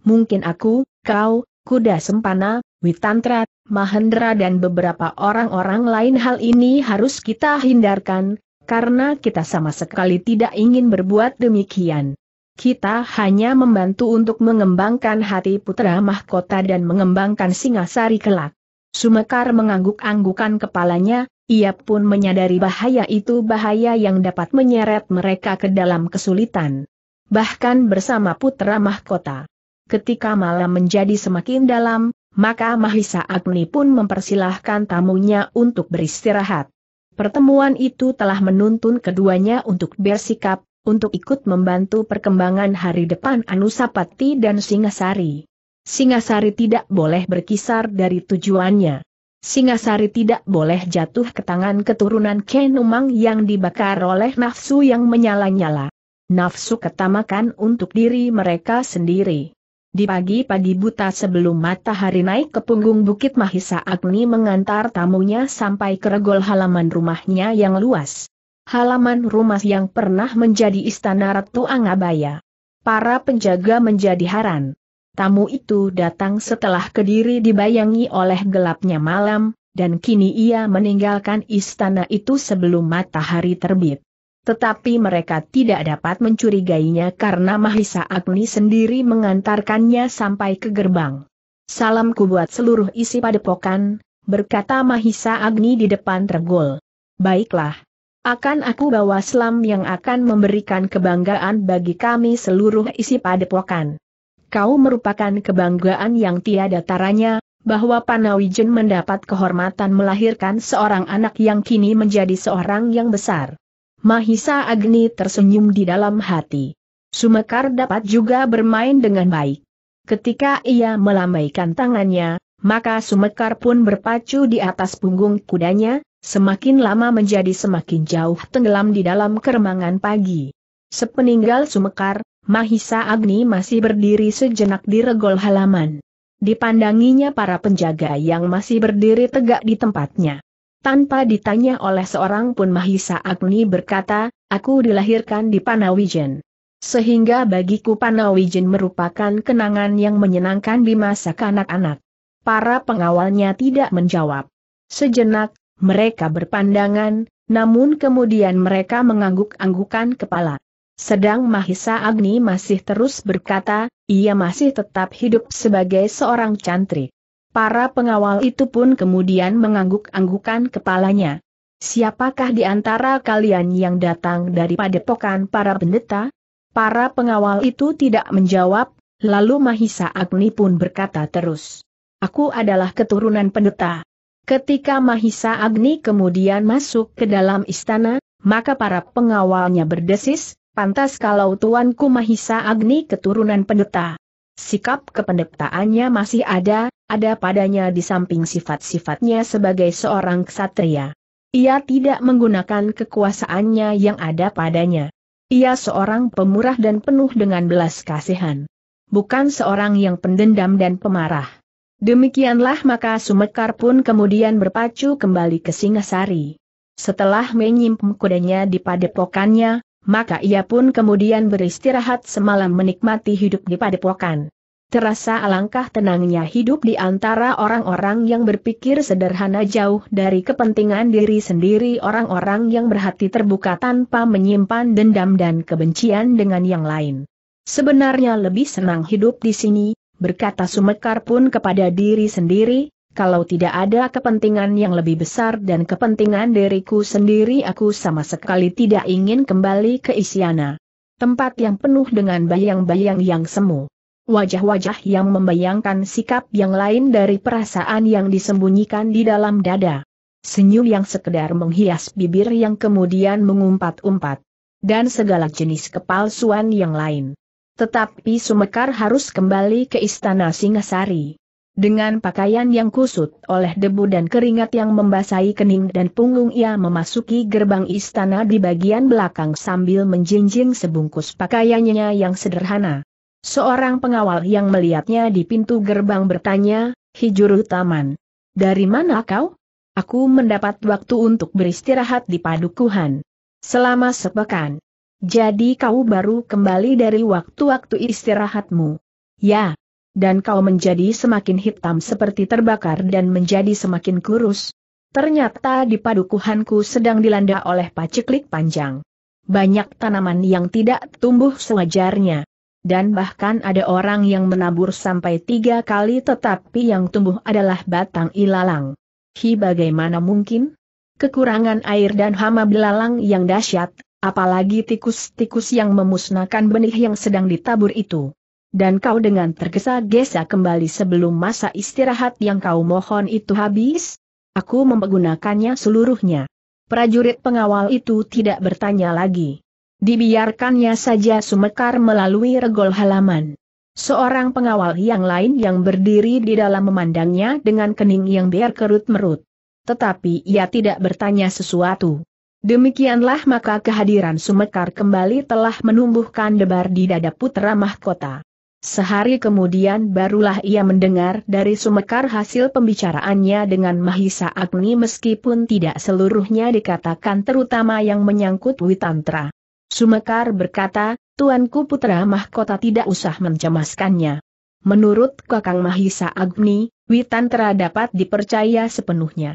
Mungkin aku, kau, kuda sempana, Witantra, Mahendra dan beberapa orang-orang lain hal ini harus kita hindarkan, karena kita sama sekali tidak ingin berbuat demikian. Kita hanya membantu untuk mengembangkan hati putra mahkota dan mengembangkan singasari kelak. Sumekar mengangguk-anggukan kepalanya, ia pun menyadari bahaya itu bahaya yang dapat menyeret mereka ke dalam kesulitan. Bahkan bersama putra mahkota. Ketika malam menjadi semakin dalam, maka Mahisa Agni pun mempersilahkan tamunya untuk beristirahat. Pertemuan itu telah menuntun keduanya untuk bersikap untuk ikut membantu perkembangan hari depan Anusapati dan Singasari. Singasari tidak boleh berkisar dari tujuannya. Singasari tidak boleh jatuh ke tangan keturunan Kenumang yang dibakar oleh nafsu yang menyala-nyala. Nafsu ketamakan untuk diri mereka sendiri. Di pagi-pagi buta sebelum matahari naik ke punggung Bukit Mahisa Agni mengantar tamunya sampai ke regol halaman rumahnya yang luas halaman rumah yang pernah menjadi istana Ratu Angabaya. Para penjaga menjadi haran. Tamu itu datang setelah Kediri dibayangi oleh gelapnya malam, dan kini ia meninggalkan istana itu sebelum matahari terbit. Tetapi mereka tidak dapat mencurigainya karena Mahisa Agni sendiri mengantarkannya sampai ke gerbang. Salamku buat seluruh isi padepokan, berkata Mahisa Agni di depan tergol. Baiklah, akan aku bawa selam yang akan memberikan kebanggaan bagi kami seluruh isi padepokan. Kau merupakan kebanggaan yang tiada taranya, bahwa Panawijen mendapat kehormatan melahirkan seorang anak yang kini menjadi seorang yang besar. Mahisa Agni tersenyum di dalam hati. Sumekar dapat juga bermain dengan baik. Ketika ia melambaikan tangannya, maka Sumekar pun berpacu di atas punggung kudanya, semakin lama menjadi semakin jauh tenggelam di dalam keremangan pagi. Sepeninggal Sumekar, Mahisa Agni masih berdiri sejenak di regol halaman. Dipandanginya para penjaga yang masih berdiri tegak di tempatnya. Tanpa ditanya oleh seorang pun Mahisa Agni berkata, aku dilahirkan di Panawijen. Sehingga bagiku Panawijen merupakan kenangan yang menyenangkan di masa kanak kanak Para pengawalnya tidak menjawab. Sejenak, mereka berpandangan, namun kemudian mereka mengangguk-anggukan kepala. Sedang Mahisa Agni masih terus berkata, ia masih tetap hidup sebagai seorang cantri. Para pengawal itu pun kemudian mengangguk-anggukan kepalanya. Siapakah di antara kalian yang datang dari padepokan para pendeta? Para pengawal itu tidak menjawab, lalu Mahisa Agni pun berkata terus. Aku adalah keturunan pendeta. Ketika Mahisa Agni kemudian masuk ke dalam istana, maka para pengawalnya berdesis, pantas kalau tuanku Mahisa Agni keturunan pendeta. Sikap kependetaannya masih ada, ada padanya di samping sifat-sifatnya sebagai seorang ksatria. Ia tidak menggunakan kekuasaannya yang ada padanya. Ia seorang pemurah dan penuh dengan belas kasihan. Bukan seorang yang pendendam dan pemarah. Demikianlah maka Sumekar pun kemudian berpacu kembali ke Singasari. Setelah menyimpan kudanya di padepokannya, maka ia pun kemudian beristirahat semalam menikmati hidup di padepokan. Terasa alangkah tenangnya hidup di antara orang-orang yang berpikir sederhana jauh dari kepentingan diri sendiri orang-orang yang berhati terbuka tanpa menyimpan dendam dan kebencian dengan yang lain. Sebenarnya lebih senang hidup di sini, berkata Sumekar pun kepada diri sendiri, kalau tidak ada kepentingan yang lebih besar dan kepentingan diriku sendiri aku sama sekali tidak ingin kembali ke Isyana. Tempat yang penuh dengan bayang-bayang yang semu. Wajah-wajah yang membayangkan sikap yang lain dari perasaan yang disembunyikan di dalam dada. Senyum yang sekedar menghias bibir yang kemudian mengumpat-umpat. Dan segala jenis kepalsuan yang lain. Tetapi Sumekar harus kembali ke istana Singasari. Dengan pakaian yang kusut oleh debu dan keringat yang membasahi kening dan punggung ia memasuki gerbang istana di bagian belakang sambil menjinjing sebungkus pakaiannya yang sederhana. Seorang pengawal yang melihatnya di pintu gerbang bertanya, Hijuru Taman. Dari mana kau? Aku mendapat waktu untuk beristirahat di padukuhan. Selama sepekan, jadi kau baru kembali dari waktu-waktu istirahatmu. Ya. Dan kau menjadi semakin hitam seperti terbakar dan menjadi semakin kurus. Ternyata di padukuhanku sedang dilanda oleh paceklik panjang. Banyak tanaman yang tidak tumbuh sewajarnya. Dan bahkan ada orang yang menabur sampai tiga kali tetapi yang tumbuh adalah batang ilalang. Hi bagaimana mungkin? Kekurangan air dan hama belalang yang dahsyat, Apalagi tikus-tikus yang memusnahkan benih yang sedang ditabur itu. Dan kau dengan tergesa-gesa kembali sebelum masa istirahat yang kau mohon itu habis? Aku mempergunakannya seluruhnya. Prajurit pengawal itu tidak bertanya lagi. Dibiarkannya saja sumekar melalui regol halaman. Seorang pengawal yang lain yang berdiri di dalam memandangnya dengan kening yang biar kerut merut. Tetapi ia tidak bertanya sesuatu. Demikianlah maka kehadiran Sumekar kembali telah menumbuhkan debar di dada putra mahkota. Sehari kemudian barulah ia mendengar dari Sumekar hasil pembicaraannya dengan Mahisa Agni meskipun tidak seluruhnya dikatakan terutama yang menyangkut Witantra. Sumekar berkata, Tuanku putra mahkota tidak usah mencemaskannya. Menurut Kakang Mahisa Agni, Witantra dapat dipercaya sepenuhnya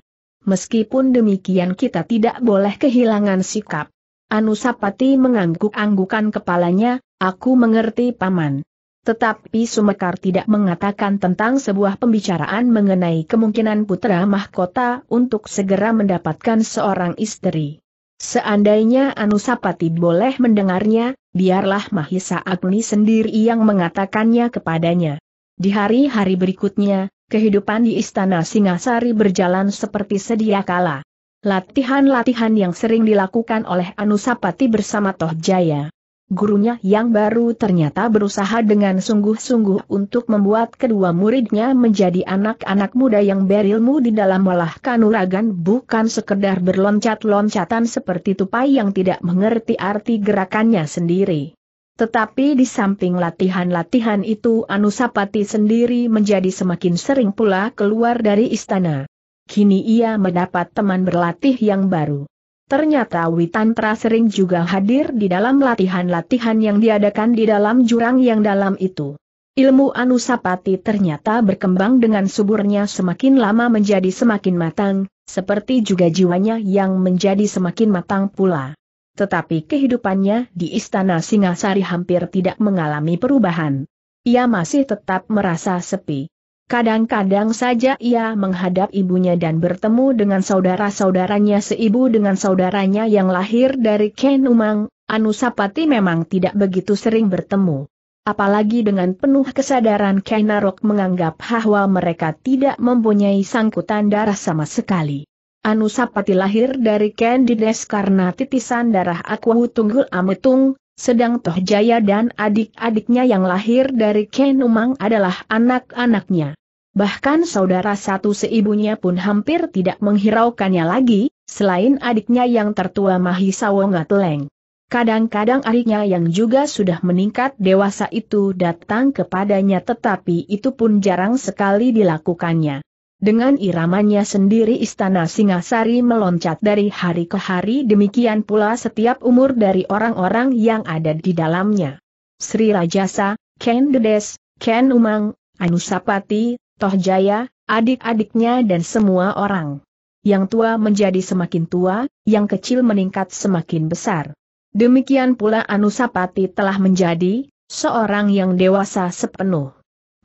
meskipun demikian kita tidak boleh kehilangan sikap. Anusapati mengangguk-anggukan kepalanya, aku mengerti paman. Tetapi Sumekar tidak mengatakan tentang sebuah pembicaraan mengenai kemungkinan putra mahkota untuk segera mendapatkan seorang istri. Seandainya Anusapati boleh mendengarnya, biarlah Mahisa Agni sendiri yang mengatakannya kepadanya. Di hari-hari berikutnya, kehidupan di Istana Singasari berjalan seperti sedia kala. Latihan-latihan yang sering dilakukan oleh Anusapati bersama Tohjaya, Gurunya yang baru ternyata berusaha dengan sungguh-sungguh untuk membuat kedua muridnya menjadi anak-anak muda yang berilmu di dalam olah kanuragan bukan sekedar berloncat-loncatan seperti tupai yang tidak mengerti arti gerakannya sendiri. Tetapi di samping latihan-latihan itu Anusapati sendiri menjadi semakin sering pula keluar dari istana. Kini ia mendapat teman berlatih yang baru. Ternyata Witantra sering juga hadir di dalam latihan-latihan yang diadakan di dalam jurang yang dalam itu. Ilmu Anusapati ternyata berkembang dengan suburnya semakin lama menjadi semakin matang, seperti juga jiwanya yang menjadi semakin matang pula tetapi kehidupannya di istana Singasari hampir tidak mengalami perubahan. Ia masih tetap merasa sepi. Kadang-kadang saja ia menghadap ibunya dan bertemu dengan saudara-saudaranya seibu dengan saudaranya yang lahir dari Ken Umang, Anusapati memang tidak begitu sering bertemu. Apalagi dengan penuh kesadaran Kenarok menganggap bahwa mereka tidak mempunyai sangkutan darah sama sekali. Anusapati lahir dari Candides karena titisan darah Akwahu Tunggul Ametung, sedang Toh Jaya dan adik-adiknya yang lahir dari Kenumang adalah anak-anaknya. Bahkan saudara satu seibunya pun hampir tidak menghiraukannya lagi, selain adiknya yang tertua Mahisa Mahisawongatleng. Kadang-kadang adiknya yang juga sudah meningkat dewasa itu datang kepadanya tetapi itu pun jarang sekali dilakukannya. Dengan iramanya sendiri istana Singasari meloncat dari hari ke hari demikian pula setiap umur dari orang-orang yang ada di dalamnya. Sri Rajasa, Ken Dedes, Ken Umang, Anusapati, Tohjaya, adik-adiknya dan semua orang. Yang tua menjadi semakin tua, yang kecil meningkat semakin besar. Demikian pula Anusapati telah menjadi, seorang yang dewasa sepenuh.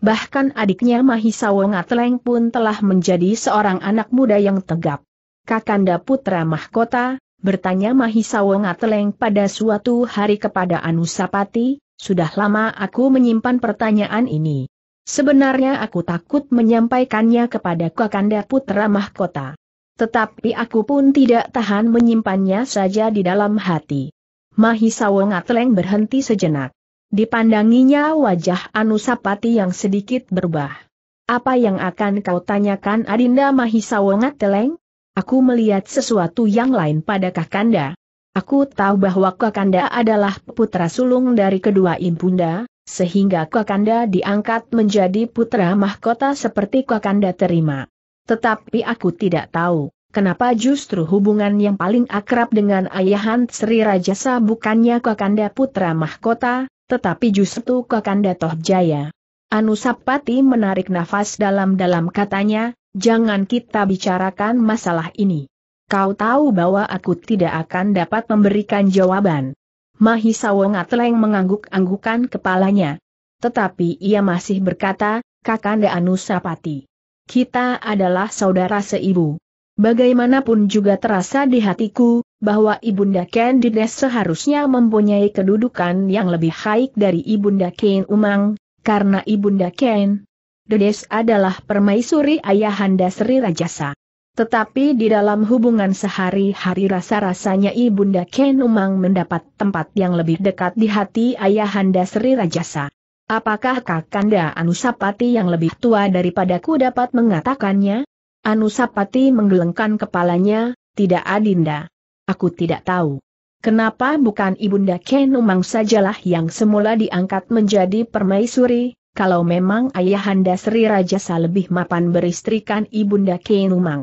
Bahkan adiknya Mahisa Wongatleng pun telah menjadi seorang anak muda yang tegap. Kakanda Putra Mahkota, bertanya Mahisa Wongatleng pada suatu hari kepada Anusapati, sudah lama aku menyimpan pertanyaan ini. Sebenarnya aku takut menyampaikannya kepada Kakanda Putra Mahkota. Tetapi aku pun tidak tahan menyimpannya saja di dalam hati. Mahisa Wongatleng berhenti sejenak. Dipandanginya wajah Anusapati yang sedikit berubah. Apa yang akan kau tanyakan Adinda Mahisa Wongat Teleng? Aku melihat sesuatu yang lain pada Kakanda. Aku tahu bahwa Kakanda adalah putra sulung dari kedua Impunda, sehingga Kakanda diangkat menjadi putra mahkota seperti Kakanda terima. Tetapi aku tidak tahu, kenapa justru hubungan yang paling akrab dengan ayahan Sri Rajasa bukannya Kakanda putra mahkota, tetapi justru Kakanda Toh Jaya. Anusapati menarik nafas dalam-dalam katanya, jangan kita bicarakan masalah ini. Kau tahu bahwa aku tidak akan dapat memberikan jawaban. Mahisa Wongatleng mengangguk-anggukan kepalanya. Tetapi ia masih berkata, Kakanda Anusapati. Kita adalah saudara seibu. Bagaimanapun juga terasa di hatiku, bahwa Ibunda Candides seharusnya mempunyai kedudukan yang lebih baik dari Ibunda Ken Umang, karena Ibunda Ken Dedes adalah permaisuri ayahanda Sri Rajasa. Tetapi di dalam hubungan sehari-hari rasa-rasanya Ibunda Ken Umang mendapat tempat yang lebih dekat di hati ayahanda Sri Rajasa. Apakah Kakanda Anusapati yang lebih tua daripadaku dapat mengatakannya? Anusapati menggelengkan kepalanya, tidak adinda. Aku tidak tahu. Kenapa bukan Ibunda Kenumang sajalah yang semula diangkat menjadi permaisuri, kalau memang ayahanda Sri Rajasa lebih mapan beristrikan Ibunda Kenumang. Umang.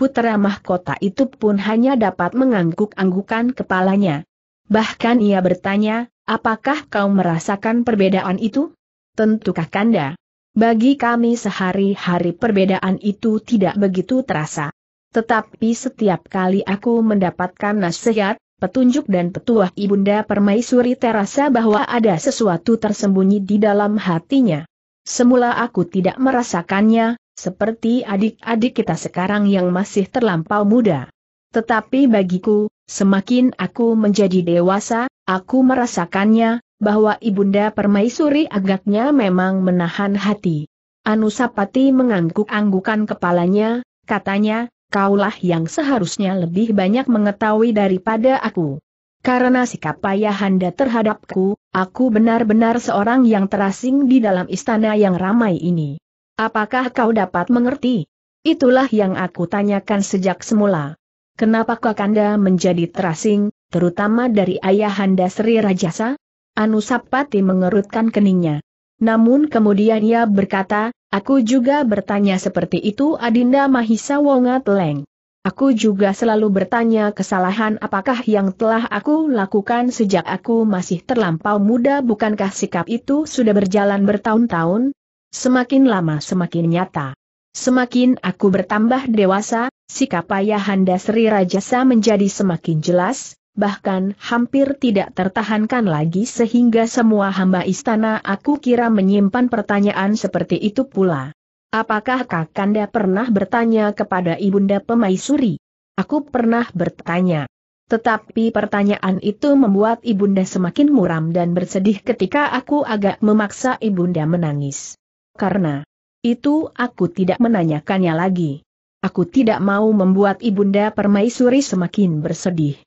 Putera mahkota itu pun hanya dapat mengangguk-anggukan kepalanya. Bahkan ia bertanya, apakah kau merasakan perbedaan itu? Tentu kanda? Bagi kami sehari-hari perbedaan itu tidak begitu terasa. Tetapi setiap kali aku mendapatkan nasihat, petunjuk dan petuah Ibunda Permaisuri terasa bahwa ada sesuatu tersembunyi di dalam hatinya. Semula aku tidak merasakannya, seperti adik-adik kita sekarang yang masih terlampau muda. Tetapi bagiku, semakin aku menjadi dewasa, aku merasakannya, bahwa Ibunda Permaisuri agaknya memang menahan hati. Anusapati mengangguk-anggukan kepalanya, katanya, kaulah yang seharusnya lebih banyak mengetahui daripada aku. Karena sikap ayahanda terhadapku, aku benar-benar seorang yang terasing di dalam istana yang ramai ini. Apakah kau dapat mengerti? Itulah yang aku tanyakan sejak semula. Kenapa Kakanda menjadi terasing, terutama dari ayahanda Sri Rajasa? Anusapati mengerutkan keningnya. Namun kemudian ia berkata, Aku juga bertanya seperti itu Adinda Mahisa Wonga Teleng. Aku juga selalu bertanya kesalahan apakah yang telah aku lakukan sejak aku masih terlampau muda bukankah sikap itu sudah berjalan bertahun-tahun? Semakin lama semakin nyata. Semakin aku bertambah dewasa, sikap ayahanda Sri Rajasa menjadi semakin jelas, bahkan hampir tidak tertahankan lagi sehingga semua hamba istana aku kira menyimpan pertanyaan seperti itu pula. Apakah Kakanda pernah bertanya kepada Ibunda Pemaisuri? Aku pernah bertanya. Tetapi pertanyaan itu membuat Ibunda semakin muram dan bersedih ketika aku agak memaksa Ibunda menangis. Karena itu aku tidak menanyakannya lagi. Aku tidak mau membuat Ibunda Permaisuri semakin bersedih.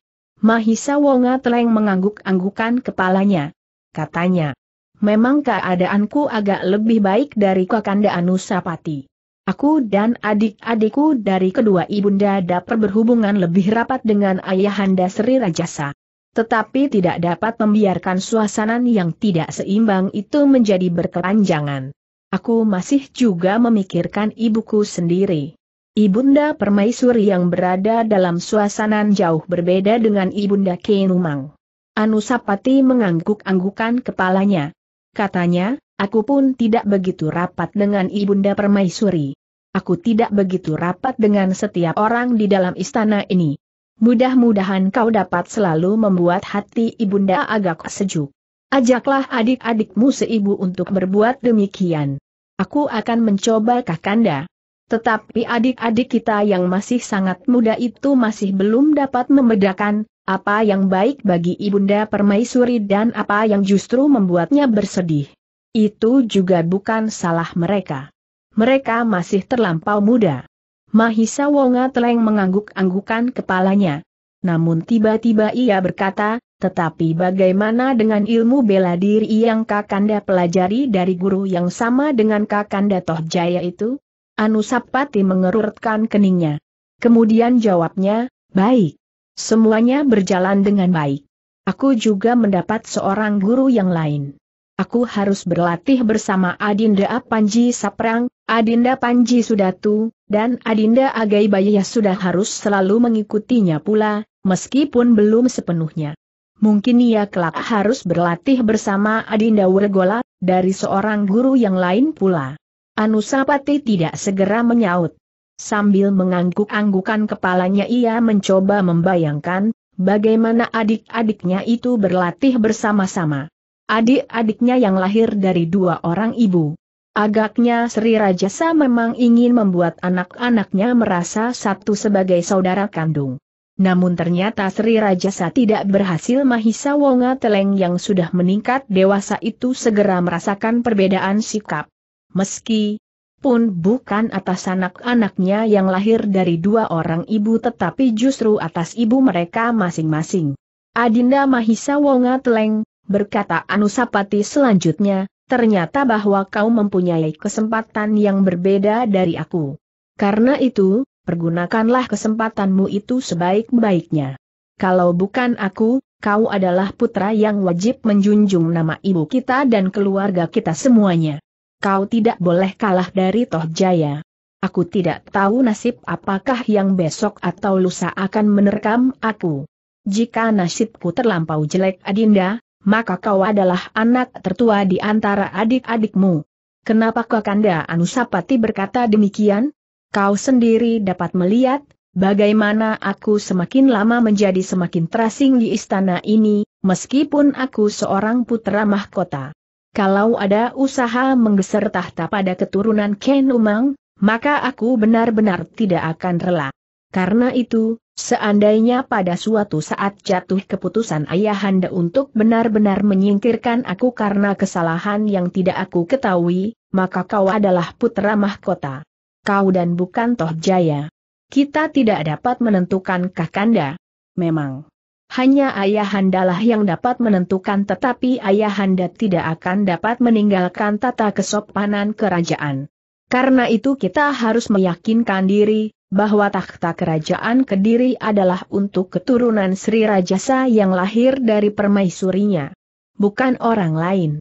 Mahisa Wonga Teleng mengangguk-anggukan kepalanya. Katanya, memang keadaanku agak lebih baik dari Kakanda Anusapati. Aku dan adik-adikku dari kedua ibunda dapat berhubungan lebih rapat dengan ayahanda Sri Rajasa. Tetapi tidak dapat membiarkan suasana yang tidak seimbang itu menjadi berkelanjangan. Aku masih juga memikirkan ibuku sendiri. Ibunda Permaisuri yang berada dalam suasana jauh berbeda dengan Ibunda Kenumang. Anusapati mengangguk-anggukan kepalanya. Katanya, aku pun tidak begitu rapat dengan Ibunda Permaisuri. Aku tidak begitu rapat dengan setiap orang di dalam istana ini. Mudah-mudahan kau dapat selalu membuat hati Ibunda agak sejuk. Ajaklah adik-adikmu seibu untuk berbuat demikian. Aku akan mencoba Kakanda. Tetapi adik-adik kita yang masih sangat muda itu masih belum dapat membedakan, apa yang baik bagi Ibunda Permaisuri dan apa yang justru membuatnya bersedih. Itu juga bukan salah mereka. Mereka masih terlampau muda. Mahisa Wonga Teleng mengangguk-anggukan kepalanya. Namun tiba-tiba ia berkata, tetapi bagaimana dengan ilmu bela diri yang Kakanda pelajari dari guru yang sama dengan Kakanda Tohjaya itu? Anusapati mengerutkan keningnya. Kemudian jawabnya, baik. Semuanya berjalan dengan baik. Aku juga mendapat seorang guru yang lain. Aku harus berlatih bersama Adinda Panji Saprang, Adinda Panji Sudatu, dan Adinda Agai sudah harus selalu mengikutinya pula, meskipun belum sepenuhnya. Mungkin ia kelak harus berlatih bersama Adinda Wergola, dari seorang guru yang lain pula. Anusapati tidak segera menyaut. Sambil mengangguk-anggukan kepalanya ia mencoba membayangkan, bagaimana adik-adiknya itu berlatih bersama-sama. Adik-adiknya yang lahir dari dua orang ibu. Agaknya Sri Rajasa memang ingin membuat anak-anaknya merasa satu sebagai saudara kandung. Namun ternyata Sri Rajasa tidak berhasil Mahisa Wonga Teleng yang sudah meningkat dewasa itu segera merasakan perbedaan sikap meski pun bukan atas anak-anaknya yang lahir dari dua orang ibu tetapi justru atas ibu mereka masing-masing. Adinda Mahisa Wonga Teleng, berkata Anusapati selanjutnya, ternyata bahwa kau mempunyai kesempatan yang berbeda dari aku. Karena itu, pergunakanlah kesempatanmu itu sebaik-baiknya. Kalau bukan aku, kau adalah putra yang wajib menjunjung nama ibu kita dan keluarga kita semuanya kau tidak boleh kalah dari Toh Jaya. Aku tidak tahu nasib apakah yang besok atau lusa akan menerkam aku. Jika nasibku terlampau jelek Adinda, maka kau adalah anak tertua di antara adik-adikmu. Kenapa Kakanda Anusapati berkata demikian? Kau sendiri dapat melihat, bagaimana aku semakin lama menjadi semakin terasing di istana ini, meskipun aku seorang putra mahkota kalau ada usaha menggeser tahta pada keturunan Ken Umang, maka aku benar-benar tidak akan rela. Karena itu, seandainya pada suatu saat jatuh keputusan ayahanda untuk benar-benar menyingkirkan aku karena kesalahan yang tidak aku ketahui, maka kau adalah putra mahkota. Kau dan bukan Toh Jaya. Kita tidak dapat menentukan Kakanda. Memang hanya ayahandalah yang dapat menentukan tetapi ayahanda tidak akan dapat meninggalkan tata kesopanan kerajaan. Karena itu kita harus meyakinkan diri, bahwa takhta kerajaan Kediri adalah untuk keturunan Sri Rajasa yang lahir dari permaisurinya. Bukan orang lain.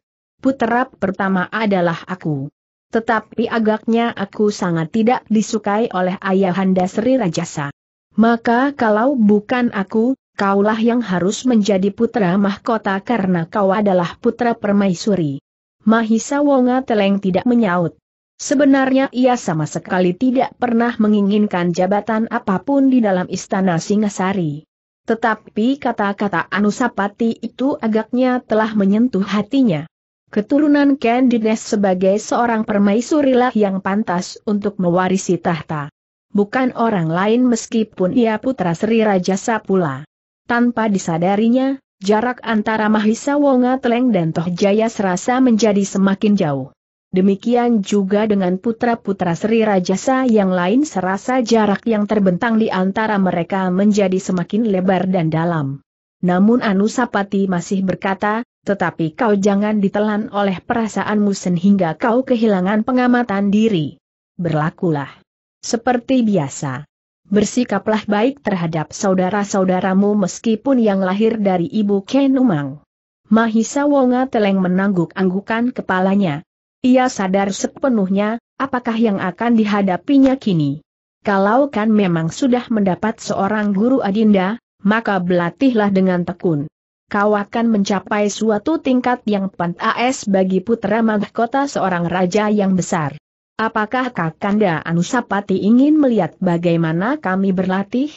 Putera pertama adalah aku. Tetapi agaknya aku sangat tidak disukai oleh ayahanda Sri Rajasa. Maka kalau bukan aku, Kaulah yang harus menjadi putra mahkota karena kau adalah putra permaisuri. Mahisa Wonga Teleng tidak menyaut. Sebenarnya ia sama sekali tidak pernah menginginkan jabatan apapun di dalam istana Singasari. Tetapi kata-kata Anusapati itu agaknya telah menyentuh hatinya. Keturunan Candides sebagai seorang permaisuri lah yang pantas untuk mewarisi tahta. Bukan orang lain meskipun ia putra Sri Rajasa pula tanpa disadarinya, jarak antara Mahisa Wonga Teleng dan Toh Jaya serasa menjadi semakin jauh. Demikian juga dengan putra-putra Sri Rajasa yang lain serasa jarak yang terbentang di antara mereka menjadi semakin lebar dan dalam. Namun Anusapati masih berkata, tetapi kau jangan ditelan oleh perasaanmu sehingga kau kehilangan pengamatan diri. Berlakulah. Seperti biasa bersikaplah baik terhadap saudara-saudaramu meskipun yang lahir dari ibu Kenumang. Mahisa Wonga Teleng menangguk-anggukan kepalanya. Ia sadar sepenuhnya, apakah yang akan dihadapinya kini. Kalau kan memang sudah mendapat seorang guru adinda, maka belatihlah dengan tekun. Kau akan mencapai suatu tingkat yang pantas bagi putra mahkota seorang raja yang besar. Apakah Kakanda Anusapati ingin melihat bagaimana kami berlatih?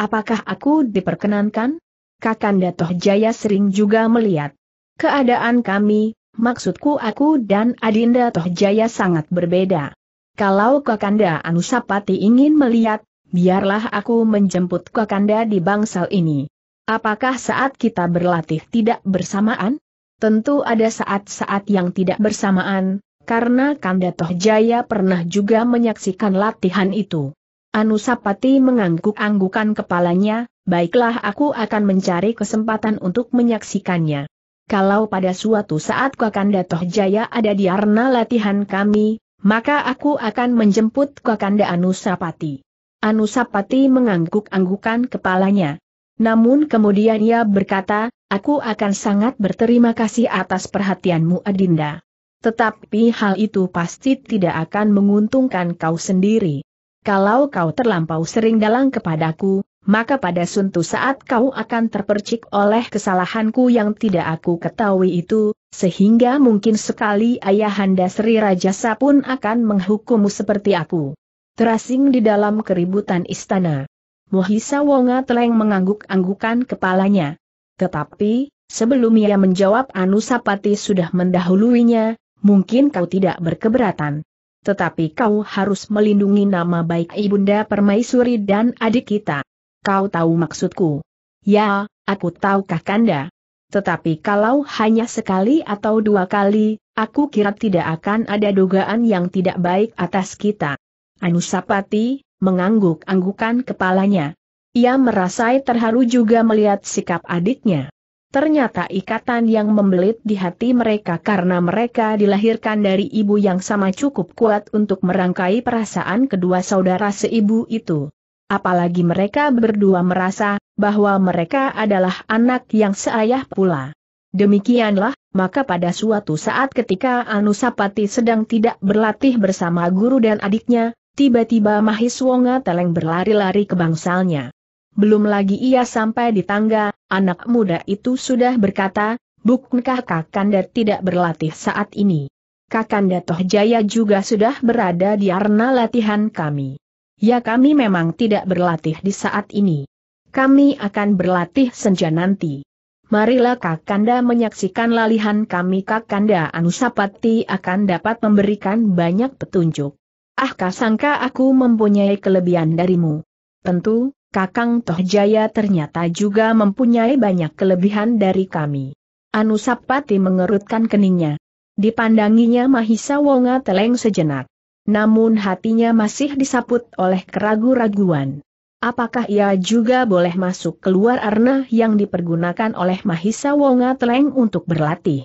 Apakah aku diperkenankan? Kakanda Tohjaya sering juga melihat keadaan kami, maksudku aku dan Adinda Tohjaya sangat berbeda. Kalau Kakanda Anusapati ingin melihat, biarlah aku menjemput Kakanda di bangsal ini. Apakah saat kita berlatih tidak bersamaan? Tentu ada saat-saat yang tidak bersamaan, karena Kanda Tohjaya pernah juga menyaksikan latihan itu. Anusapati mengangguk-anggukan kepalanya, baiklah aku akan mencari kesempatan untuk menyaksikannya. Kalau pada suatu saat Kakanda Tohjaya ada di arena latihan kami, maka aku akan menjemput Kakanda Anusapati. Anusapati mengangguk-anggukan kepalanya. Namun kemudian ia berkata, aku akan sangat berterima kasih atas perhatianmu Adinda. Tetapi hal itu pasti tidak akan menguntungkan kau sendiri. Kalau kau terlampau sering dalang kepadaku, maka pada suatu saat kau akan terpercik oleh kesalahanku yang tidak aku ketahui itu, sehingga mungkin sekali ayahanda Sri Rajasa pun akan menghukummu seperti aku. Terasing di dalam keributan istana. Muhisa Wonga Teleng mengangguk-anggukan kepalanya. Tetapi, sebelum ia menjawab Anusapati sudah mendahuluinya, mungkin kau tidak berkeberatan. Tetapi kau harus melindungi nama baik Ibunda Permaisuri dan adik kita. Kau tahu maksudku? Ya, aku tahu Kakanda. Tetapi kalau hanya sekali atau dua kali, aku kira tidak akan ada dugaan yang tidak baik atas kita. Anusapati, mengangguk-anggukan kepalanya. Ia merasa terharu juga melihat sikap adiknya. Ternyata ikatan yang membelit di hati mereka karena mereka dilahirkan dari ibu yang sama cukup kuat untuk merangkai perasaan kedua saudara seibu itu. Apalagi mereka berdua merasa bahwa mereka adalah anak yang seayah pula. Demikianlah, maka pada suatu saat ketika Anusapati sedang tidak berlatih bersama guru dan adiknya, tiba-tiba Mahiswonga Teleng berlari-lari ke bangsalnya belum lagi ia sampai di tangga, anak muda itu sudah berkata, bukankah Kakanda tidak berlatih saat ini? Kakanda Toh Jaya juga sudah berada di arena latihan kami. Ya kami memang tidak berlatih di saat ini. Kami akan berlatih senja nanti. Marilah Kakanda menyaksikan lalihan kami Kakanda Anusapati akan dapat memberikan banyak petunjuk. Ah kasangka aku mempunyai kelebihan darimu. Tentu, Kakang Tohjaya ternyata juga mempunyai banyak kelebihan dari kami. Anusapati mengerutkan keningnya. Dipandanginya Mahisa Wonga teleng sejenak. Namun hatinya masih disaput oleh keragu-raguan. Apakah ia juga boleh masuk keluar arena yang dipergunakan oleh Mahisa Wonga teleng untuk berlatih?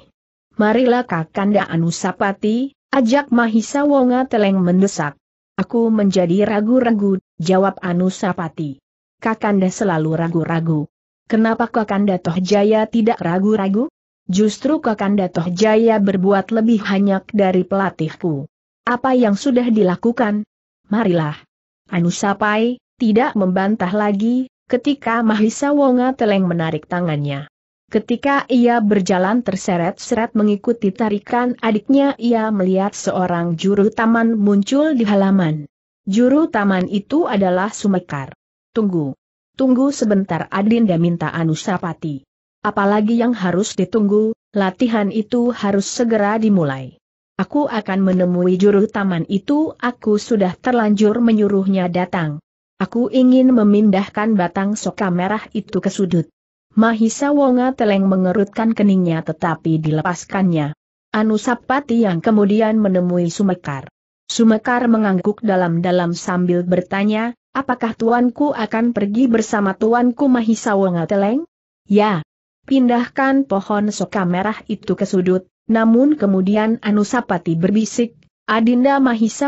Marilah Kakanda Anusapati, ajak Mahisa Wonga teleng mendesak. Aku menjadi ragu-ragu, jawab Anusapati. Kakanda selalu ragu-ragu. Kenapa Kakanda Jaya tidak ragu-ragu? Justru Kakanda Jaya berbuat lebih banyak dari pelatihku. Apa yang sudah dilakukan? Marilah. Anusapai, tidak membantah lagi, ketika Mahisa Wonga Teleng menarik tangannya. Ketika ia berjalan terseret-seret mengikuti tarikan adiknya ia melihat seorang juru taman muncul di halaman. Juru taman itu adalah Sumekar. Tunggu. Tunggu sebentar Adinda minta Anusapati. Apalagi yang harus ditunggu, latihan itu harus segera dimulai. Aku akan menemui juru taman itu, aku sudah terlanjur menyuruhnya datang. Aku ingin memindahkan batang soka merah itu ke sudut. Mahisa Wonga Teleng mengerutkan keningnya tetapi dilepaskannya. Anusapati yang kemudian menemui Sumekar. Sumekar mengangguk dalam-dalam sambil bertanya, Apakah tuanku akan pergi bersama tuanku Mahisa Teleng? Ya. Pindahkan pohon soka merah itu ke sudut, namun kemudian Anusapati berbisik, Adinda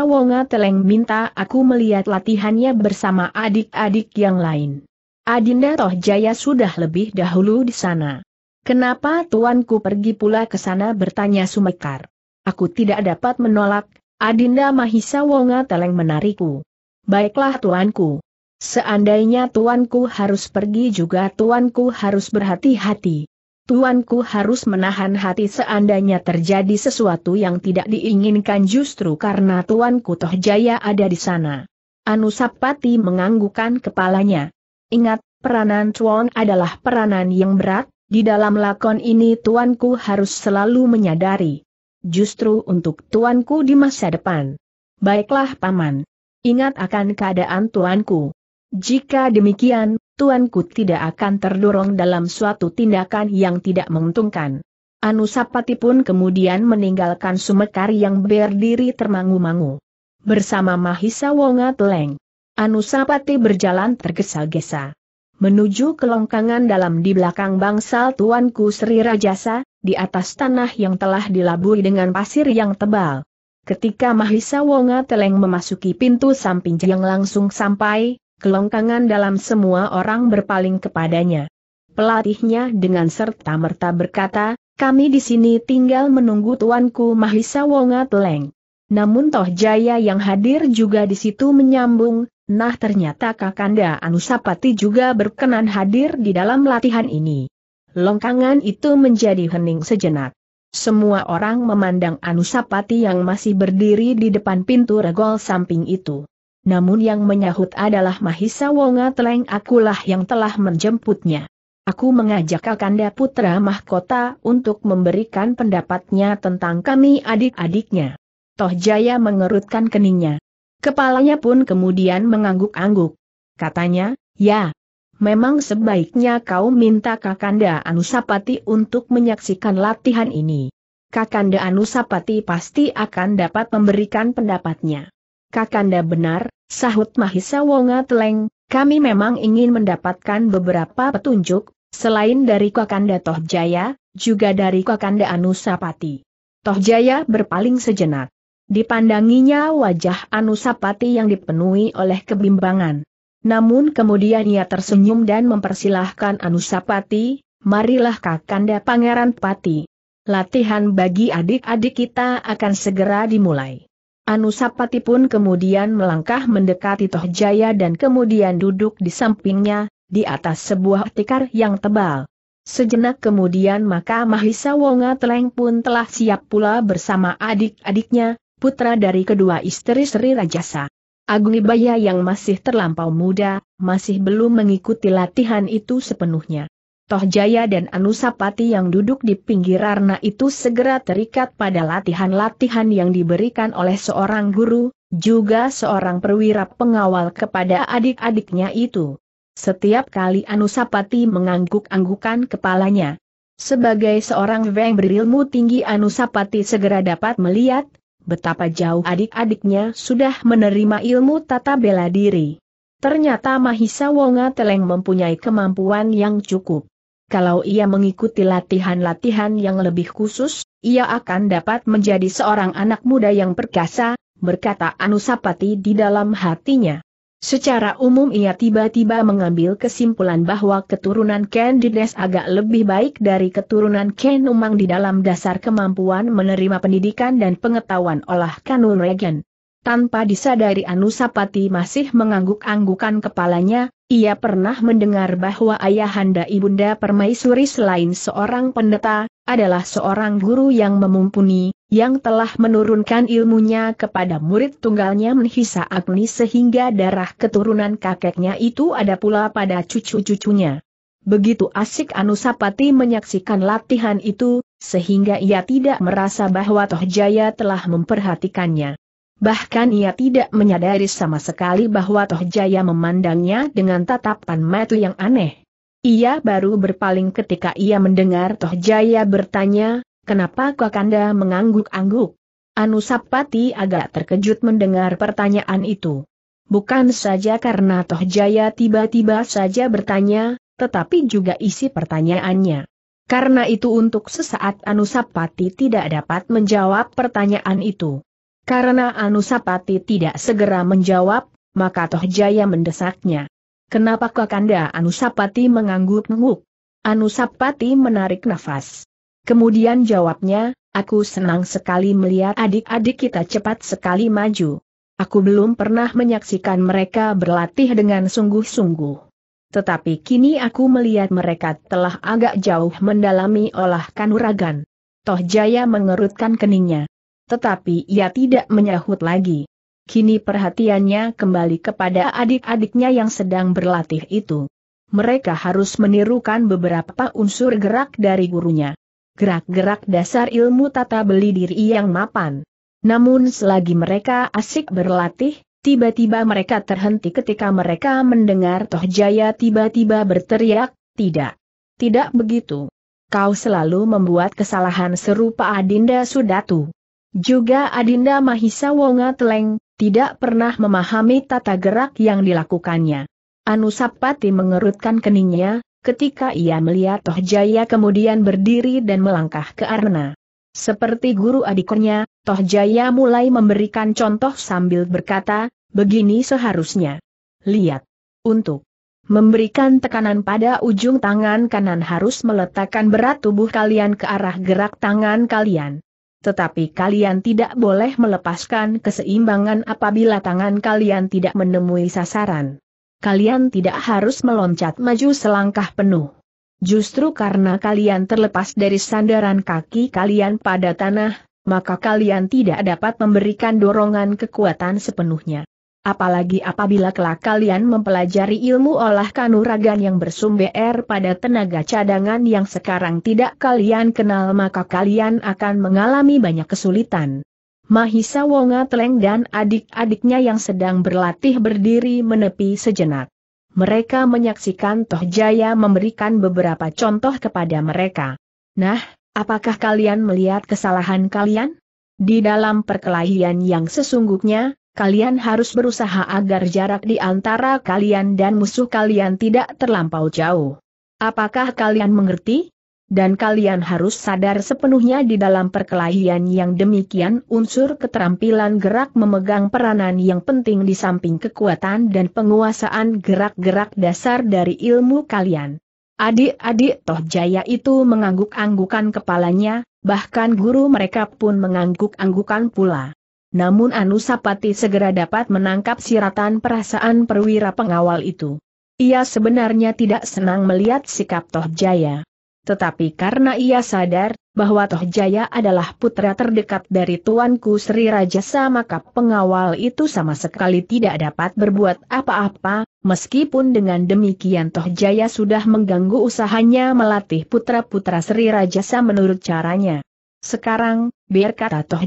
Wonga Teleng minta aku melihat latihannya bersama adik-adik yang lain. Adinda Tohjaya sudah lebih dahulu di sana. Kenapa tuanku pergi pula ke sana bertanya Sumekar. Aku tidak dapat menolak, Adinda Wonga Teleng menarikku. Baiklah tuanku. Seandainya tuanku harus pergi juga tuanku harus berhati-hati. Tuanku harus menahan hati seandainya terjadi sesuatu yang tidak diinginkan justru karena tuanku toh jaya ada di sana. Anusapati menganggukan kepalanya. Ingat, peranan Chuan adalah peranan yang berat, di dalam lakon ini tuanku harus selalu menyadari. Justru untuk tuanku di masa depan. Baiklah paman. Ingat akan keadaan tuanku. Jika demikian, tuanku tidak akan terdorong dalam suatu tindakan yang tidak menguntungkan. Anusapati pun kemudian meninggalkan Sumekar yang berdiri termangu-mangu. Bersama Mahisa Wonga Teleng. Anusapati berjalan tergesa-gesa. Menuju kelongkangan dalam di belakang bangsal tuanku Sri Rajasa, di atas tanah yang telah dilabui dengan pasir yang tebal. Ketika Mahisa Wonga Teleng memasuki pintu samping yang langsung sampai, kelongkangan dalam semua orang berpaling kepadanya. Pelatihnya dengan serta merta berkata, kami di sini tinggal menunggu tuanku Mahisa Wonga Teleng. Namun Toh Jaya yang hadir juga di situ menyambung, nah ternyata Kakanda Anusapati juga berkenan hadir di dalam latihan ini. Longkangan itu menjadi hening sejenak. Semua orang memandang Anusapati yang masih berdiri di depan pintu regol samping itu. Namun yang menyahut adalah Mahisa Wonga Teleng akulah yang telah menjemputnya. Aku mengajak Kakanda Putra Mahkota untuk memberikan pendapatnya tentang kami adik-adiknya. Toh Jaya mengerutkan keningnya. Kepalanya pun kemudian mengangguk-angguk. Katanya, ya, memang sebaiknya kau minta Kakanda Anusapati untuk menyaksikan latihan ini. Kakanda Anusapati pasti akan dapat memberikan pendapatnya. Kakanda benar, sahut Mahisa Wonga Teleng, kami memang ingin mendapatkan beberapa petunjuk, selain dari Kakanda Tohjaya, juga dari Kakanda Anusapati. Tohjaya berpaling sejenak. Dipandanginya wajah Anusapati yang dipenuhi oleh kebimbangan. Namun kemudian ia tersenyum dan mempersilahkan Anusapati, marilah Kakanda Pangeran Pati. Latihan bagi adik-adik kita akan segera dimulai. Anusapati pun kemudian melangkah mendekati Tohjaya dan kemudian duduk di sampingnya, di atas sebuah tikar yang tebal. Sejenak kemudian maka Mahisa Wonga Teleng pun telah siap pula bersama adik-adiknya, putra dari kedua istri Sri Rajasa. Aglibaya yang masih terlampau muda, masih belum mengikuti latihan itu sepenuhnya. Tohjaya dan Anusapati yang duduk di pinggir arna itu segera terikat pada latihan-latihan yang diberikan oleh seorang guru, juga seorang perwira pengawal kepada adik-adiknya itu. Setiap kali Anusapati mengangguk-anggukan kepalanya. Sebagai seorang yang berilmu tinggi Anusapati segera dapat melihat, betapa jauh adik-adiknya sudah menerima ilmu tata bela diri. Ternyata Mahisa Wonga Teleng mempunyai kemampuan yang cukup. Kalau ia mengikuti latihan-latihan yang lebih khusus, ia akan dapat menjadi seorang anak muda yang perkasa, berkata Anusapati di dalam hatinya. Secara umum ia tiba-tiba mengambil kesimpulan bahwa keturunan Ken Dines agak lebih baik dari keturunan Ken Umang di dalam dasar kemampuan menerima pendidikan dan pengetahuan olah Kanul Regen. Tanpa disadari Anusapati masih mengangguk-anggukan kepalanya, ia pernah mendengar bahwa ayahanda ibunda permaisuri selain seorang pendeta, adalah seorang guru yang memumpuni, yang telah menurunkan ilmunya kepada murid tunggalnya Menhisa Agni sehingga darah keturunan kakeknya itu ada pula pada cucu-cucunya. Begitu asik Anusapati menyaksikan latihan itu, sehingga ia tidak merasa bahwa Tohjaya telah memperhatikannya. Bahkan ia tidak menyadari sama sekali bahwa Toh Jaya memandangnya dengan tatapan mata yang aneh. Ia baru berpaling ketika ia mendengar Toh Jaya bertanya, kenapa Kakanda mengangguk-angguk? Anusapati agak terkejut mendengar pertanyaan itu. Bukan saja karena Toh Jaya tiba-tiba saja bertanya, tetapi juga isi pertanyaannya. Karena itu untuk sesaat Anusapati tidak dapat menjawab pertanyaan itu. Karena Anusapati tidak segera menjawab, maka Tohjaya mendesaknya. Kenapa Kakanda Anusapati mengangguk-ngangguk? Anusapati menarik nafas. Kemudian jawabnya, aku senang sekali melihat adik-adik kita cepat sekali maju. Aku belum pernah menyaksikan mereka berlatih dengan sungguh-sungguh. Tetapi kini aku melihat mereka telah agak jauh mendalami olah kanuragan. Tohjaya mengerutkan keningnya tetapi ia tidak menyahut lagi. Kini perhatiannya kembali kepada adik-adiknya yang sedang berlatih itu. Mereka harus menirukan beberapa unsur gerak dari gurunya. Gerak-gerak dasar ilmu tata beli diri yang mapan. Namun selagi mereka asik berlatih, tiba-tiba mereka terhenti ketika mereka mendengar Toh Jaya tiba-tiba berteriak, tidak. Tidak begitu. Kau selalu membuat kesalahan serupa Adinda Sudatu. Juga Adinda Mahisa Wonga Teleng, tidak pernah memahami tata gerak yang dilakukannya. Anusapati mengerutkan keningnya, ketika ia melihat Tohjaya kemudian berdiri dan melangkah ke Arna. Seperti guru adiknya, Tohjaya mulai memberikan contoh sambil berkata, begini seharusnya. Lihat. Untuk memberikan tekanan pada ujung tangan kanan harus meletakkan berat tubuh kalian ke arah gerak tangan kalian. Tetapi kalian tidak boleh melepaskan keseimbangan apabila tangan kalian tidak menemui sasaran. Kalian tidak harus meloncat maju selangkah penuh. Justru karena kalian terlepas dari sandaran kaki kalian pada tanah, maka kalian tidak dapat memberikan dorongan kekuatan sepenuhnya. Apalagi apabila kelak kalian mempelajari ilmu olah kanuragan yang bersumber pada tenaga cadangan yang sekarang tidak kalian kenal maka kalian akan mengalami banyak kesulitan. Mahisa Wonga Teleng dan adik-adiknya yang sedang berlatih berdiri menepi sejenak. Mereka menyaksikan Toh Jaya memberikan beberapa contoh kepada mereka. Nah, apakah kalian melihat kesalahan kalian? Di dalam perkelahian yang sesungguhnya, kalian harus berusaha agar jarak di antara kalian dan musuh kalian tidak terlampau jauh. Apakah kalian mengerti? Dan kalian harus sadar sepenuhnya di dalam perkelahian yang demikian unsur keterampilan gerak memegang peranan yang penting di samping kekuatan dan penguasaan gerak-gerak dasar dari ilmu kalian. Adik-adik Toh Jaya itu mengangguk-anggukan kepalanya, bahkan guru mereka pun mengangguk-anggukan pula namun Anusapati segera dapat menangkap siratan perasaan perwira pengawal itu. Ia sebenarnya tidak senang melihat sikap Tohjaya. Tetapi karena ia sadar bahwa Tohjaya adalah putra terdekat dari Tuanku Sri Rajasa maka pengawal itu sama sekali tidak dapat berbuat apa-apa, meskipun dengan demikian Tohjaya sudah mengganggu usahanya melatih putra-putra Sri Rajasa menurut caranya. Sekarang, biar kata Toh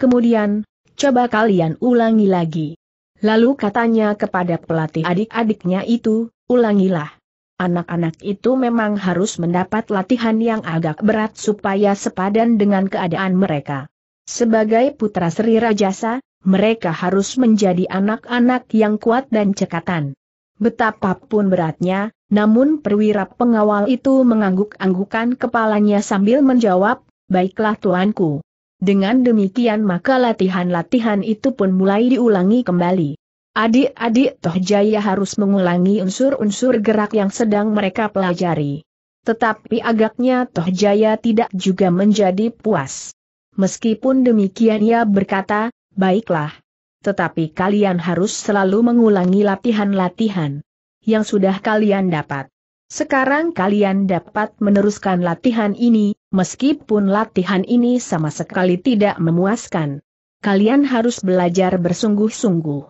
kemudian, coba kalian ulangi lagi. Lalu katanya kepada pelatih adik-adiknya itu, ulangilah. Anak-anak itu memang harus mendapat latihan yang agak berat supaya sepadan dengan keadaan mereka. Sebagai putra Sri Rajasa, mereka harus menjadi anak-anak yang kuat dan cekatan. Betapapun beratnya, namun perwira pengawal itu mengangguk-anggukan kepalanya sambil menjawab, Baiklah tuanku. Dengan demikian maka latihan-latihan itu pun mulai diulangi kembali. Adik-adik Toh Jaya harus mengulangi unsur-unsur gerak yang sedang mereka pelajari. Tetapi agaknya Toh Jaya tidak juga menjadi puas. Meskipun demikian ia berkata, baiklah. Tetapi kalian harus selalu mengulangi latihan-latihan yang sudah kalian dapat. Sekarang kalian dapat meneruskan latihan ini, meskipun latihan ini sama sekali tidak memuaskan. Kalian harus belajar bersungguh-sungguh.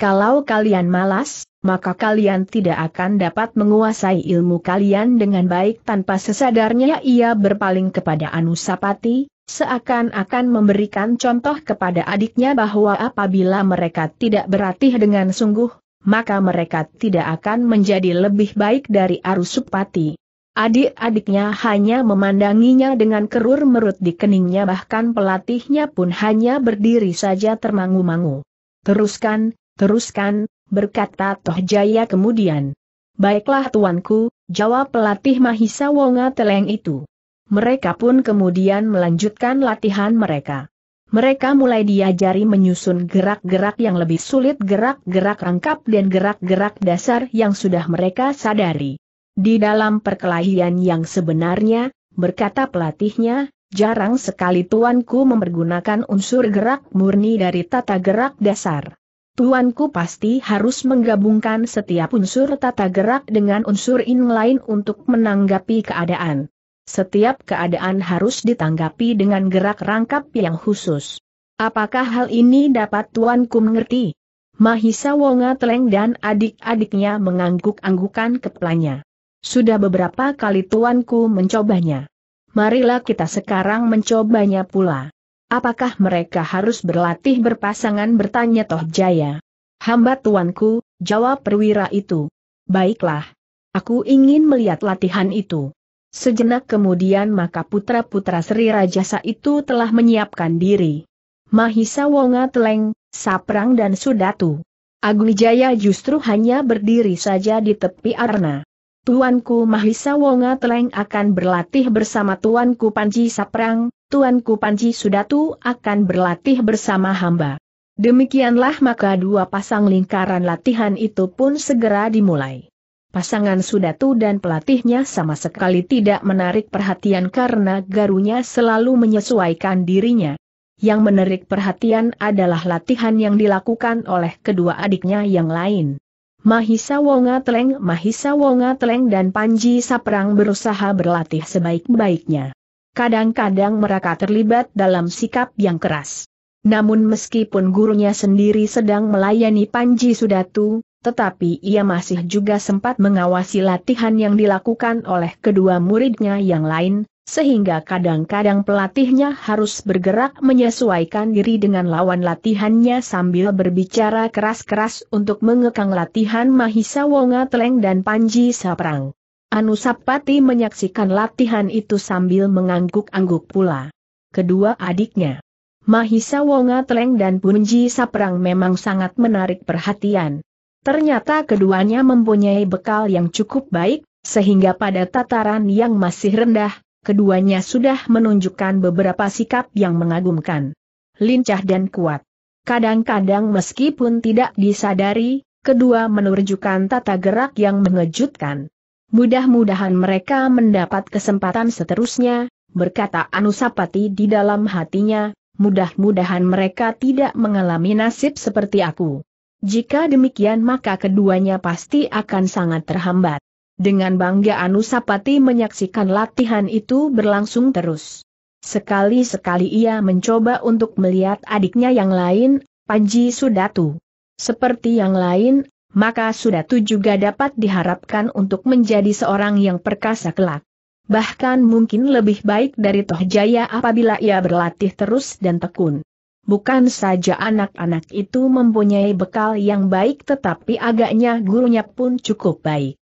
Kalau kalian malas, maka kalian tidak akan dapat menguasai ilmu kalian dengan baik tanpa sesadarnya ia berpaling kepada Anusapati, seakan-akan memberikan contoh kepada adiknya bahwa apabila mereka tidak berlatih dengan sungguh, maka mereka tidak akan menjadi lebih baik dari arus supati. Adik-adiknya hanya memandanginya dengan kerur merut di keningnya bahkan pelatihnya pun hanya berdiri saja termangu-mangu. Teruskan, teruskan, berkata Toh Jaya kemudian. Baiklah tuanku, jawab pelatih Mahisa Wonga Teleng itu. Mereka pun kemudian melanjutkan latihan mereka. Mereka mulai diajari menyusun gerak-gerak yang lebih sulit gerak-gerak rangkap dan gerak-gerak dasar yang sudah mereka sadari. Di dalam perkelahian yang sebenarnya, berkata pelatihnya, jarang sekali tuanku mempergunakan unsur gerak murni dari tata gerak dasar. Tuanku pasti harus menggabungkan setiap unsur tata gerak dengan unsur in lain untuk menanggapi keadaan. Setiap keadaan harus ditanggapi dengan gerak rangkap yang khusus. Apakah hal ini dapat tuanku mengerti? Mahisa Wonga Teleng dan adik-adiknya mengangguk-anggukan kepalanya. Sudah beberapa kali tuanku mencobanya. Marilah kita sekarang mencobanya pula. Apakah mereka harus berlatih berpasangan bertanya Toh Jaya? Hamba tuanku, jawab perwira itu. Baiklah. Aku ingin melihat latihan itu. Sejenak kemudian maka putra-putra Sri Rajasa itu telah menyiapkan diri. Mahisa Wonga Teleng, Saprang dan Sudatu. Agung Jaya justru hanya berdiri saja di tepi arena. Tuanku Mahisa Wonga Teleng akan berlatih bersama Tuanku Panji Saprang, Tuanku Panji Sudatu akan berlatih bersama hamba. Demikianlah maka dua pasang lingkaran latihan itu pun segera dimulai. Pasangan Sudatu dan pelatihnya sama sekali tidak menarik perhatian karena garunya selalu menyesuaikan dirinya. Yang menarik perhatian adalah latihan yang dilakukan oleh kedua adiknya yang lain. Mahisa Wonga Teleng, Mahisa Wonga Teleng dan Panji Saprang berusaha berlatih sebaik-baiknya. Kadang-kadang mereka terlibat dalam sikap yang keras. Namun meskipun gurunya sendiri sedang melayani Panji Sudatu, tetapi ia masih juga sempat mengawasi latihan yang dilakukan oleh kedua muridnya yang lain, sehingga kadang-kadang pelatihnya harus bergerak menyesuaikan diri dengan lawan latihannya sambil berbicara keras-keras untuk mengekang latihan Mahisa Wonga Teleng dan Panji Saprang. Anusapati menyaksikan latihan itu sambil mengangguk-angguk pula. Kedua adiknya. Mahisa Wonga Teleng dan Punji Saprang memang sangat menarik perhatian. Ternyata keduanya mempunyai bekal yang cukup baik, sehingga pada tataran yang masih rendah, keduanya sudah menunjukkan beberapa sikap yang mengagumkan. Lincah dan kuat. Kadang-kadang meskipun tidak disadari, kedua menunjukkan tata gerak yang mengejutkan. Mudah-mudahan mereka mendapat kesempatan seterusnya, berkata Anusapati di dalam hatinya, mudah-mudahan mereka tidak mengalami nasib seperti aku. Jika demikian maka keduanya pasti akan sangat terhambat. Dengan bangga Anusapati menyaksikan latihan itu berlangsung terus. Sekali-sekali ia mencoba untuk melihat adiknya yang lain, Panji Sudatu. Seperti yang lain, maka Sudatu juga dapat diharapkan untuk menjadi seorang yang perkasa kelak. Bahkan mungkin lebih baik dari Toh Jaya apabila ia berlatih terus dan tekun. Bukan saja anak-anak itu mempunyai bekal yang baik tetapi agaknya gurunya pun cukup baik.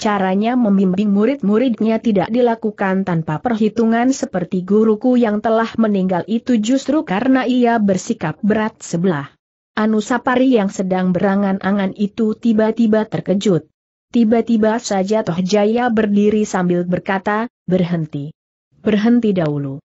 Caranya membimbing murid-muridnya tidak dilakukan tanpa perhitungan seperti guruku yang telah meninggal itu justru karena ia bersikap berat sebelah. Anusapari yang sedang berangan-angan itu tiba-tiba terkejut. Tiba-tiba saja Toh Jaya berdiri sambil berkata, berhenti. Berhenti dahulu.